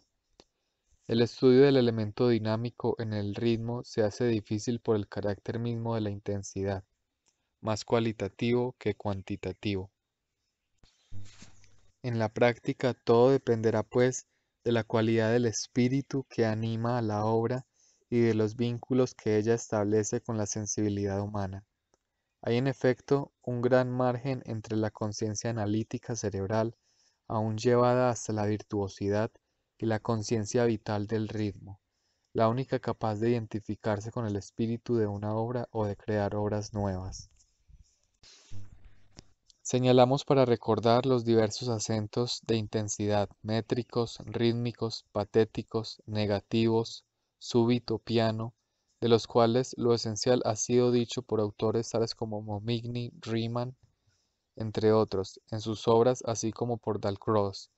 El estudio del elemento dinámico en el ritmo se hace difícil por el carácter mismo de la intensidad, más cualitativo que cuantitativo. En la práctica todo dependerá pues de la cualidad del espíritu que anima a la obra y de los vínculos que ella establece con la sensibilidad humana. Hay en efecto un gran margen entre la conciencia analítica cerebral, aún llevada hasta la virtuosidad, y la conciencia vital del ritmo, la única capaz de identificarse con el espíritu de una obra o de crear obras nuevas. Señalamos para recordar los diversos acentos de intensidad, métricos, rítmicos, patéticos, negativos, súbito, piano, de los cuales lo esencial ha sido dicho por autores tales como Momigny, Riemann, entre otros, en sus obras, así como por Dalcroze,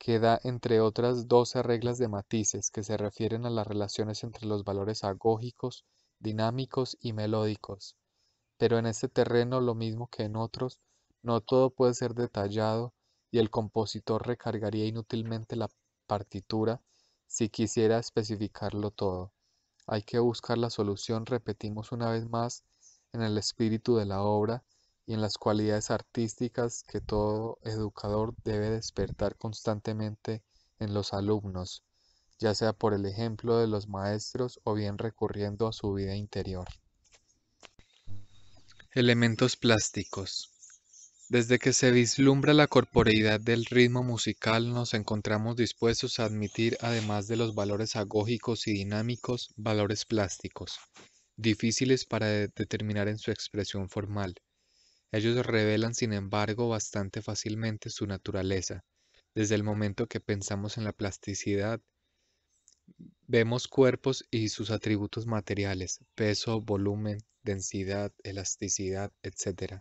queda entre otras, 12 reglas de matices que se refieren a las relaciones entre los valores agógicos, dinámicos y melódicos. Pero en este terreno, lo mismo que en otros, no todo puede ser detallado y el compositor recargaría inútilmente la partitura si quisiera especificarlo todo. Hay que buscar la solución, repetimos una vez más, en el espíritu de la obra, y en las cualidades artísticas que todo educador debe despertar constantemente en los alumnos, ya sea por el ejemplo de los maestros o bien recurriendo a su vida interior. Elementos plásticos. Desde que se vislumbra la corporeidad del ritmo musical, nos encontramos dispuestos a admitir, además de los valores agógicos y dinámicos, valores plásticos, difíciles para determinar en su expresión formal, ellos revelan sin embargo bastante fácilmente su naturaleza. Desde el momento que pensamos en la plasticidad, vemos cuerpos y sus atributos materiales, peso, volumen, densidad, elasticidad, etc.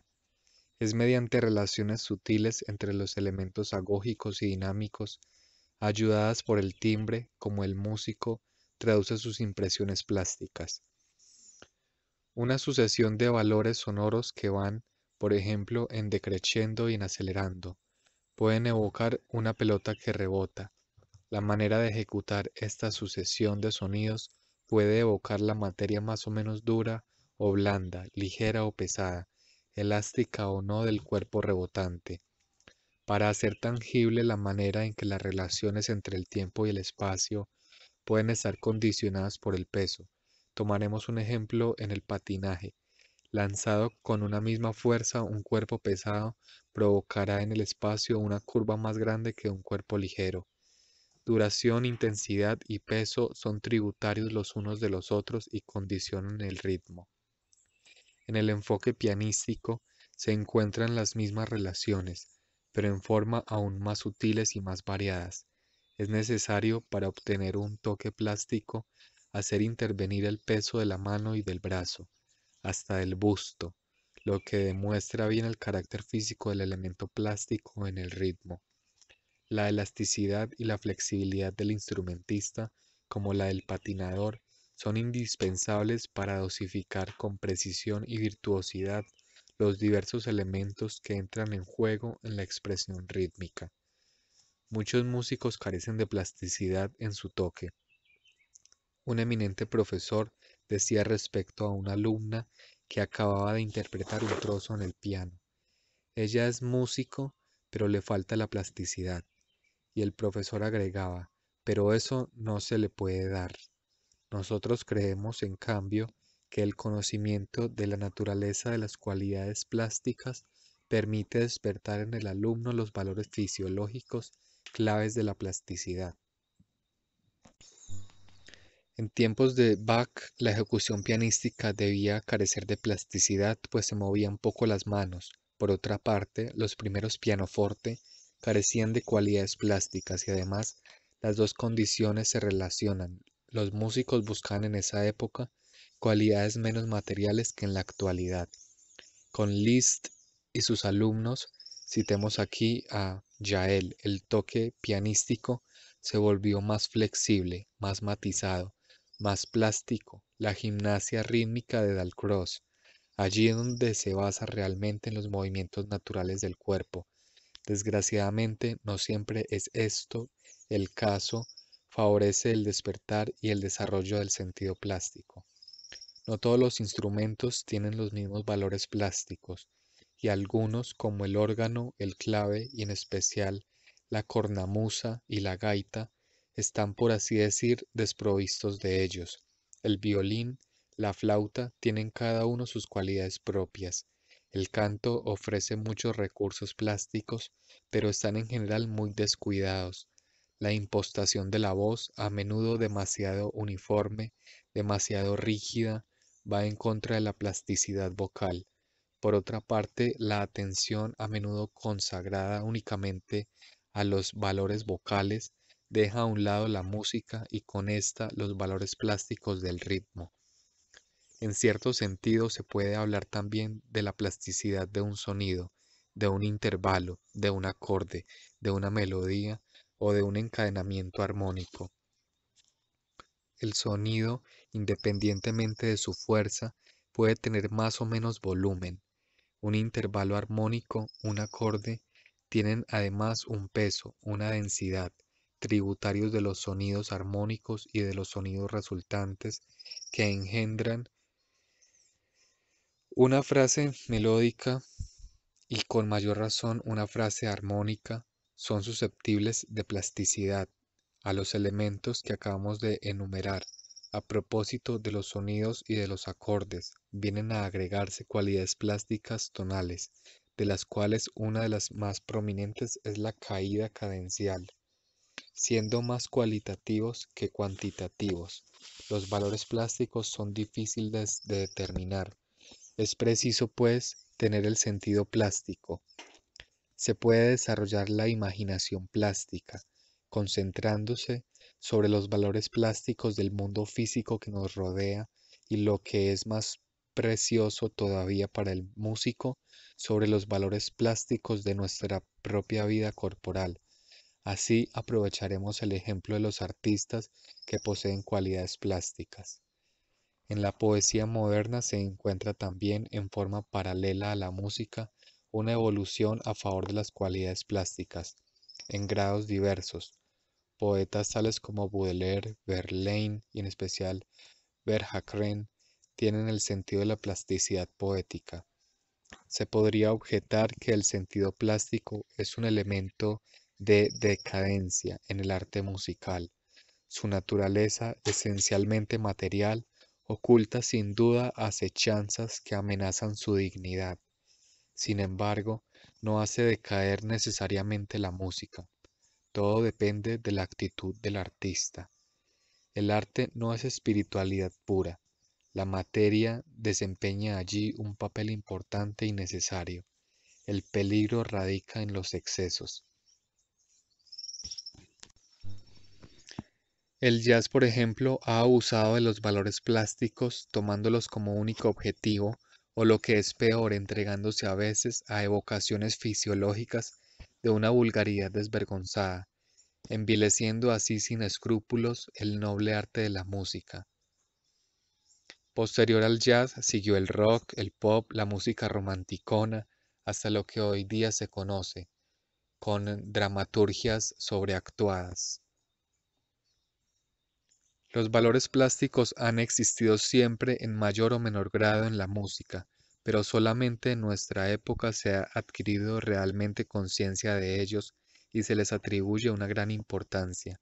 Es mediante relaciones sutiles entre los elementos agógicos y dinámicos, ayudadas por el timbre, como el músico traduce sus impresiones plásticas. Una sucesión de valores sonoros que van por ejemplo en decreciendo y en acelerando, pueden evocar una pelota que rebota. La manera de ejecutar esta sucesión de sonidos puede evocar la materia más o menos dura o blanda, ligera o pesada, elástica o no del cuerpo rebotante. Para hacer tangible la manera en que las relaciones entre el tiempo y el espacio pueden estar condicionadas por el peso, tomaremos un ejemplo en el patinaje, lanzado con una misma fuerza un cuerpo pesado provocará en el espacio una curva más grande que un cuerpo ligero. Duración, intensidad y peso son tributarios los unos de los otros y condicionan el ritmo. En el enfoque pianístico se encuentran las mismas relaciones, pero en forma aún más sutiles y más variadas. Es necesario para obtener un toque plástico hacer intervenir el peso de la mano y del brazo hasta el busto, lo que demuestra bien el carácter físico del elemento plástico en el ritmo. La elasticidad y la flexibilidad del instrumentista, como la del patinador, son indispensables para dosificar con precisión y virtuosidad los diversos elementos que entran en juego en la expresión rítmica. Muchos músicos carecen de plasticidad en su toque, un eminente profesor decía respecto a una alumna que acababa de interpretar un trozo en el piano. Ella es músico, pero le falta la plasticidad. Y el profesor agregaba, pero eso no se le puede dar. Nosotros creemos, en cambio, que el conocimiento de la naturaleza de las cualidades plásticas permite despertar en el alumno los valores fisiológicos claves de la plasticidad. En tiempos de Bach, la ejecución pianística debía carecer de plasticidad, pues se movían poco las manos. Por otra parte, los primeros pianoforte carecían de cualidades plásticas y además las dos condiciones se relacionan. Los músicos buscaban en esa época cualidades menos materiales que en la actualidad. Con Liszt y sus alumnos, citemos aquí a Jael, el toque pianístico se volvió más flexible, más matizado, más plástico, la gimnasia rítmica de Dalcross, allí donde se basa realmente en los movimientos naturales del cuerpo. Desgraciadamente, no siempre es esto el caso, favorece el despertar y el desarrollo del sentido plástico. No todos los instrumentos tienen los mismos valores plásticos, y algunos como el órgano, el clave y en especial la cornamusa y la gaita están por así decir desprovistos de ellos. El violín, la flauta tienen cada uno sus cualidades propias. El canto ofrece muchos recursos plásticos, pero están en general muy descuidados. La impostación de la voz, a menudo demasiado uniforme, demasiado rígida, va en contra de la plasticidad vocal. Por otra parte, la atención a menudo consagrada únicamente a los valores vocales deja a un lado la música y con esta los valores plásticos del ritmo. En cierto sentido se puede hablar también de la plasticidad de un sonido, de un intervalo, de un acorde, de una melodía o de un encadenamiento armónico. El sonido, independientemente de su fuerza, puede tener más o menos volumen. Un intervalo armónico, un acorde, tienen además un peso, una densidad, tributarios de los sonidos armónicos y de los sonidos resultantes que engendran una frase melódica y con mayor razón una frase armónica son susceptibles de plasticidad a los elementos que acabamos de enumerar. A propósito de los sonidos y de los acordes, vienen a agregarse cualidades plásticas tonales, de las cuales una de las más prominentes es la caída cadencial siendo más cualitativos que cuantitativos. Los valores plásticos son difíciles de determinar. Es preciso, pues, tener el sentido plástico. Se puede desarrollar la imaginación plástica, concentrándose sobre los valores plásticos del mundo físico que nos rodea y lo que es más precioso todavía para el músico, sobre los valores plásticos de nuestra propia vida corporal Así aprovecharemos el ejemplo de los artistas que poseen cualidades plásticas. En la poesía moderna se encuentra también en forma paralela a la música una evolución a favor de las cualidades plásticas, en grados diversos. Poetas tales como Baudelaire, Verlaine y en especial Verhaeren tienen el sentido de la plasticidad poética. Se podría objetar que el sentido plástico es un elemento de decadencia en el arte musical. Su naturaleza esencialmente material oculta sin duda acechanzas que amenazan su dignidad. Sin embargo, no hace decaer necesariamente la música. Todo depende de la actitud del artista. El arte no es espiritualidad pura. La materia desempeña allí un papel importante y necesario. El peligro radica en los excesos. El jazz, por ejemplo, ha abusado de los valores plásticos tomándolos como único objetivo o lo que es peor, entregándose a veces a evocaciones fisiológicas de una vulgaridad desvergonzada, envileciendo así sin escrúpulos el noble arte de la música. Posterior al jazz siguió el rock, el pop, la música romanticona, hasta lo que hoy día se conoce, con dramaturgias sobreactuadas. Los valores plásticos han existido siempre en mayor o menor grado en la música, pero solamente en nuestra época se ha adquirido realmente conciencia de ellos y se les atribuye una gran importancia.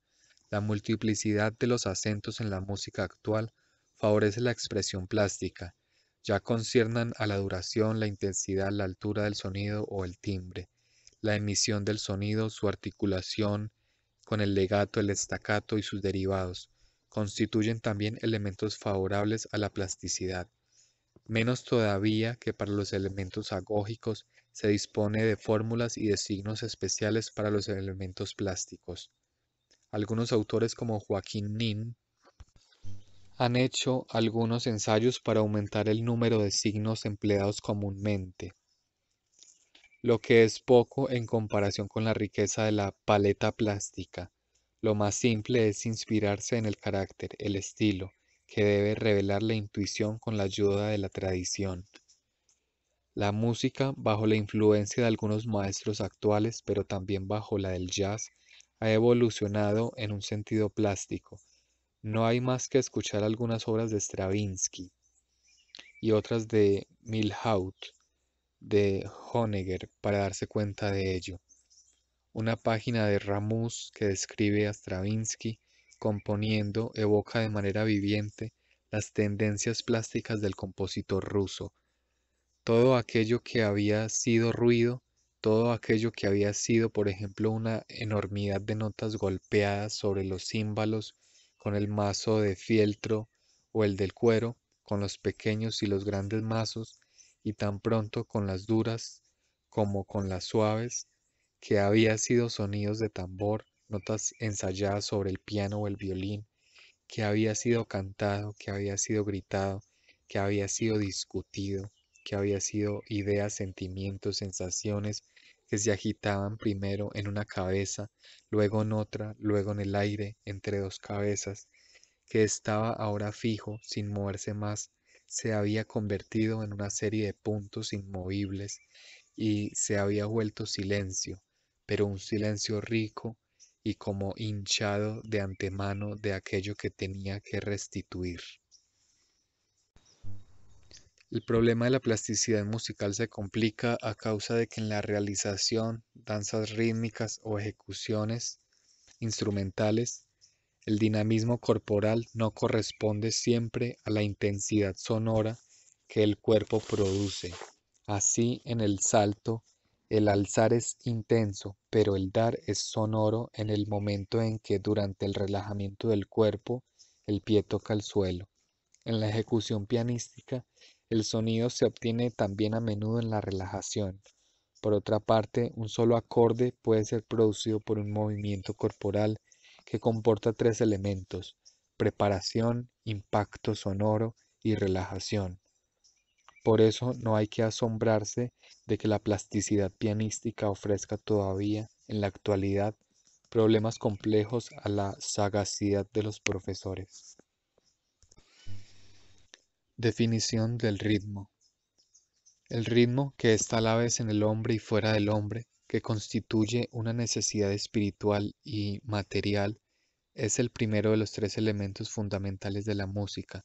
La multiplicidad de los acentos en la música actual favorece la expresión plástica, ya conciernan a la duración, la intensidad, la altura del sonido o el timbre, la emisión del sonido, su articulación con el legato, el estacato y sus derivados, constituyen también elementos favorables a la plasticidad, menos todavía que para los elementos agógicos se dispone de fórmulas y de signos especiales para los elementos plásticos. Algunos autores como Joaquín Nin han hecho algunos ensayos para aumentar el número de signos empleados comúnmente, lo que es poco en comparación con la riqueza de la paleta plástica lo más simple es inspirarse en el carácter, el estilo, que debe revelar la intuición con la ayuda de la tradición. La música, bajo la influencia de algunos maestros actuales, pero también bajo la del jazz, ha evolucionado en un sentido plástico. No hay más que escuchar algunas obras de Stravinsky y otras de Milhaud, de Honegger, para darse cuenta de ello. Una página de Ramuz que describe a Stravinsky componiendo evoca de manera viviente las tendencias plásticas del compositor ruso. Todo aquello que había sido ruido, todo aquello que había sido, por ejemplo, una enormidad de notas golpeadas sobre los címbalos con el mazo de fieltro o el del cuero, con los pequeños y los grandes mazos, y tan pronto con las duras como con las suaves, que había sido sonidos de tambor, notas ensayadas sobre el piano o el violín, que había sido cantado, que había sido gritado, que había sido discutido, que había sido ideas, sentimientos, sensaciones que se agitaban primero en una cabeza, luego en otra, luego en el aire, entre dos cabezas, que estaba ahora fijo, sin moverse más, se había convertido en una serie de puntos inmovibles y se había vuelto silencio, pero un silencio rico y como hinchado de antemano de aquello que tenía que restituir. El problema de la plasticidad musical se complica a causa de que en la realización, danzas rítmicas o ejecuciones instrumentales, el dinamismo corporal no corresponde siempre a la intensidad sonora que el cuerpo produce. Así, en el salto, el alzar es intenso, pero el dar es sonoro en el momento en que durante el relajamiento del cuerpo el pie toca el suelo. En la ejecución pianística, el sonido se obtiene también a menudo en la relajación. Por otra parte, un solo acorde puede ser producido por un movimiento corporal que comporta tres elementos, preparación, impacto sonoro y relajación. Por eso no hay que asombrarse de que la plasticidad pianística ofrezca todavía en la actualidad problemas complejos a la sagacidad de los profesores. Definición del ritmo. El ritmo que está a la vez en el hombre y fuera del hombre, que constituye una necesidad espiritual y material, es el primero de los tres elementos fundamentales de la música.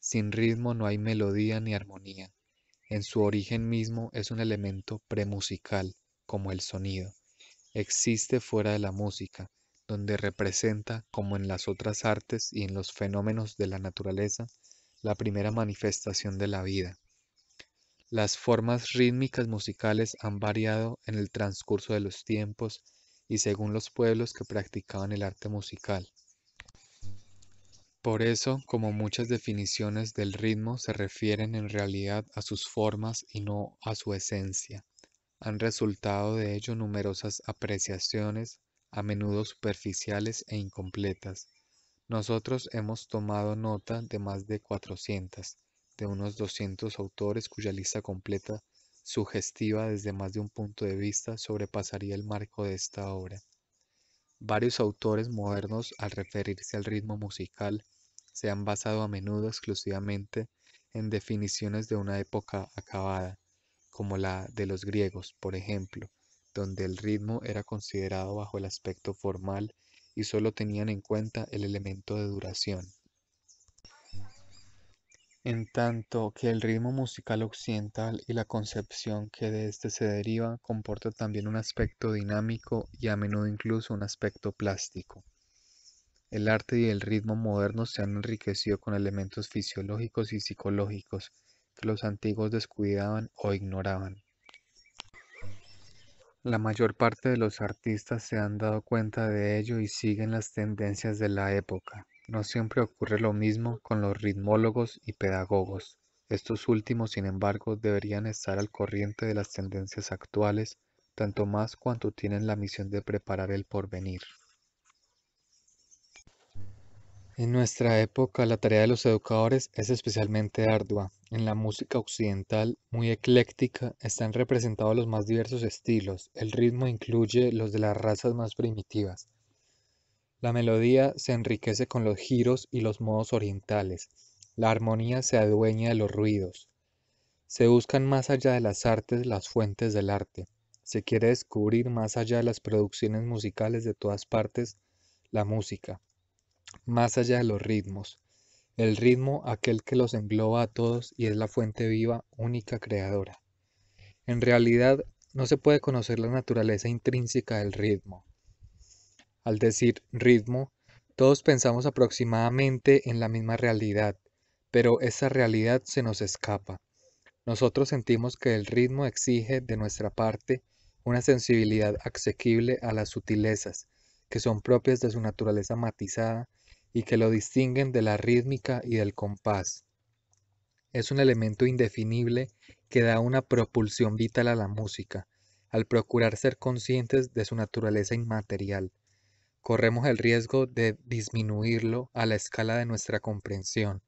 Sin ritmo no hay melodía ni armonía en su origen mismo es un elemento premusical, como el sonido. Existe fuera de la música, donde representa, como en las otras artes y en los fenómenos de la naturaleza, la primera manifestación de la vida. Las formas rítmicas musicales han variado en el transcurso de los tiempos y según los pueblos que practicaban el arte musical. Por eso, como muchas definiciones del ritmo se refieren en realidad a sus formas y no a su esencia, han resultado de ello numerosas apreciaciones, a menudo superficiales e incompletas. Nosotros hemos tomado nota de más de 400, de unos 200 autores cuya lista completa, sugestiva desde más de un punto de vista, sobrepasaría el marco de esta obra. Varios autores modernos, al referirse al ritmo musical, se han basado a menudo exclusivamente en definiciones de una época acabada, como la de los griegos, por ejemplo, donde el ritmo era considerado bajo el aspecto formal y solo tenían en cuenta el elemento de duración. En tanto que el ritmo musical occidental y la concepción que de éste se deriva comporta también un aspecto dinámico y a menudo incluso un aspecto plástico. El arte y el ritmo modernos se han enriquecido con elementos fisiológicos y psicológicos que los antiguos descuidaban o ignoraban. La mayor parte de los artistas se han dado cuenta de ello y siguen las tendencias de la época. No siempre ocurre lo mismo con los ritmólogos y pedagogos. Estos últimos, sin embargo, deberían estar al corriente de las tendencias actuales, tanto más cuanto tienen la misión de preparar el porvenir. En nuestra época la tarea de los educadores es especialmente ardua. En la música occidental, muy ecléctica, están representados los más diversos estilos. El ritmo incluye los de las razas más primitivas. La melodía se enriquece con los giros y los modos orientales. La armonía se adueña de los ruidos. Se buscan más allá de las artes las fuentes del arte. Se quiere descubrir más allá de las producciones musicales de todas partes la música más allá de los ritmos, el ritmo aquel que los engloba a todos y es la fuente viva, única, creadora. En realidad, no se puede conocer la naturaleza intrínseca del ritmo. Al decir ritmo, todos pensamos aproximadamente en la misma realidad, pero esa realidad se nos escapa. Nosotros sentimos que el ritmo exige de nuestra parte una sensibilidad asequible a las sutilezas, que son propias de su naturaleza matizada y que lo distinguen de la rítmica y del compás. Es un elemento indefinible que da una propulsión vital a la música, al procurar ser conscientes de su naturaleza inmaterial. Corremos el riesgo de disminuirlo a la escala de nuestra comprensión,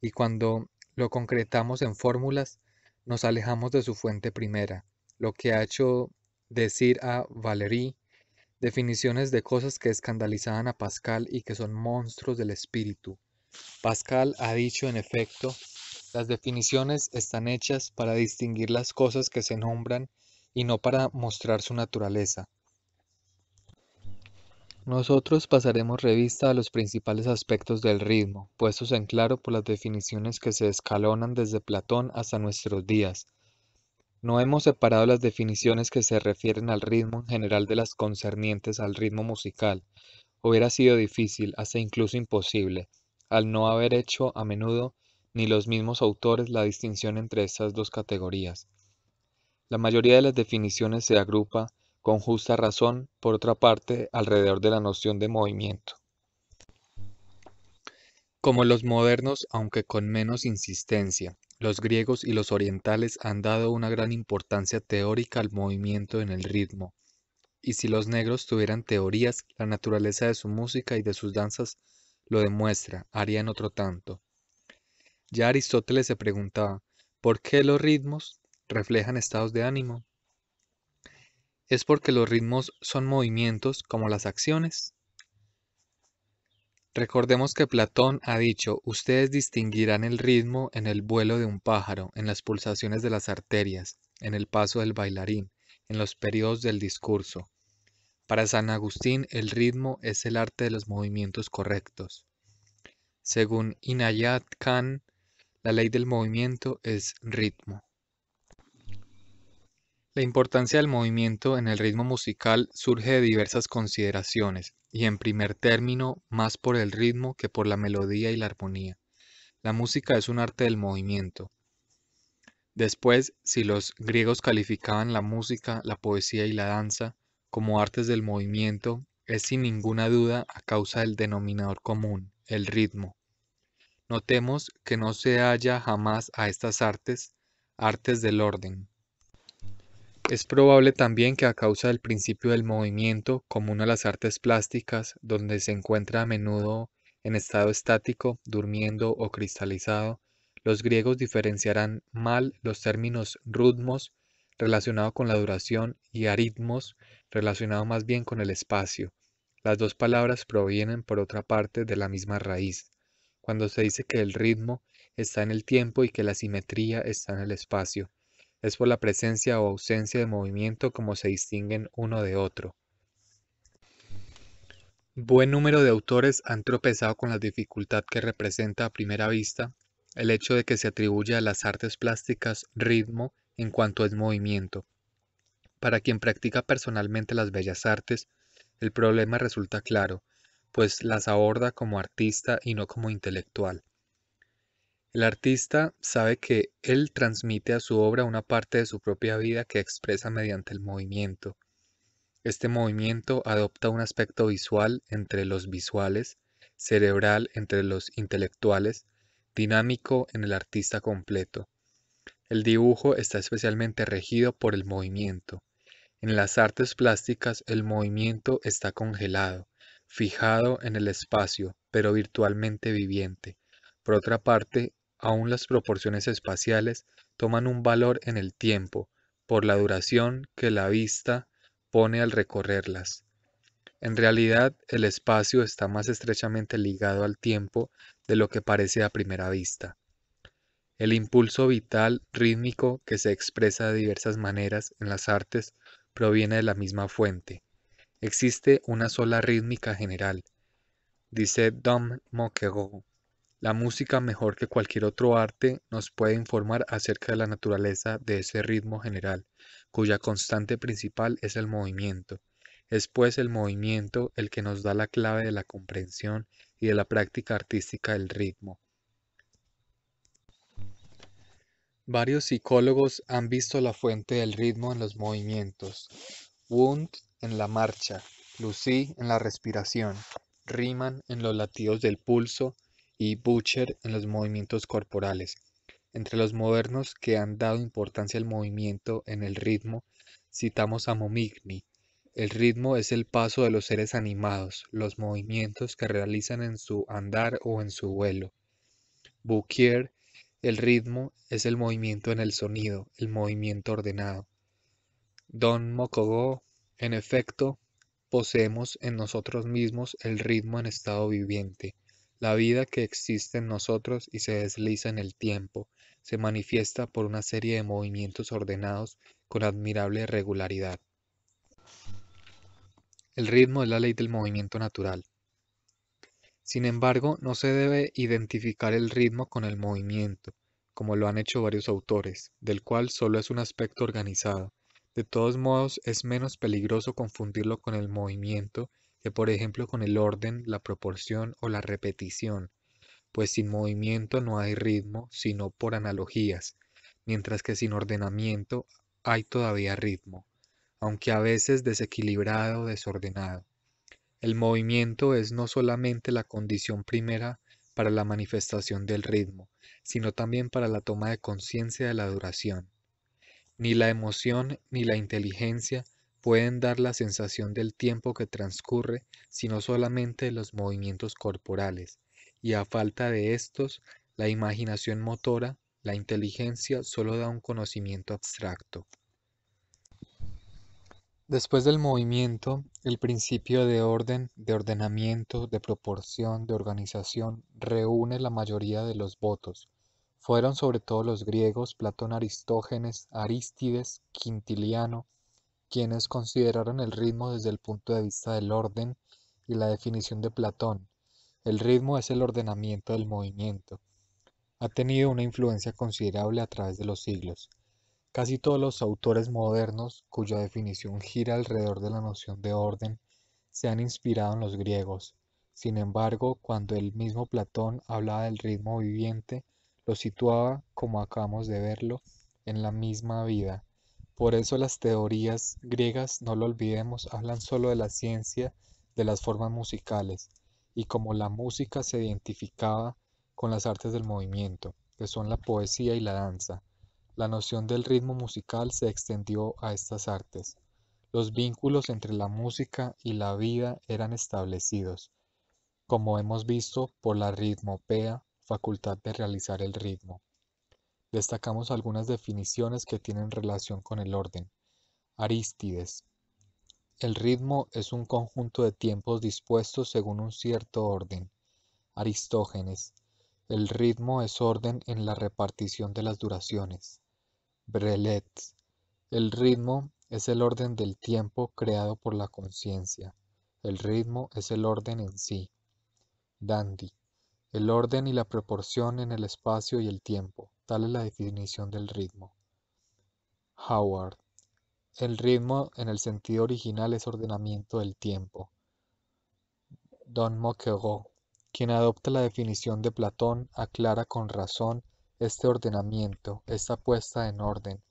y cuando lo concretamos en fórmulas, nos alejamos de su fuente primera, lo que ha hecho decir a Valéry definiciones de cosas que escandalizaban a Pascal y que son monstruos del espíritu. Pascal ha dicho, en efecto, las definiciones están hechas para distinguir las cosas que se nombran y no para mostrar su naturaleza. Nosotros pasaremos revista a los principales aspectos del ritmo, puestos en claro por las definiciones que se escalonan desde Platón hasta nuestros días, no hemos separado las definiciones que se refieren al ritmo en general de las concernientes al ritmo musical. Hubiera sido difícil, hasta incluso imposible, al no haber hecho a menudo ni los mismos autores la distinción entre estas dos categorías. La mayoría de las definiciones se agrupa, con justa razón, por otra parte, alrededor de la noción de movimiento. Como los modernos, aunque con menos insistencia, los griegos y los orientales han dado una gran importancia teórica al movimiento en el ritmo, y si los negros tuvieran teorías, la naturaleza de su música y de sus danzas lo demuestra, harían otro tanto. Ya Aristóteles se preguntaba, ¿por qué los ritmos reflejan estados de ánimo? ¿Es porque los ritmos son movimientos como las acciones? Recordemos que Platón ha dicho, ustedes distinguirán el ritmo en el vuelo de un pájaro, en las pulsaciones de las arterias, en el paso del bailarín, en los periodos del discurso. Para San Agustín, el ritmo es el arte de los movimientos correctos. Según Inayat Khan, la ley del movimiento es ritmo. La importancia del movimiento en el ritmo musical surge de diversas consideraciones, y en primer término más por el ritmo que por la melodía y la armonía. La música es un arte del movimiento. Después, si los griegos calificaban la música, la poesía y la danza como artes del movimiento, es sin ninguna duda a causa del denominador común, el ritmo. Notemos que no se halla jamás a estas artes, artes del orden, es probable también que a causa del principio del movimiento, común a las artes plásticas, donde se encuentra a menudo en estado estático, durmiendo o cristalizado, los griegos diferenciarán mal los términos rudmos, relacionado con la duración, y aritmos, relacionado más bien con el espacio. Las dos palabras provienen, por otra parte, de la misma raíz, cuando se dice que el ritmo está en el tiempo y que la simetría está en el espacio es por la presencia o ausencia de movimiento como se distinguen uno de otro. Buen número de autores han tropezado con la dificultad que representa a primera vista el hecho de que se atribuye a las artes plásticas ritmo en cuanto es movimiento. Para quien practica personalmente las bellas artes, el problema resulta claro, pues las aborda como artista y no como intelectual. El artista sabe que él transmite a su obra una parte de su propia vida que expresa mediante el movimiento. Este movimiento adopta un aspecto visual entre los visuales, cerebral entre los intelectuales, dinámico en el artista completo. El dibujo está especialmente regido por el movimiento. En las artes plásticas el movimiento está congelado, fijado en el espacio, pero virtualmente viviente. Por otra parte, aún las proporciones espaciales toman un valor en el tiempo, por la duración que la vista pone al recorrerlas. En realidad, el espacio está más estrechamente ligado al tiempo de lo que parece a primera vista. El impulso vital rítmico que se expresa de diversas maneras en las artes proviene de la misma fuente. Existe una sola rítmica general, dice Dom Moquegou. La música, mejor que cualquier otro arte, nos puede informar acerca de la naturaleza de ese ritmo general, cuya constante principal es el movimiento. Es pues el movimiento el que nos da la clave de la comprensión y de la práctica artística del ritmo. Varios psicólogos han visto la fuente del ritmo en los movimientos. Wundt en la marcha, Lucy en la respiración, Riemann en los latidos del pulso, y Butcher en los movimientos corporales. Entre los modernos que han dado importancia al movimiento en el ritmo, citamos a Momigny. El ritmo es el paso de los seres animados, los movimientos que realizan en su andar o en su vuelo. Bouquier, el ritmo es el movimiento en el sonido, el movimiento ordenado. Don Mokogo, en efecto, poseemos en nosotros mismos el ritmo en estado viviente. La vida que existe en nosotros y se desliza en el tiempo se manifiesta por una serie de movimientos ordenados con admirable regularidad. El ritmo es la ley del movimiento natural. Sin embargo, no se debe identificar el ritmo con el movimiento, como lo han hecho varios autores, del cual solo es un aspecto organizado. De todos modos, es menos peligroso confundirlo con el movimiento que por ejemplo con el orden, la proporción o la repetición, pues sin movimiento no hay ritmo, sino por analogías, mientras que sin ordenamiento hay todavía ritmo, aunque a veces desequilibrado o desordenado. El movimiento es no solamente la condición primera para la manifestación del ritmo, sino también para la toma de conciencia de la duración. Ni la emoción ni la inteligencia pueden dar la sensación del tiempo que transcurre, sino solamente los movimientos corporales, y a falta de estos, la imaginación motora, la inteligencia, solo da un conocimiento abstracto. Después del movimiento, el principio de orden, de ordenamiento, de proporción, de organización, reúne la mayoría de los votos. Fueron sobre todo los griegos, Platón, Aristógenes, Arístides, Quintiliano, quienes consideraron el ritmo desde el punto de vista del orden y la definición de Platón. El ritmo es el ordenamiento del movimiento. Ha tenido una influencia considerable a través de los siglos. Casi todos los autores modernos, cuya definición gira alrededor de la noción de orden, se han inspirado en los griegos. Sin embargo, cuando el mismo Platón hablaba del ritmo viviente, lo situaba, como acabamos de verlo, en la misma vida, por eso las teorías griegas, no lo olvidemos, hablan solo de la ciencia de las formas musicales y como la música se identificaba con las artes del movimiento, que son la poesía y la danza. La noción del ritmo musical se extendió a estas artes. Los vínculos entre la música y la vida eran establecidos, como hemos visto por la ritmopea, facultad de realizar el ritmo. Destacamos algunas definiciones que tienen relación con el orden. Arístides. El ritmo es un conjunto de tiempos dispuestos según un cierto orden. Aristógenes. El ritmo es orden en la repartición de las duraciones. Brelet. El ritmo es el orden del tiempo creado por la conciencia. El ritmo es el orden en sí. Dandy. El orden y la proporción en el espacio y el tiempo. Tal es la definición del ritmo. Howard. El ritmo en el sentido original es ordenamiento del tiempo. Don Moquego. quien adopta la definición de Platón, aclara con razón este ordenamiento, esta puesta en orden,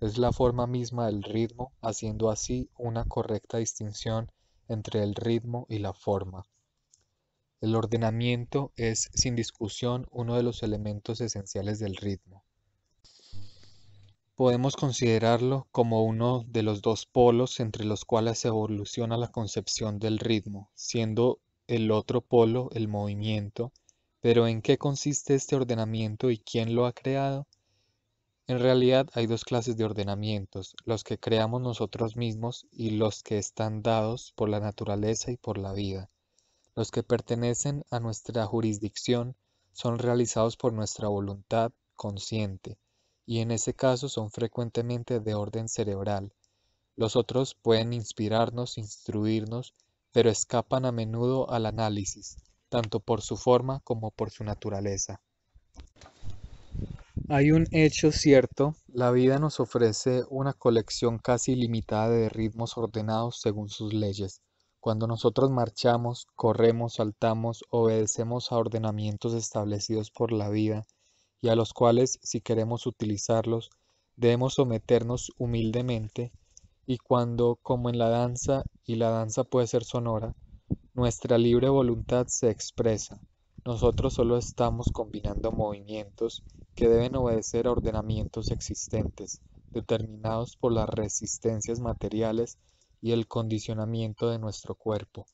es la forma misma del ritmo, haciendo así una correcta distinción entre el ritmo y la forma. El ordenamiento es sin discusión uno de los elementos esenciales del ritmo. Podemos considerarlo como uno de los dos polos entre los cuales se evoluciona la concepción del ritmo, siendo el otro polo el movimiento. Pero ¿en qué consiste este ordenamiento y quién lo ha creado? En realidad hay dos clases de ordenamientos, los que creamos nosotros mismos y los que están dados por la naturaleza y por la vida. Los que pertenecen a nuestra jurisdicción son realizados por nuestra voluntad consciente, y en ese caso son frecuentemente de orden cerebral. Los otros pueden inspirarnos, instruirnos, pero escapan a menudo al análisis, tanto por su forma como por su naturaleza. Hay un hecho cierto, la vida nos ofrece una colección casi ilimitada de ritmos ordenados según sus leyes, cuando nosotros marchamos, corremos, saltamos, obedecemos a ordenamientos establecidos por la vida y a los cuales, si queremos utilizarlos, debemos someternos humildemente y cuando, como en la danza, y la danza puede ser sonora, nuestra libre voluntad se expresa. Nosotros solo estamos combinando movimientos que deben obedecer a ordenamientos existentes, determinados por las resistencias materiales y el condicionamiento de nuestro cuerpo.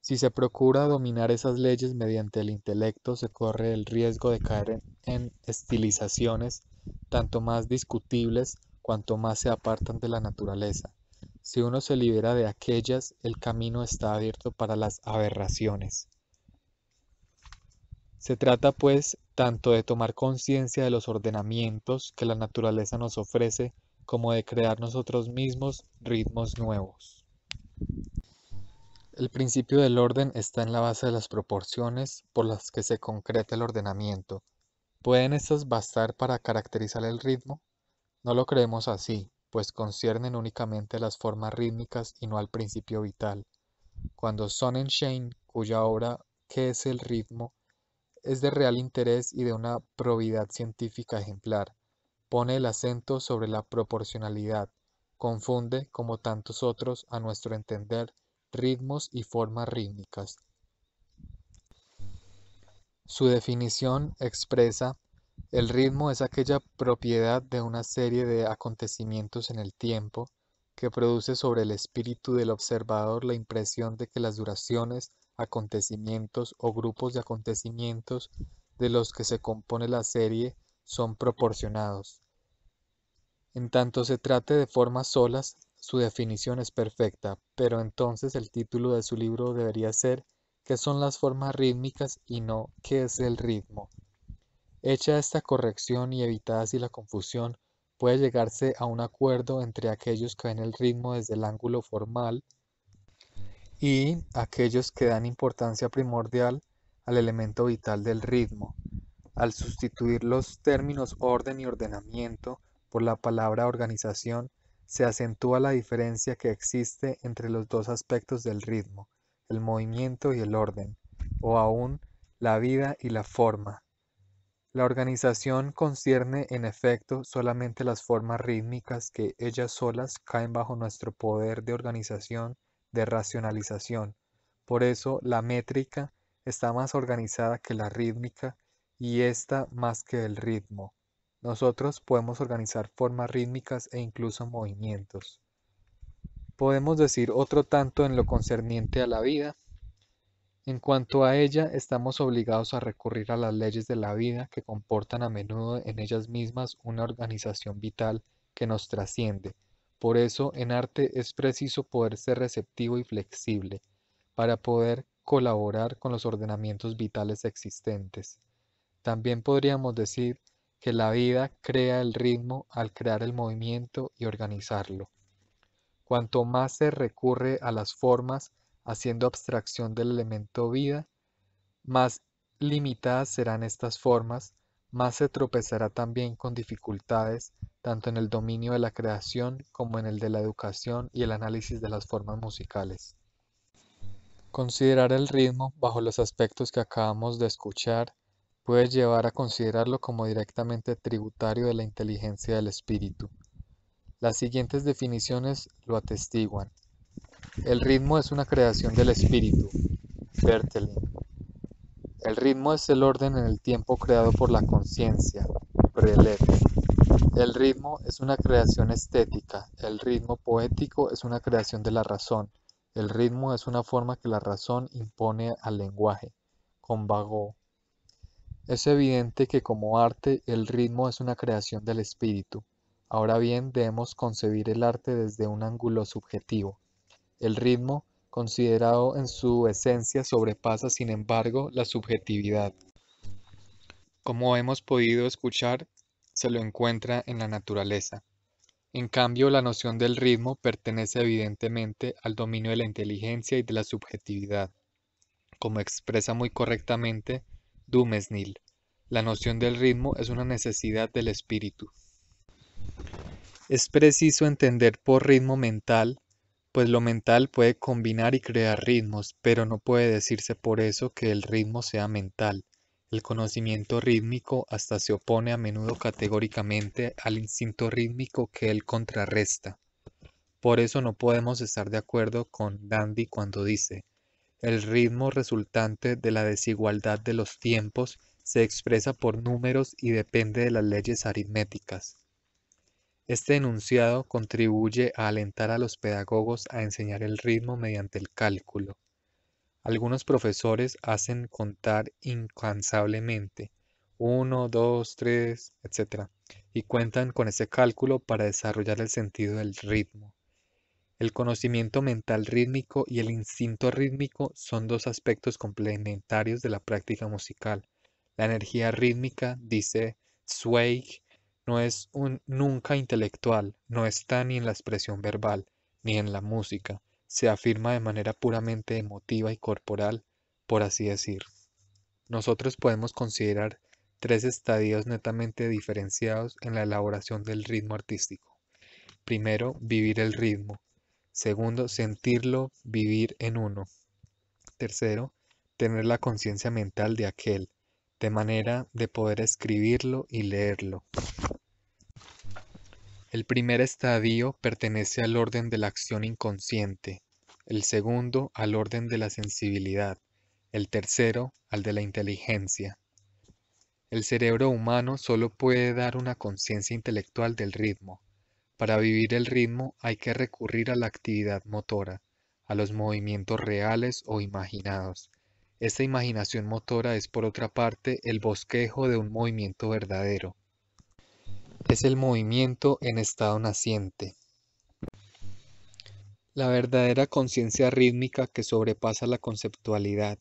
Si se procura dominar esas leyes mediante el intelecto, se corre el riesgo de caer en estilizaciones, tanto más discutibles cuanto más se apartan de la naturaleza. Si uno se libera de aquellas, el camino está abierto para las aberraciones. Se trata, pues, tanto de tomar conciencia de los ordenamientos que la naturaleza nos ofrece, como de crear nosotros mismos ritmos nuevos. El principio del orden está en la base de las proporciones por las que se concreta el ordenamiento. ¿Pueden estas bastar para caracterizar el ritmo? No lo creemos así, pues conciernen únicamente las formas rítmicas y no al principio vital. Cuando Sonnenschein, cuya obra ¿Qué es el ritmo?, es de real interés y de una probidad científica ejemplar, Pone el acento sobre la proporcionalidad, confunde, como tantos otros, a nuestro entender, ritmos y formas rítmicas. Su definición expresa el ritmo es aquella propiedad de una serie de acontecimientos en el tiempo que produce sobre el espíritu del observador la impresión de que las duraciones, acontecimientos o grupos de acontecimientos de los que se compone la serie son proporcionados. En tanto se trate de formas solas, su definición es perfecta, pero entonces el título de su libro debería ser ¿Qué son las formas rítmicas y no qué es el ritmo? Hecha esta corrección y evitada así la confusión, puede llegarse a un acuerdo entre aquellos que ven el ritmo desde el ángulo formal y aquellos que dan importancia primordial al elemento vital del ritmo, al sustituir los términos orden y ordenamiento por la palabra organización, se acentúa la diferencia que existe entre los dos aspectos del ritmo, el movimiento y el orden, o aún la vida y la forma. La organización concierne en efecto solamente las formas rítmicas que ellas solas caen bajo nuestro poder de organización, de racionalización. Por eso la métrica está más organizada que la rítmica y esta más que el ritmo. Nosotros podemos organizar formas rítmicas e incluso movimientos. Podemos decir otro tanto en lo concerniente a la vida. En cuanto a ella, estamos obligados a recurrir a las leyes de la vida que comportan a menudo en ellas mismas una organización vital que nos trasciende. Por eso, en arte es preciso poder ser receptivo y flexible, para poder colaborar con los ordenamientos vitales existentes. También podríamos decir que la vida crea el ritmo al crear el movimiento y organizarlo. Cuanto más se recurre a las formas haciendo abstracción del elemento vida, más limitadas serán estas formas, más se tropezará también con dificultades tanto en el dominio de la creación como en el de la educación y el análisis de las formas musicales. Considerar el ritmo bajo los aspectos que acabamos de escuchar puede llevar a considerarlo como directamente tributario de la inteligencia del espíritu. Las siguientes definiciones lo atestiguan. El ritmo es una creación del espíritu. Bertelin. El ritmo es el orden en el tiempo creado por la conciencia. Brelet. El ritmo es una creación estética. El ritmo poético es una creación de la razón. El ritmo es una forma que la razón impone al lenguaje. Con es evidente que como arte el ritmo es una creación del espíritu. Ahora bien, debemos concebir el arte desde un ángulo subjetivo. El ritmo, considerado en su esencia, sobrepasa sin embargo la subjetividad. Como hemos podido escuchar, se lo encuentra en la naturaleza. En cambio, la noción del ritmo pertenece evidentemente al dominio de la inteligencia y de la subjetividad. Como expresa muy correctamente Dumesnil. La noción del ritmo es una necesidad del espíritu. Es preciso entender por ritmo mental, pues lo mental puede combinar y crear ritmos, pero no puede decirse por eso que el ritmo sea mental. El conocimiento rítmico hasta se opone a menudo categóricamente al instinto rítmico que él contrarresta. Por eso no podemos estar de acuerdo con dandy cuando dice, el ritmo resultante de la desigualdad de los tiempos se expresa por números y depende de las leyes aritméticas. Este enunciado contribuye a alentar a los pedagogos a enseñar el ritmo mediante el cálculo. Algunos profesores hacen contar incansablemente, 1, 2, 3, etc., y cuentan con ese cálculo para desarrollar el sentido del ritmo. El conocimiento mental rítmico y el instinto rítmico son dos aspectos complementarios de la práctica musical. La energía rítmica, dice Zweig, no es nunca intelectual, no está ni en la expresión verbal, ni en la música, se afirma de manera puramente emotiva y corporal, por así decir. Nosotros podemos considerar tres estadios netamente diferenciados en la elaboración del ritmo artístico. Primero, vivir el ritmo, Segundo, sentirlo vivir en uno. Tercero, tener la conciencia mental de aquel, de manera de poder escribirlo y leerlo. El primer estadio pertenece al orden de la acción inconsciente, el segundo al orden de la sensibilidad, el tercero al de la inteligencia. El cerebro humano solo puede dar una conciencia intelectual del ritmo, para vivir el ritmo hay que recurrir a la actividad motora, a los movimientos reales o imaginados. Esta imaginación motora es por otra parte el bosquejo de un movimiento verdadero. Es el movimiento en estado naciente. La verdadera conciencia rítmica que sobrepasa la conceptualidad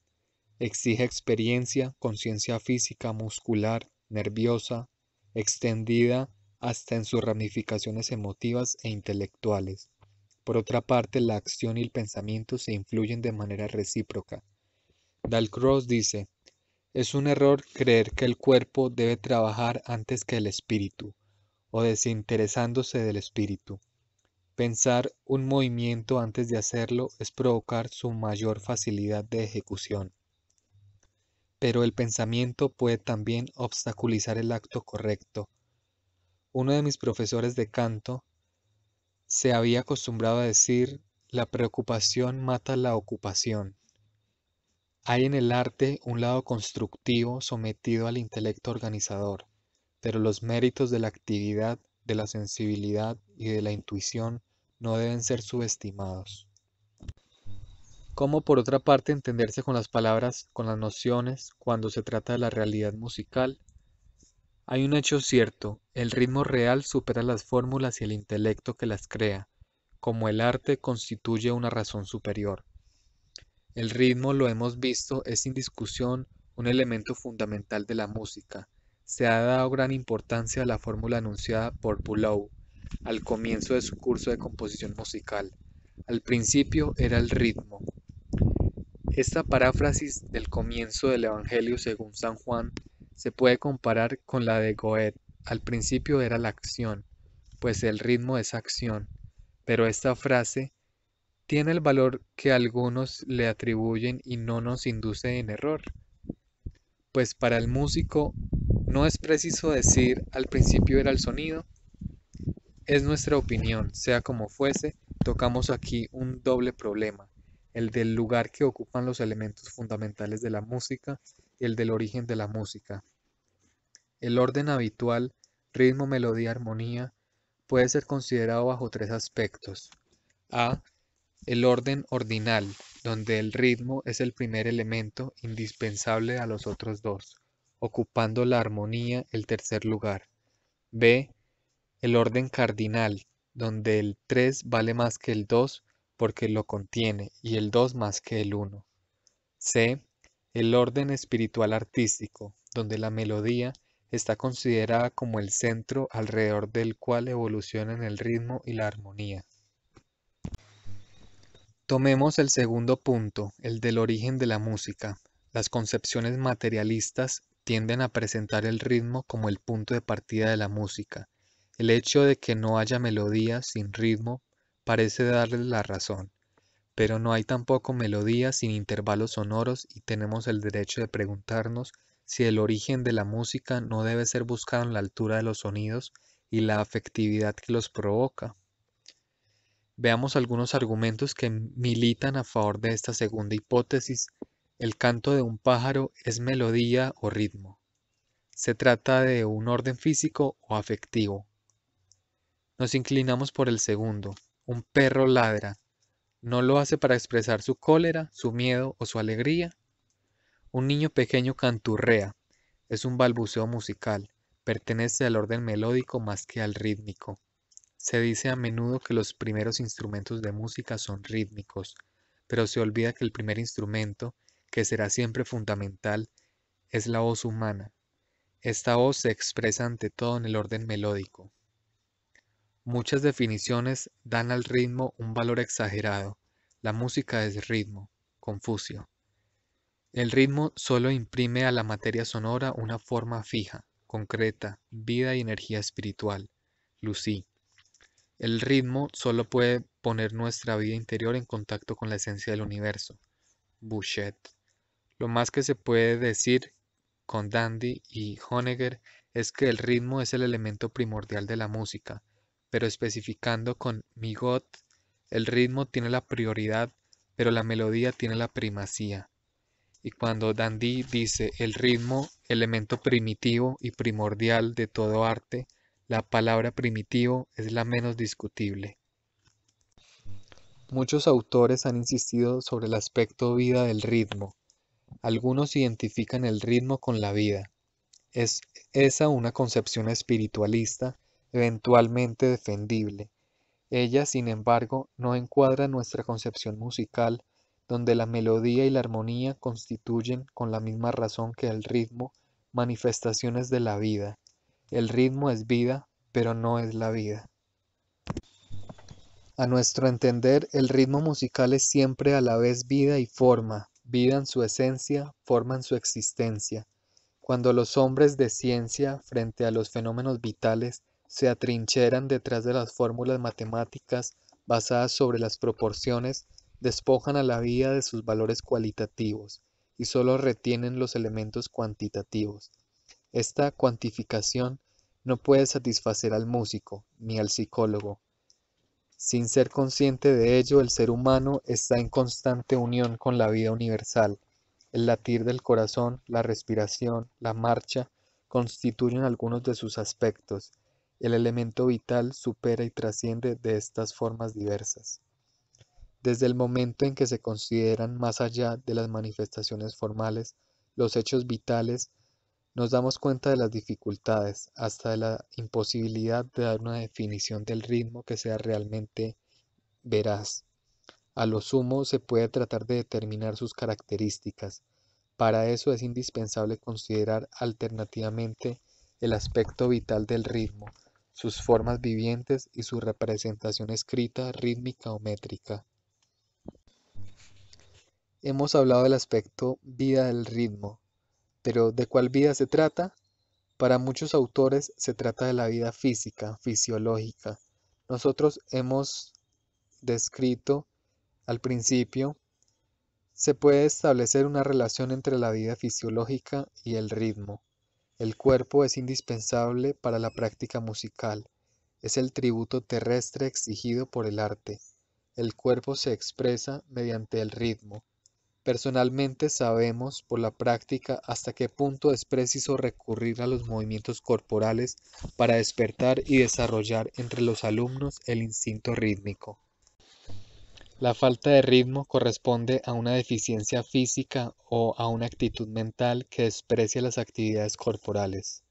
exige experiencia, conciencia física, muscular, nerviosa, extendida hasta en sus ramificaciones emotivas e intelectuales. Por otra parte, la acción y el pensamiento se influyen de manera recíproca. Dalcross dice, es un error creer que el cuerpo debe trabajar antes que el espíritu, o desinteresándose del espíritu. Pensar un movimiento antes de hacerlo es provocar su mayor facilidad de ejecución. Pero el pensamiento puede también obstaculizar el acto correcto, uno de mis profesores de canto se había acostumbrado a decir, la preocupación mata la ocupación. Hay en el arte un lado constructivo sometido al intelecto organizador, pero los méritos de la actividad, de la sensibilidad y de la intuición no deben ser subestimados. ¿Cómo por otra parte entenderse con las palabras, con las nociones, cuando se trata de la realidad musical? Hay un hecho cierto, el ritmo real supera las fórmulas y el intelecto que las crea, como el arte constituye una razón superior. El ritmo, lo hemos visto, es sin discusión un elemento fundamental de la música. Se ha dado gran importancia a la fórmula anunciada por Pulau al comienzo de su curso de composición musical. Al principio era el ritmo. Esta paráfrasis del comienzo del Evangelio según San Juan se puede comparar con la de Goethe. Al principio era la acción, pues el ritmo es acción, pero esta frase tiene el valor que algunos le atribuyen y no nos induce en error. Pues para el músico no es preciso decir al principio era el sonido, es nuestra opinión, sea como fuese, tocamos aquí un doble problema, el del lugar que ocupan los elementos fundamentales de la música el del origen de la música. El orden habitual, ritmo, melodía, armonía, puede ser considerado bajo tres aspectos. A. El orden ordinal, donde el ritmo es el primer elemento indispensable a los otros dos, ocupando la armonía el tercer lugar. B. El orden cardinal, donde el 3 vale más que el 2 porque lo contiene y el 2 más que el 1. C el orden espiritual artístico, donde la melodía está considerada como el centro alrededor del cual evolucionan el ritmo y la armonía. Tomemos el segundo punto, el del origen de la música. Las concepciones materialistas tienden a presentar el ritmo como el punto de partida de la música. El hecho de que no haya melodía sin ritmo parece darles la razón pero no hay tampoco melodía sin intervalos sonoros y tenemos el derecho de preguntarnos si el origen de la música no debe ser buscado en la altura de los sonidos y la afectividad que los provoca. Veamos algunos argumentos que militan a favor de esta segunda hipótesis. El canto de un pájaro es melodía o ritmo. Se trata de un orden físico o afectivo. Nos inclinamos por el segundo. Un perro ladra, no lo hace para expresar su cólera, su miedo o su alegría. Un niño pequeño canturrea. Es un balbuceo musical. Pertenece al orden melódico más que al rítmico. Se dice a menudo que los primeros instrumentos de música son rítmicos, pero se olvida que el primer instrumento, que será siempre fundamental, es la voz humana. Esta voz se expresa ante todo en el orden melódico. Muchas definiciones dan al ritmo un valor exagerado. La música es ritmo, Confucio. El ritmo solo imprime a la materia sonora una forma fija, concreta, vida y energía espiritual, Lucy. El ritmo solo puede poner nuestra vida interior en contacto con la esencia del universo, Bouchet. Lo más que se puede decir con Dandy y Honegger es que el ritmo es el elemento primordial de la música, pero especificando con mi el ritmo tiene la prioridad, pero la melodía tiene la primacía. Y cuando Dandy dice el ritmo, elemento primitivo y primordial de todo arte, la palabra primitivo es la menos discutible. Muchos autores han insistido sobre el aspecto vida del ritmo. Algunos identifican el ritmo con la vida. Es esa una concepción espiritualista eventualmente defendible. Ella, sin embargo, no encuadra nuestra concepción musical, donde la melodía y la armonía constituyen, con la misma razón que el ritmo, manifestaciones de la vida. El ritmo es vida, pero no es la vida. A nuestro entender, el ritmo musical es siempre a la vez vida y forma, vida en su esencia, forma en su existencia. Cuando los hombres de ciencia, frente a los fenómenos vitales, se atrincheran detrás de las fórmulas matemáticas basadas sobre las proporciones, despojan a la vida de sus valores cualitativos y solo retienen los elementos cuantitativos. Esta cuantificación no puede satisfacer al músico ni al psicólogo. Sin ser consciente de ello, el ser humano está en constante unión con la vida universal. El latir del corazón, la respiración, la marcha, constituyen algunos de sus aspectos, el elemento vital supera y trasciende de estas formas diversas. Desde el momento en que se consideran más allá de las manifestaciones formales los hechos vitales, nos damos cuenta de las dificultades, hasta de la imposibilidad de dar una definición del ritmo que sea realmente veraz. A lo sumo se puede tratar de determinar sus características. Para eso es indispensable considerar alternativamente el aspecto vital del ritmo, sus formas vivientes y su representación escrita, rítmica o métrica. Hemos hablado del aspecto vida del ritmo, pero ¿de cuál vida se trata? Para muchos autores se trata de la vida física, fisiológica. Nosotros hemos descrito al principio, se puede establecer una relación entre la vida fisiológica y el ritmo. El cuerpo es indispensable para la práctica musical, es el tributo terrestre exigido por el arte. El cuerpo se expresa mediante el ritmo. Personalmente sabemos por la práctica hasta qué punto es preciso recurrir a los movimientos corporales para despertar y desarrollar entre los alumnos el instinto rítmico. La falta de ritmo corresponde a una deficiencia física o a una actitud mental que desprecia las actividades corporales.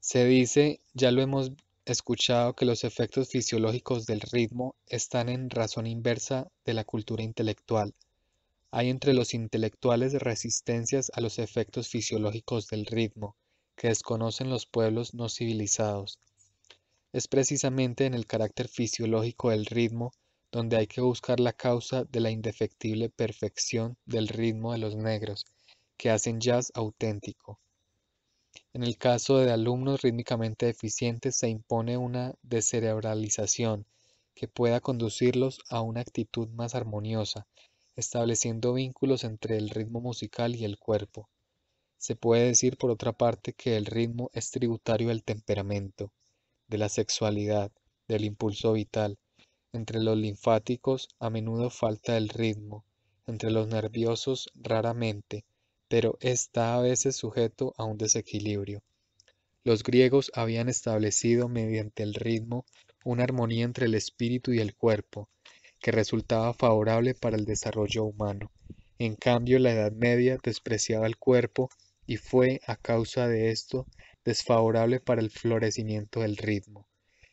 Se dice, ya lo hemos escuchado, que los efectos fisiológicos del ritmo están en razón inversa de la cultura intelectual. Hay entre los intelectuales resistencias a los efectos fisiológicos del ritmo, que desconocen los pueblos no civilizados. Es precisamente en el carácter fisiológico del ritmo donde hay que buscar la causa de la indefectible perfección del ritmo de los negros, que hacen jazz auténtico. En el caso de alumnos rítmicamente deficientes se impone una descerebralización que pueda conducirlos a una actitud más armoniosa, estableciendo vínculos entre el ritmo musical y el cuerpo. Se puede decir, por otra parte, que el ritmo es tributario del temperamento, de la sexualidad, del impulso vital, entre los linfáticos a menudo falta el ritmo, entre los nerviosos raramente, pero está a veces sujeto a un desequilibrio. Los griegos habían establecido mediante el ritmo una armonía entre el espíritu y el cuerpo, que resultaba favorable para el desarrollo humano. En cambio, la Edad Media despreciaba el cuerpo y fue, a causa de esto, desfavorable para el florecimiento del ritmo.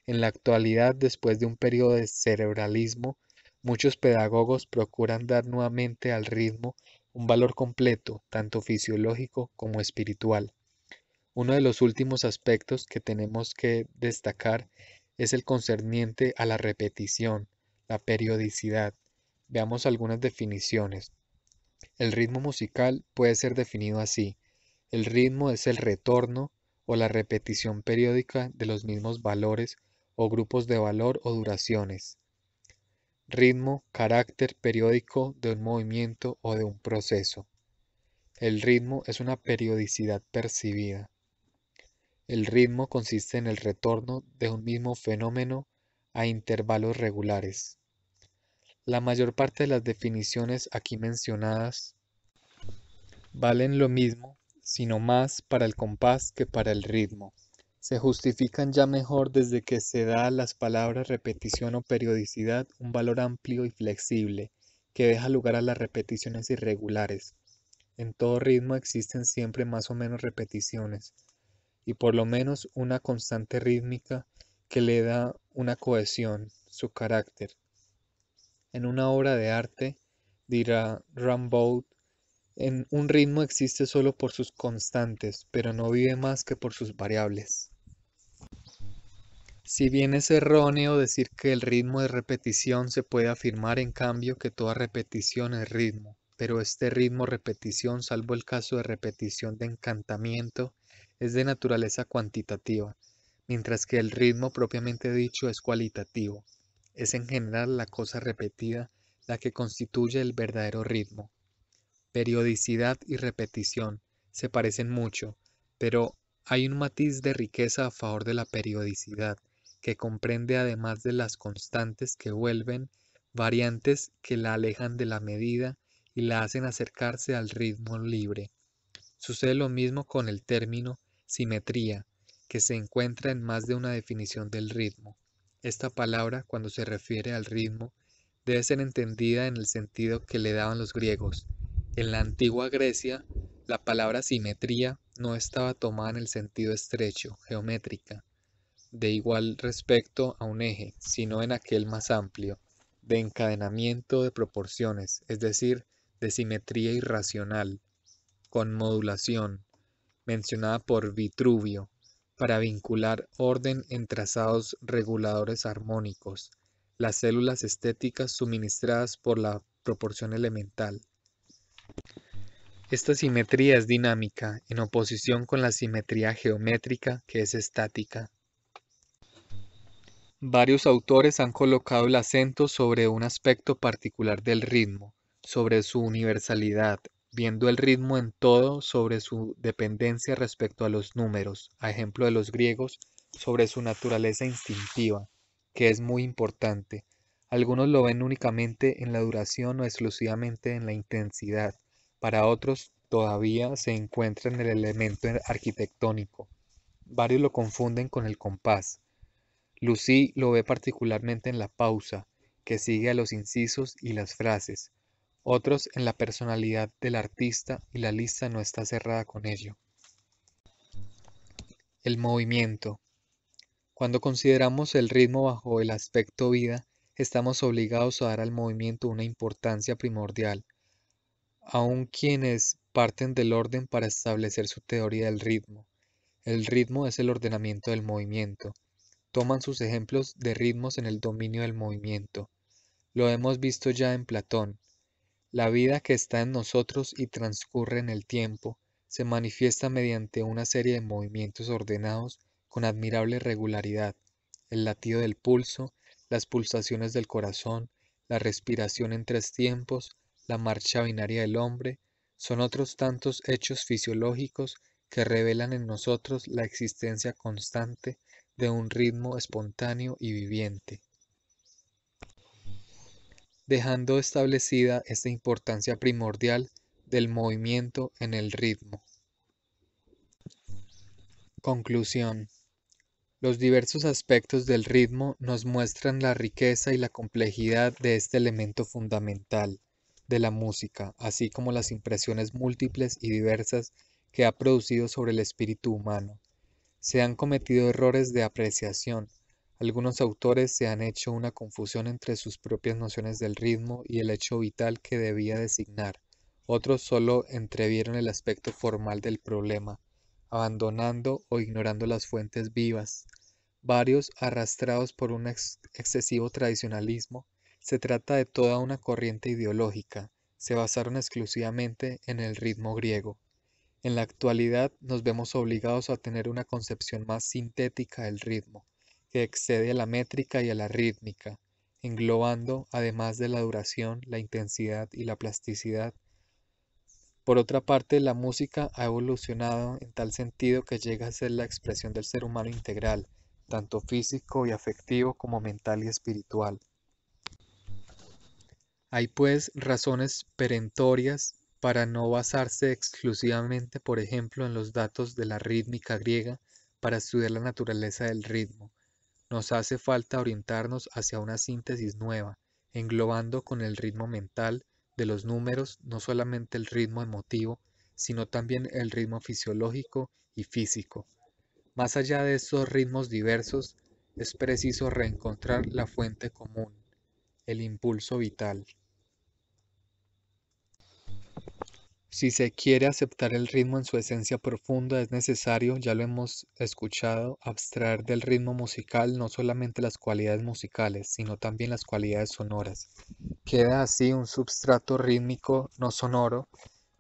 En la actualidad, después de un periodo de cerebralismo, muchos pedagogos procuran dar nuevamente al ritmo un valor completo, tanto fisiológico como espiritual. Uno de los últimos aspectos que tenemos que destacar es el concerniente a la repetición, la periodicidad. Veamos algunas definiciones. El ritmo musical puede ser definido así. El ritmo es el retorno o la repetición periódica de los mismos valores o grupos de valor o duraciones. Ritmo, carácter periódico de un movimiento o de un proceso. El ritmo es una periodicidad percibida. El ritmo consiste en el retorno de un mismo fenómeno a intervalos regulares. La mayor parte de las definiciones aquí mencionadas valen lo mismo, sino más para el compás que para el ritmo se justifican ya mejor desde que se da a las palabras repetición o periodicidad un valor amplio y flexible, que deja lugar a las repeticiones irregulares. En todo ritmo existen siempre más o menos repeticiones, y por lo menos una constante rítmica que le da una cohesión, su carácter. En una obra de arte, dirá Rambaud, en un ritmo existe solo por sus constantes, pero no vive más que por sus variables. Si bien es erróneo decir que el ritmo de repetición, se puede afirmar en cambio que toda repetición es ritmo, pero este ritmo repetición, salvo el caso de repetición de encantamiento, es de naturaleza cuantitativa, mientras que el ritmo propiamente dicho es cualitativo. Es en general la cosa repetida la que constituye el verdadero ritmo. Periodicidad y repetición se parecen mucho, pero hay un matiz de riqueza a favor de la periodicidad que comprende además de las constantes que vuelven, variantes que la alejan de la medida y la hacen acercarse al ritmo libre. Sucede lo mismo con el término simetría, que se encuentra en más de una definición del ritmo. Esta palabra, cuando se refiere al ritmo, debe ser entendida en el sentido que le daban los griegos. En la antigua Grecia, la palabra simetría no estaba tomada en el sentido estrecho, geométrica, de igual respecto a un eje, sino en aquel más amplio, de encadenamiento de proporciones, es decir, de simetría irracional, con modulación, mencionada por Vitruvio, para vincular orden en trazados reguladores armónicos, las células estéticas suministradas por la proporción elemental. Esta simetría es dinámica, en oposición con la simetría geométrica que es estática. Varios autores han colocado el acento sobre un aspecto particular del ritmo, sobre su universalidad, viendo el ritmo en todo sobre su dependencia respecto a los números, a ejemplo de los griegos, sobre su naturaleza instintiva, que es muy importante. Algunos lo ven únicamente en la duración o exclusivamente en la intensidad. Para otros todavía se encuentra en el elemento arquitectónico. Varios lo confunden con el compás. Lucy lo ve particularmente en la pausa, que sigue a los incisos y las frases, otros en la personalidad del artista y la lista no está cerrada con ello. El movimiento. Cuando consideramos el ritmo bajo el aspecto vida, estamos obligados a dar al movimiento una importancia primordial. Aun quienes parten del orden para establecer su teoría del ritmo. El ritmo es el ordenamiento del movimiento toman sus ejemplos de ritmos en el dominio del movimiento. Lo hemos visto ya en Platón. La vida que está en nosotros y transcurre en el tiempo se manifiesta mediante una serie de movimientos ordenados con admirable regularidad, el latido del pulso, las pulsaciones del corazón, la respiración en tres tiempos, la marcha binaria del hombre, son otros tantos hechos fisiológicos que revelan en nosotros la existencia constante de un ritmo espontáneo y viviente. Dejando establecida esta importancia primordial del movimiento en el ritmo. Conclusión. Los diversos aspectos del ritmo nos muestran la riqueza y la complejidad de este elemento fundamental de la música, así como las impresiones múltiples y diversas que ha producido sobre el espíritu humano se han cometido errores de apreciación. Algunos autores se han hecho una confusión entre sus propias nociones del ritmo y el hecho vital que debía designar. Otros solo entrevieron el aspecto formal del problema, abandonando o ignorando las fuentes vivas. Varios, arrastrados por un excesivo tradicionalismo, se trata de toda una corriente ideológica, se basaron exclusivamente en el ritmo griego. En la actualidad nos vemos obligados a tener una concepción más sintética del ritmo, que excede a la métrica y a la rítmica, englobando, además de la duración, la intensidad y la plasticidad. Por otra parte, la música ha evolucionado en tal sentido que llega a ser la expresión del ser humano integral, tanto físico y afectivo como mental y espiritual. Hay pues razones perentorias para no basarse exclusivamente, por ejemplo, en los datos de la rítmica griega para estudiar la naturaleza del ritmo. Nos hace falta orientarnos hacia una síntesis nueva, englobando con el ritmo mental de los números no solamente el ritmo emotivo, sino también el ritmo fisiológico y físico. Más allá de estos ritmos diversos, es preciso reencontrar la fuente común, el impulso vital. Si se quiere aceptar el ritmo en su esencia profunda, es necesario, ya lo hemos escuchado, abstraer del ritmo musical no solamente las cualidades musicales, sino también las cualidades sonoras. Queda así un substrato rítmico no sonoro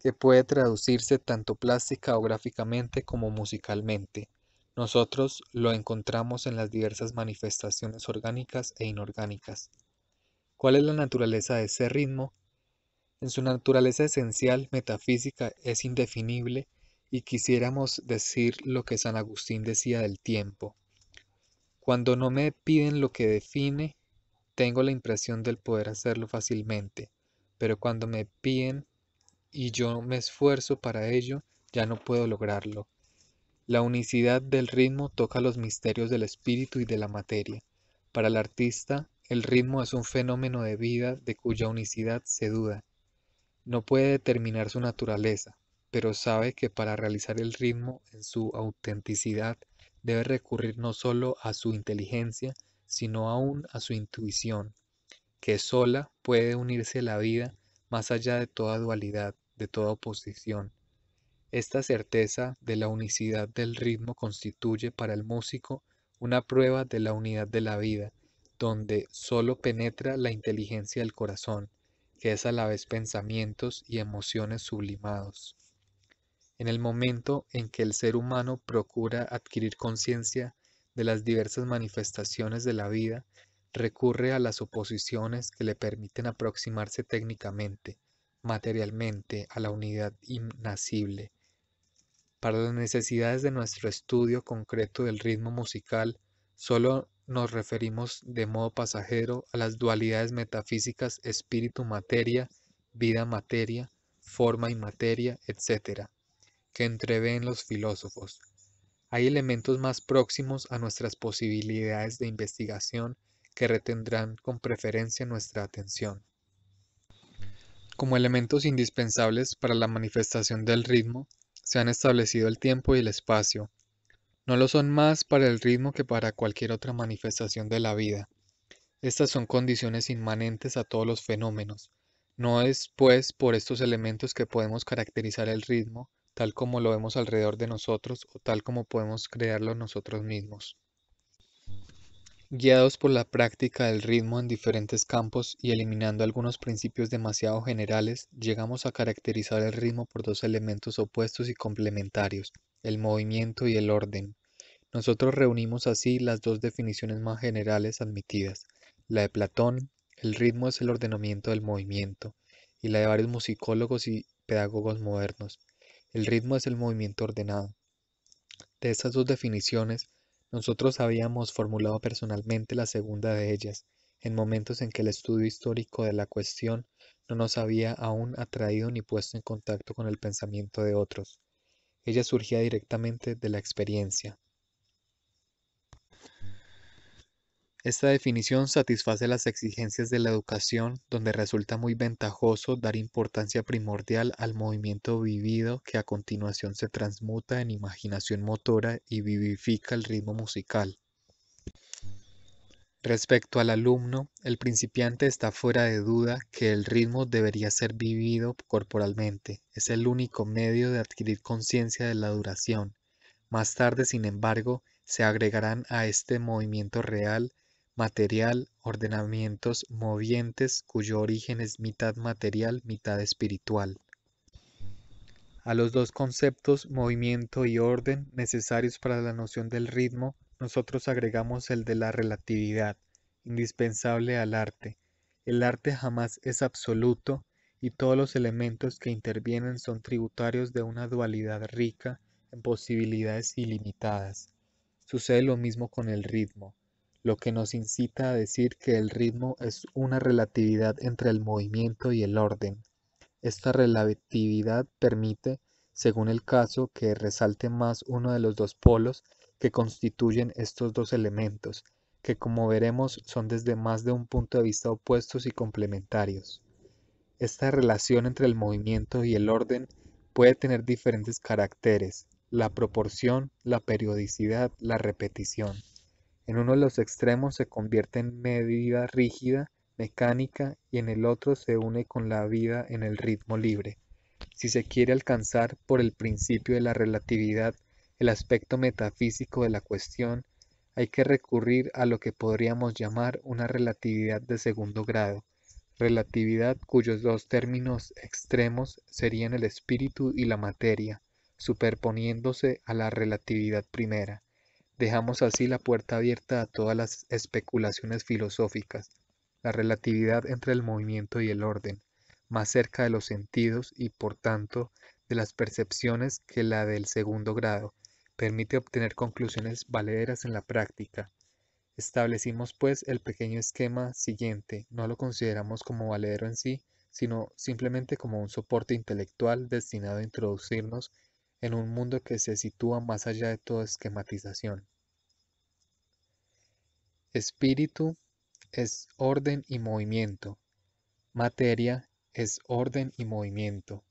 que puede traducirse tanto plástica o gráficamente como musicalmente. Nosotros lo encontramos en las diversas manifestaciones orgánicas e inorgánicas. ¿Cuál es la naturaleza de ese ritmo? En su naturaleza esencial, metafísica, es indefinible y quisiéramos decir lo que San Agustín decía del tiempo. Cuando no me piden lo que define, tengo la impresión del poder hacerlo fácilmente, pero cuando me piden y yo me esfuerzo para ello, ya no puedo lograrlo. La unicidad del ritmo toca los misterios del espíritu y de la materia. Para el artista, el ritmo es un fenómeno de vida de cuya unicidad se duda no puede determinar su naturaleza, pero sabe que para realizar el ritmo en su autenticidad debe recurrir no solo a su inteligencia, sino aún a su intuición, que sola puede unirse a la vida más allá de toda dualidad, de toda oposición. Esta certeza de la unicidad del ritmo constituye para el músico una prueba de la unidad de la vida, donde solo penetra la inteligencia del corazón, que es a la vez pensamientos y emociones sublimados. En el momento en que el ser humano procura adquirir conciencia de las diversas manifestaciones de la vida, recurre a las oposiciones que le permiten aproximarse técnicamente, materialmente, a la unidad innacible. Para las necesidades de nuestro estudio concreto del ritmo musical, solo nos referimos de modo pasajero a las dualidades metafísicas espíritu-materia, vida-materia, forma y materia, etc., que entreven los filósofos. Hay elementos más próximos a nuestras posibilidades de investigación que retendrán con preferencia nuestra atención. Como elementos indispensables para la manifestación del ritmo, se han establecido el tiempo y el espacio, no lo son más para el ritmo que para cualquier otra manifestación de la vida. Estas son condiciones inmanentes a todos los fenómenos. No es, pues, por estos elementos que podemos caracterizar el ritmo, tal como lo vemos alrededor de nosotros o tal como podemos crearlo nosotros mismos guiados por la práctica del ritmo en diferentes campos y eliminando algunos principios demasiado generales, llegamos a caracterizar el ritmo por dos elementos opuestos y complementarios, el movimiento y el orden. Nosotros reunimos así las dos definiciones más generales admitidas, la de Platón, el ritmo es el ordenamiento del movimiento, y la de varios musicólogos y pedagogos modernos. El ritmo es el movimiento ordenado. De estas dos definiciones, nosotros habíamos formulado personalmente la segunda de ellas, en momentos en que el estudio histórico de la cuestión no nos había aún atraído ni puesto en contacto con el pensamiento de otros. Ella surgía directamente de la experiencia. Esta definición satisface las exigencias de la educación, donde resulta muy ventajoso dar importancia primordial al movimiento vivido que a continuación se transmuta en imaginación motora y vivifica el ritmo musical. Respecto al alumno, el principiante está fuera de duda que el ritmo debería ser vivido corporalmente, es el único medio de adquirir conciencia de la duración. Más tarde, sin embargo, se agregarán a este movimiento real material, ordenamientos movientes cuyo origen es mitad material, mitad espiritual. A los dos conceptos, movimiento y orden, necesarios para la noción del ritmo, nosotros agregamos el de la relatividad, indispensable al arte. El arte jamás es absoluto y todos los elementos que intervienen son tributarios de una dualidad rica en posibilidades ilimitadas. Sucede lo mismo con el ritmo lo que nos incita a decir que el ritmo es una relatividad entre el movimiento y el orden. Esta relatividad permite, según el caso, que resalte más uno de los dos polos que constituyen estos dos elementos, que como veremos son desde más de un punto de vista opuestos y complementarios. Esta relación entre el movimiento y el orden puede tener diferentes caracteres, la proporción, la periodicidad, la repetición. En uno de los extremos se convierte en medida rígida, mecánica, y en el otro se une con la vida en el ritmo libre. Si se quiere alcanzar por el principio de la relatividad el aspecto metafísico de la cuestión, hay que recurrir a lo que podríamos llamar una relatividad de segundo grado, relatividad cuyos dos términos extremos serían el espíritu y la materia, superponiéndose a la relatividad primera. Dejamos así la puerta abierta a todas las especulaciones filosóficas, la relatividad entre el movimiento y el orden, más cerca de los sentidos y por tanto de las percepciones que la del segundo grado, permite obtener conclusiones valederas en la práctica. Establecimos pues el pequeño esquema siguiente, no lo consideramos como valedero en sí, sino simplemente como un soporte intelectual destinado a introducirnos en un mundo que se sitúa más allá de toda esquematización. Espíritu es orden y movimiento. Materia es orden y movimiento.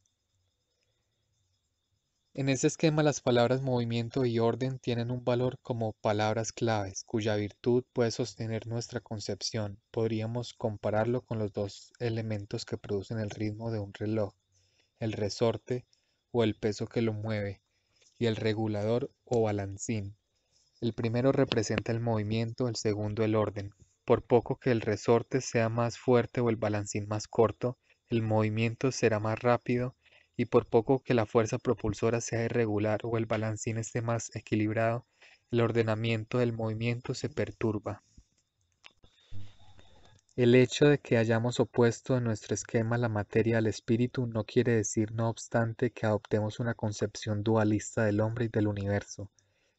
En ese esquema las palabras movimiento y orden tienen un valor como palabras claves cuya virtud puede sostener nuestra concepción. Podríamos compararlo con los dos elementos que producen el ritmo de un reloj, el resorte o el peso que lo mueve, y el regulador o balancín. El primero representa el movimiento, el segundo el orden. Por poco que el resorte sea más fuerte o el balancín más corto, el movimiento será más rápido y por poco que la fuerza propulsora sea irregular o el balancín esté más equilibrado, el ordenamiento del movimiento se perturba. El hecho de que hayamos opuesto en nuestro esquema la materia al espíritu no quiere decir, no obstante, que adoptemos una concepción dualista del hombre y del universo.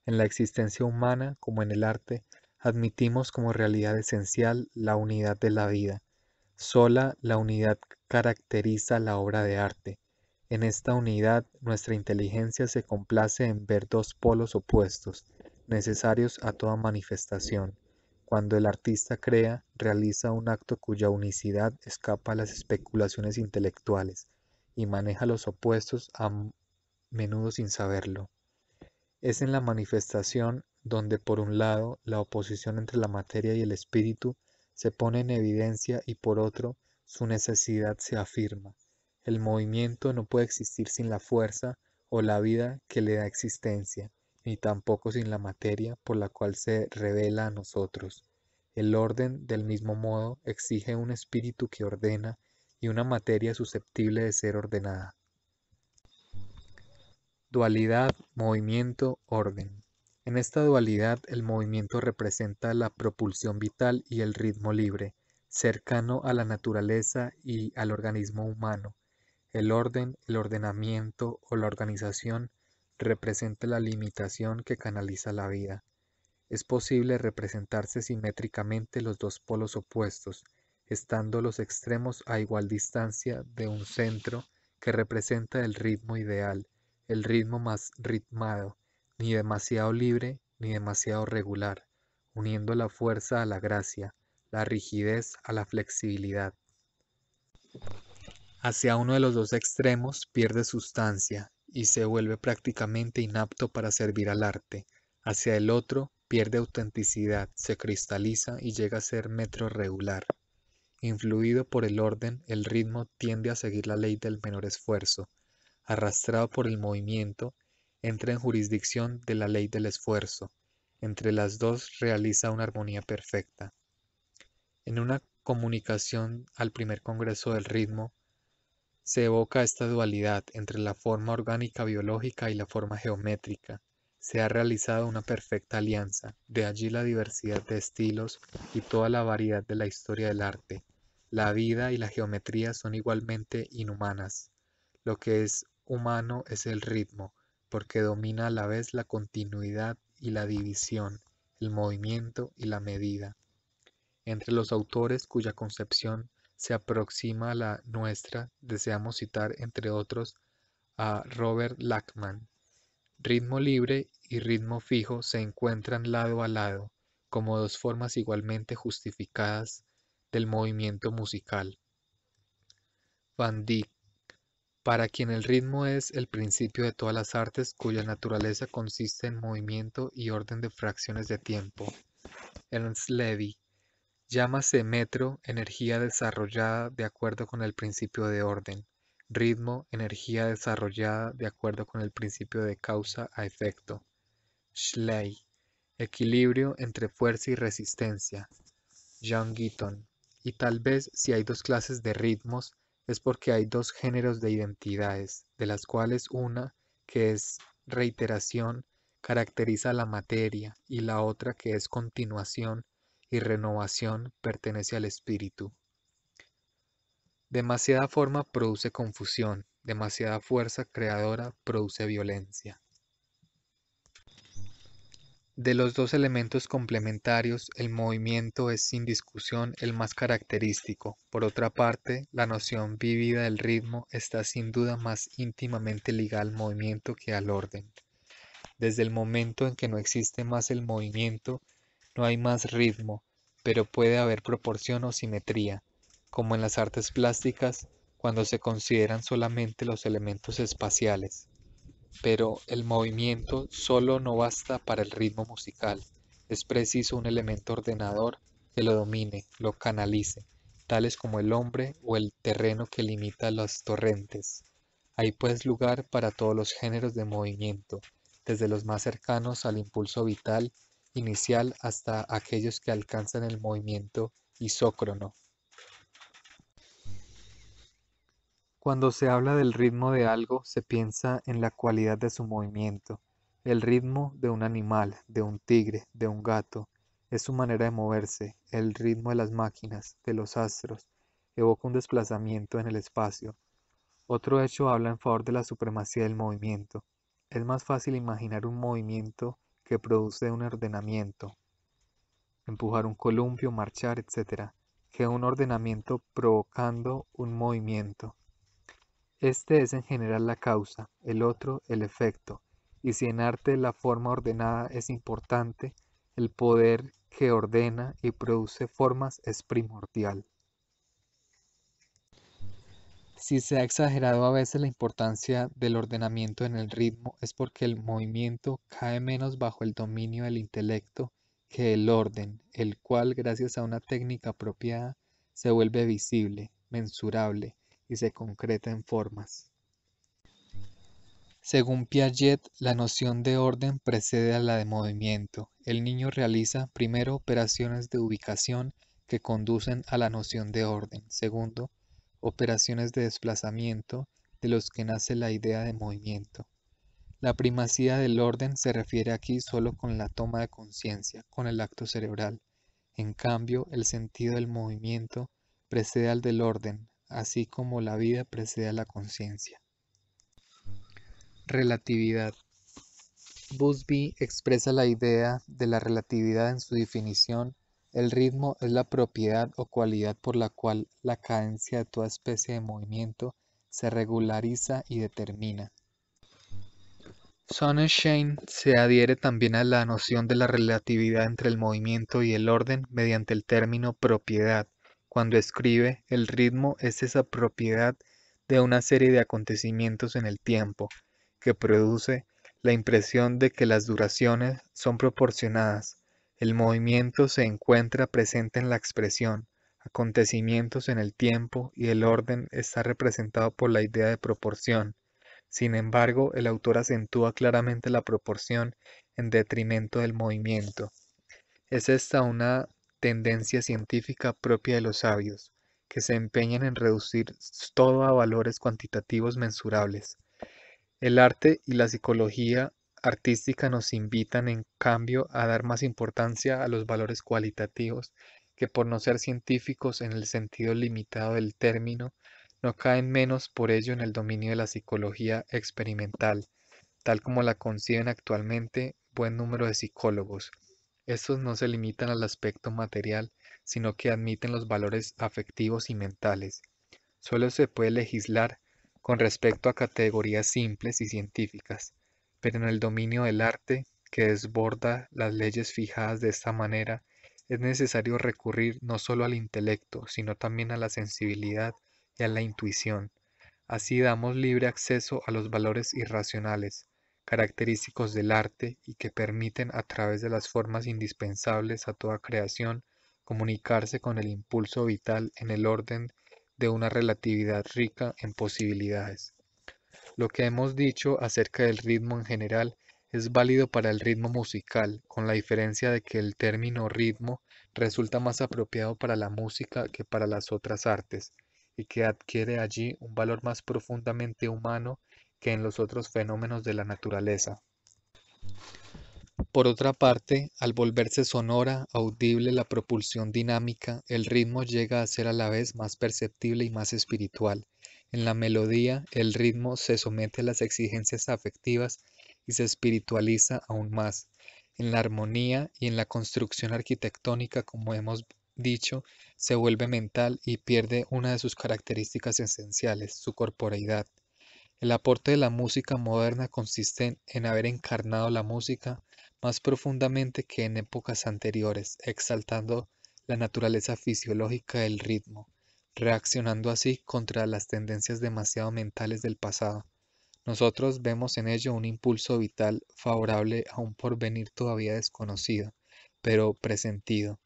En la existencia humana, como en el arte, admitimos como realidad esencial la unidad de la vida. Sola la unidad caracteriza la obra de arte. En esta unidad, nuestra inteligencia se complace en ver dos polos opuestos, necesarios a toda manifestación cuando el artista crea, realiza un acto cuya unicidad escapa a las especulaciones intelectuales y maneja los opuestos a menudo sin saberlo. Es en la manifestación donde, por un lado, la oposición entre la materia y el espíritu se pone en evidencia y, por otro, su necesidad se afirma. El movimiento no puede existir sin la fuerza o la vida que le da existencia ni tampoco sin la materia por la cual se revela a nosotros. El orden, del mismo modo, exige un espíritu que ordena y una materia susceptible de ser ordenada. Dualidad, movimiento, orden. En esta dualidad el movimiento representa la propulsión vital y el ritmo libre, cercano a la naturaleza y al organismo humano. El orden, el ordenamiento o la organización representa la limitación que canaliza la vida. Es posible representarse simétricamente los dos polos opuestos, estando los extremos a igual distancia de un centro que representa el ritmo ideal, el ritmo más ritmado, ni demasiado libre ni demasiado regular, uniendo la fuerza a la gracia, la rigidez a la flexibilidad. Hacia uno de los dos extremos pierde sustancia y se vuelve prácticamente inapto para servir al arte. Hacia el otro pierde autenticidad, se cristaliza y llega a ser metro regular. Influido por el orden, el ritmo tiende a seguir la ley del menor esfuerzo. Arrastrado por el movimiento, entra en jurisdicción de la ley del esfuerzo. Entre las dos realiza una armonía perfecta. En una comunicación al primer Congreso del Ritmo, se evoca esta dualidad entre la forma orgánica biológica y la forma geométrica. Se ha realizado una perfecta alianza, de allí la diversidad de estilos y toda la variedad de la historia del arte. La vida y la geometría son igualmente inhumanas. Lo que es humano es el ritmo, porque domina a la vez la continuidad y la división, el movimiento y la medida. Entre los autores cuya concepción se aproxima a la nuestra, deseamos citar, entre otros, a Robert Lachman. Ritmo libre y ritmo fijo se encuentran lado a lado, como dos formas igualmente justificadas del movimiento musical. Van Dyck, para quien el ritmo es el principio de todas las artes cuya naturaleza consiste en movimiento y orden de fracciones de tiempo. Ernst Levy, Llámase metro energía desarrollada de acuerdo con el principio de orden, ritmo energía desarrollada de acuerdo con el principio de causa a efecto, Schley, equilibrio entre fuerza y resistencia, John Gitton. Y tal vez si hay dos clases de ritmos es porque hay dos géneros de identidades, de las cuales una, que es reiteración, caracteriza la materia y la otra, que es continuación, y renovación pertenece al espíritu. Demasiada forma produce confusión, demasiada fuerza creadora produce violencia. De los dos elementos complementarios, el movimiento es sin discusión el más característico. Por otra parte, la noción vivida del ritmo está sin duda más íntimamente ligada al movimiento que al orden. Desde el momento en que no existe más el movimiento, no hay más ritmo, pero puede haber proporción o simetría, como en las artes plásticas cuando se consideran solamente los elementos espaciales. Pero el movimiento solo no basta para el ritmo musical, es preciso un elemento ordenador que lo domine, lo canalice, tales como el hombre o el terreno que limita las torrentes. Hay pues lugar para todos los géneros de movimiento, desde los más cercanos al impulso vital inicial hasta aquellos que alcanzan el movimiento isócrono. Cuando se habla del ritmo de algo, se piensa en la cualidad de su movimiento. El ritmo de un animal, de un tigre, de un gato, es su manera de moverse, el ritmo de las máquinas, de los astros, evoca un desplazamiento en el espacio. Otro hecho habla en favor de la supremacía del movimiento. Es más fácil imaginar un movimiento que produce un ordenamiento, empujar un columpio, marchar, etcétera que un ordenamiento provocando un movimiento. Este es en general la causa, el otro el efecto, y si en arte la forma ordenada es importante, el poder que ordena y produce formas es primordial. Si se ha exagerado a veces la importancia del ordenamiento en el ritmo es porque el movimiento cae menos bajo el dominio del intelecto que el orden, el cual gracias a una técnica apropiada se vuelve visible, mensurable y se concreta en formas. Según Piaget, la noción de orden precede a la de movimiento. El niño realiza primero operaciones de ubicación que conducen a la noción de orden. Segundo, operaciones de desplazamiento de los que nace la idea de movimiento. La primacía del orden se refiere aquí solo con la toma de conciencia, con el acto cerebral. En cambio, el sentido del movimiento precede al del orden, así como la vida precede a la conciencia. Relatividad. Busby expresa la idea de la relatividad en su definición el ritmo es la propiedad o cualidad por la cual la cadencia de toda especie de movimiento se regulariza y determina. Sonnenschein se adhiere también a la noción de la relatividad entre el movimiento y el orden mediante el término propiedad, cuando escribe el ritmo es esa propiedad de una serie de acontecimientos en el tiempo, que produce la impresión de que las duraciones son proporcionadas, el movimiento se encuentra presente en la expresión, acontecimientos en el tiempo y el orden está representado por la idea de proporción. Sin embargo, el autor acentúa claramente la proporción en detrimento del movimiento. Es esta una tendencia científica propia de los sabios, que se empeñan en reducir todo a valores cuantitativos mensurables. El arte y la psicología artística nos invitan, en cambio, a dar más importancia a los valores cualitativos, que por no ser científicos en el sentido limitado del término, no caen menos por ello en el dominio de la psicología experimental, tal como la conciben actualmente buen número de psicólogos. Estos no se limitan al aspecto material, sino que admiten los valores afectivos y mentales. Solo se puede legislar con respecto a categorías simples y científicas pero en el dominio del arte que desborda las leyes fijadas de esta manera, es necesario recurrir no solo al intelecto, sino también a la sensibilidad y a la intuición. Así damos libre acceso a los valores irracionales, característicos del arte y que permiten a través de las formas indispensables a toda creación comunicarse con el impulso vital en el orden de una relatividad rica en posibilidades. Lo que hemos dicho acerca del ritmo en general es válido para el ritmo musical, con la diferencia de que el término ritmo resulta más apropiado para la música que para las otras artes, y que adquiere allí un valor más profundamente humano que en los otros fenómenos de la naturaleza. Por otra parte, al volverse sonora, audible la propulsión dinámica, el ritmo llega a ser a la vez más perceptible y más espiritual, en la melodía, el ritmo se somete a las exigencias afectivas y se espiritualiza aún más. En la armonía y en la construcción arquitectónica, como hemos dicho, se vuelve mental y pierde una de sus características esenciales, su corporeidad. El aporte de la música moderna consiste en haber encarnado la música más profundamente que en épocas anteriores, exaltando la naturaleza fisiológica del ritmo reaccionando así contra las tendencias demasiado mentales del pasado. Nosotros vemos en ello un impulso vital favorable a un porvenir todavía desconocido, pero presentido.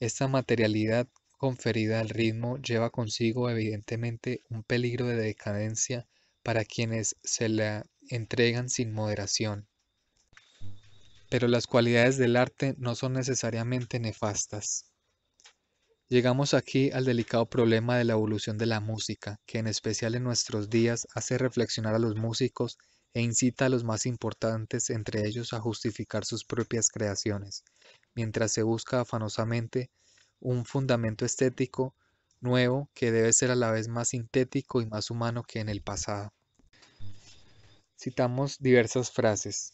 Esta materialidad conferida al ritmo lleva consigo evidentemente un peligro de decadencia para quienes se la entregan sin moderación. Pero las cualidades del arte no son necesariamente nefastas. Llegamos aquí al delicado problema de la evolución de la música, que en especial en nuestros días hace reflexionar a los músicos e incita a los más importantes entre ellos a justificar sus propias creaciones, mientras se busca afanosamente un fundamento estético nuevo que debe ser a la vez más sintético y más humano que en el pasado. Citamos diversas frases.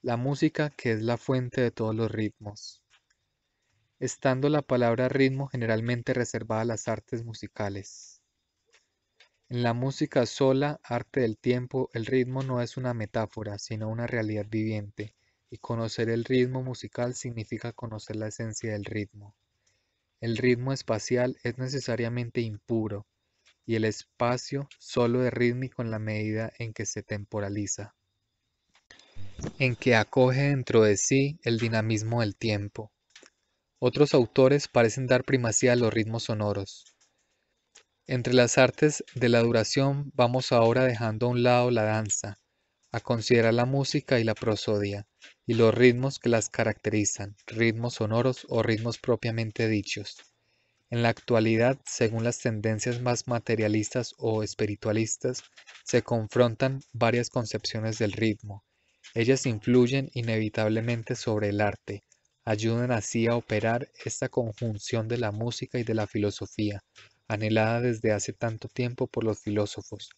La música que es la fuente de todos los ritmos estando la palabra ritmo generalmente reservada a las artes musicales. En la música sola, arte del tiempo, el ritmo no es una metáfora, sino una realidad viviente, y conocer el ritmo musical significa conocer la esencia del ritmo. El ritmo espacial es necesariamente impuro, y el espacio solo es rítmico en la medida en que se temporaliza, en que acoge dentro de sí el dinamismo del tiempo. Otros autores parecen dar primacía a los ritmos sonoros. Entre las artes de la duración vamos ahora dejando a un lado la danza, a considerar la música y la prosodia, y los ritmos que las caracterizan, ritmos sonoros o ritmos propiamente dichos. En la actualidad, según las tendencias más materialistas o espiritualistas, se confrontan varias concepciones del ritmo. Ellas influyen inevitablemente sobre el arte, ayudan así a operar esta conjunción de la música y de la filosofía, anhelada desde hace tanto tiempo por los filósofos.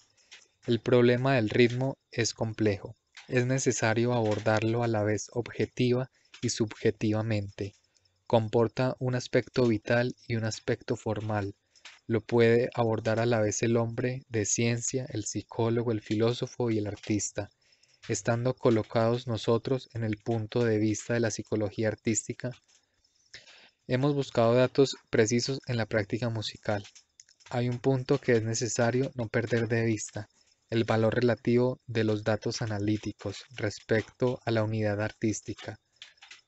El problema del ritmo es complejo. Es necesario abordarlo a la vez objetiva y subjetivamente. Comporta un aspecto vital y un aspecto formal. Lo puede abordar a la vez el hombre de ciencia, el psicólogo, el filósofo y el artista estando colocados nosotros en el punto de vista de la psicología artística, hemos buscado datos precisos en la práctica musical. Hay un punto que es necesario no perder de vista, el valor relativo de los datos analíticos respecto a la unidad artística.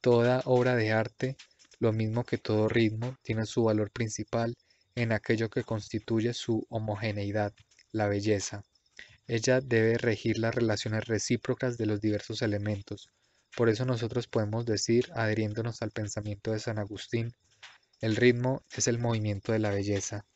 Toda obra de arte, lo mismo que todo ritmo, tiene su valor principal en aquello que constituye su homogeneidad, la belleza. Ella debe regir las relaciones recíprocas de los diversos elementos. Por eso nosotros podemos decir, adhiriéndonos al pensamiento de San Agustín, el ritmo es el movimiento de la belleza.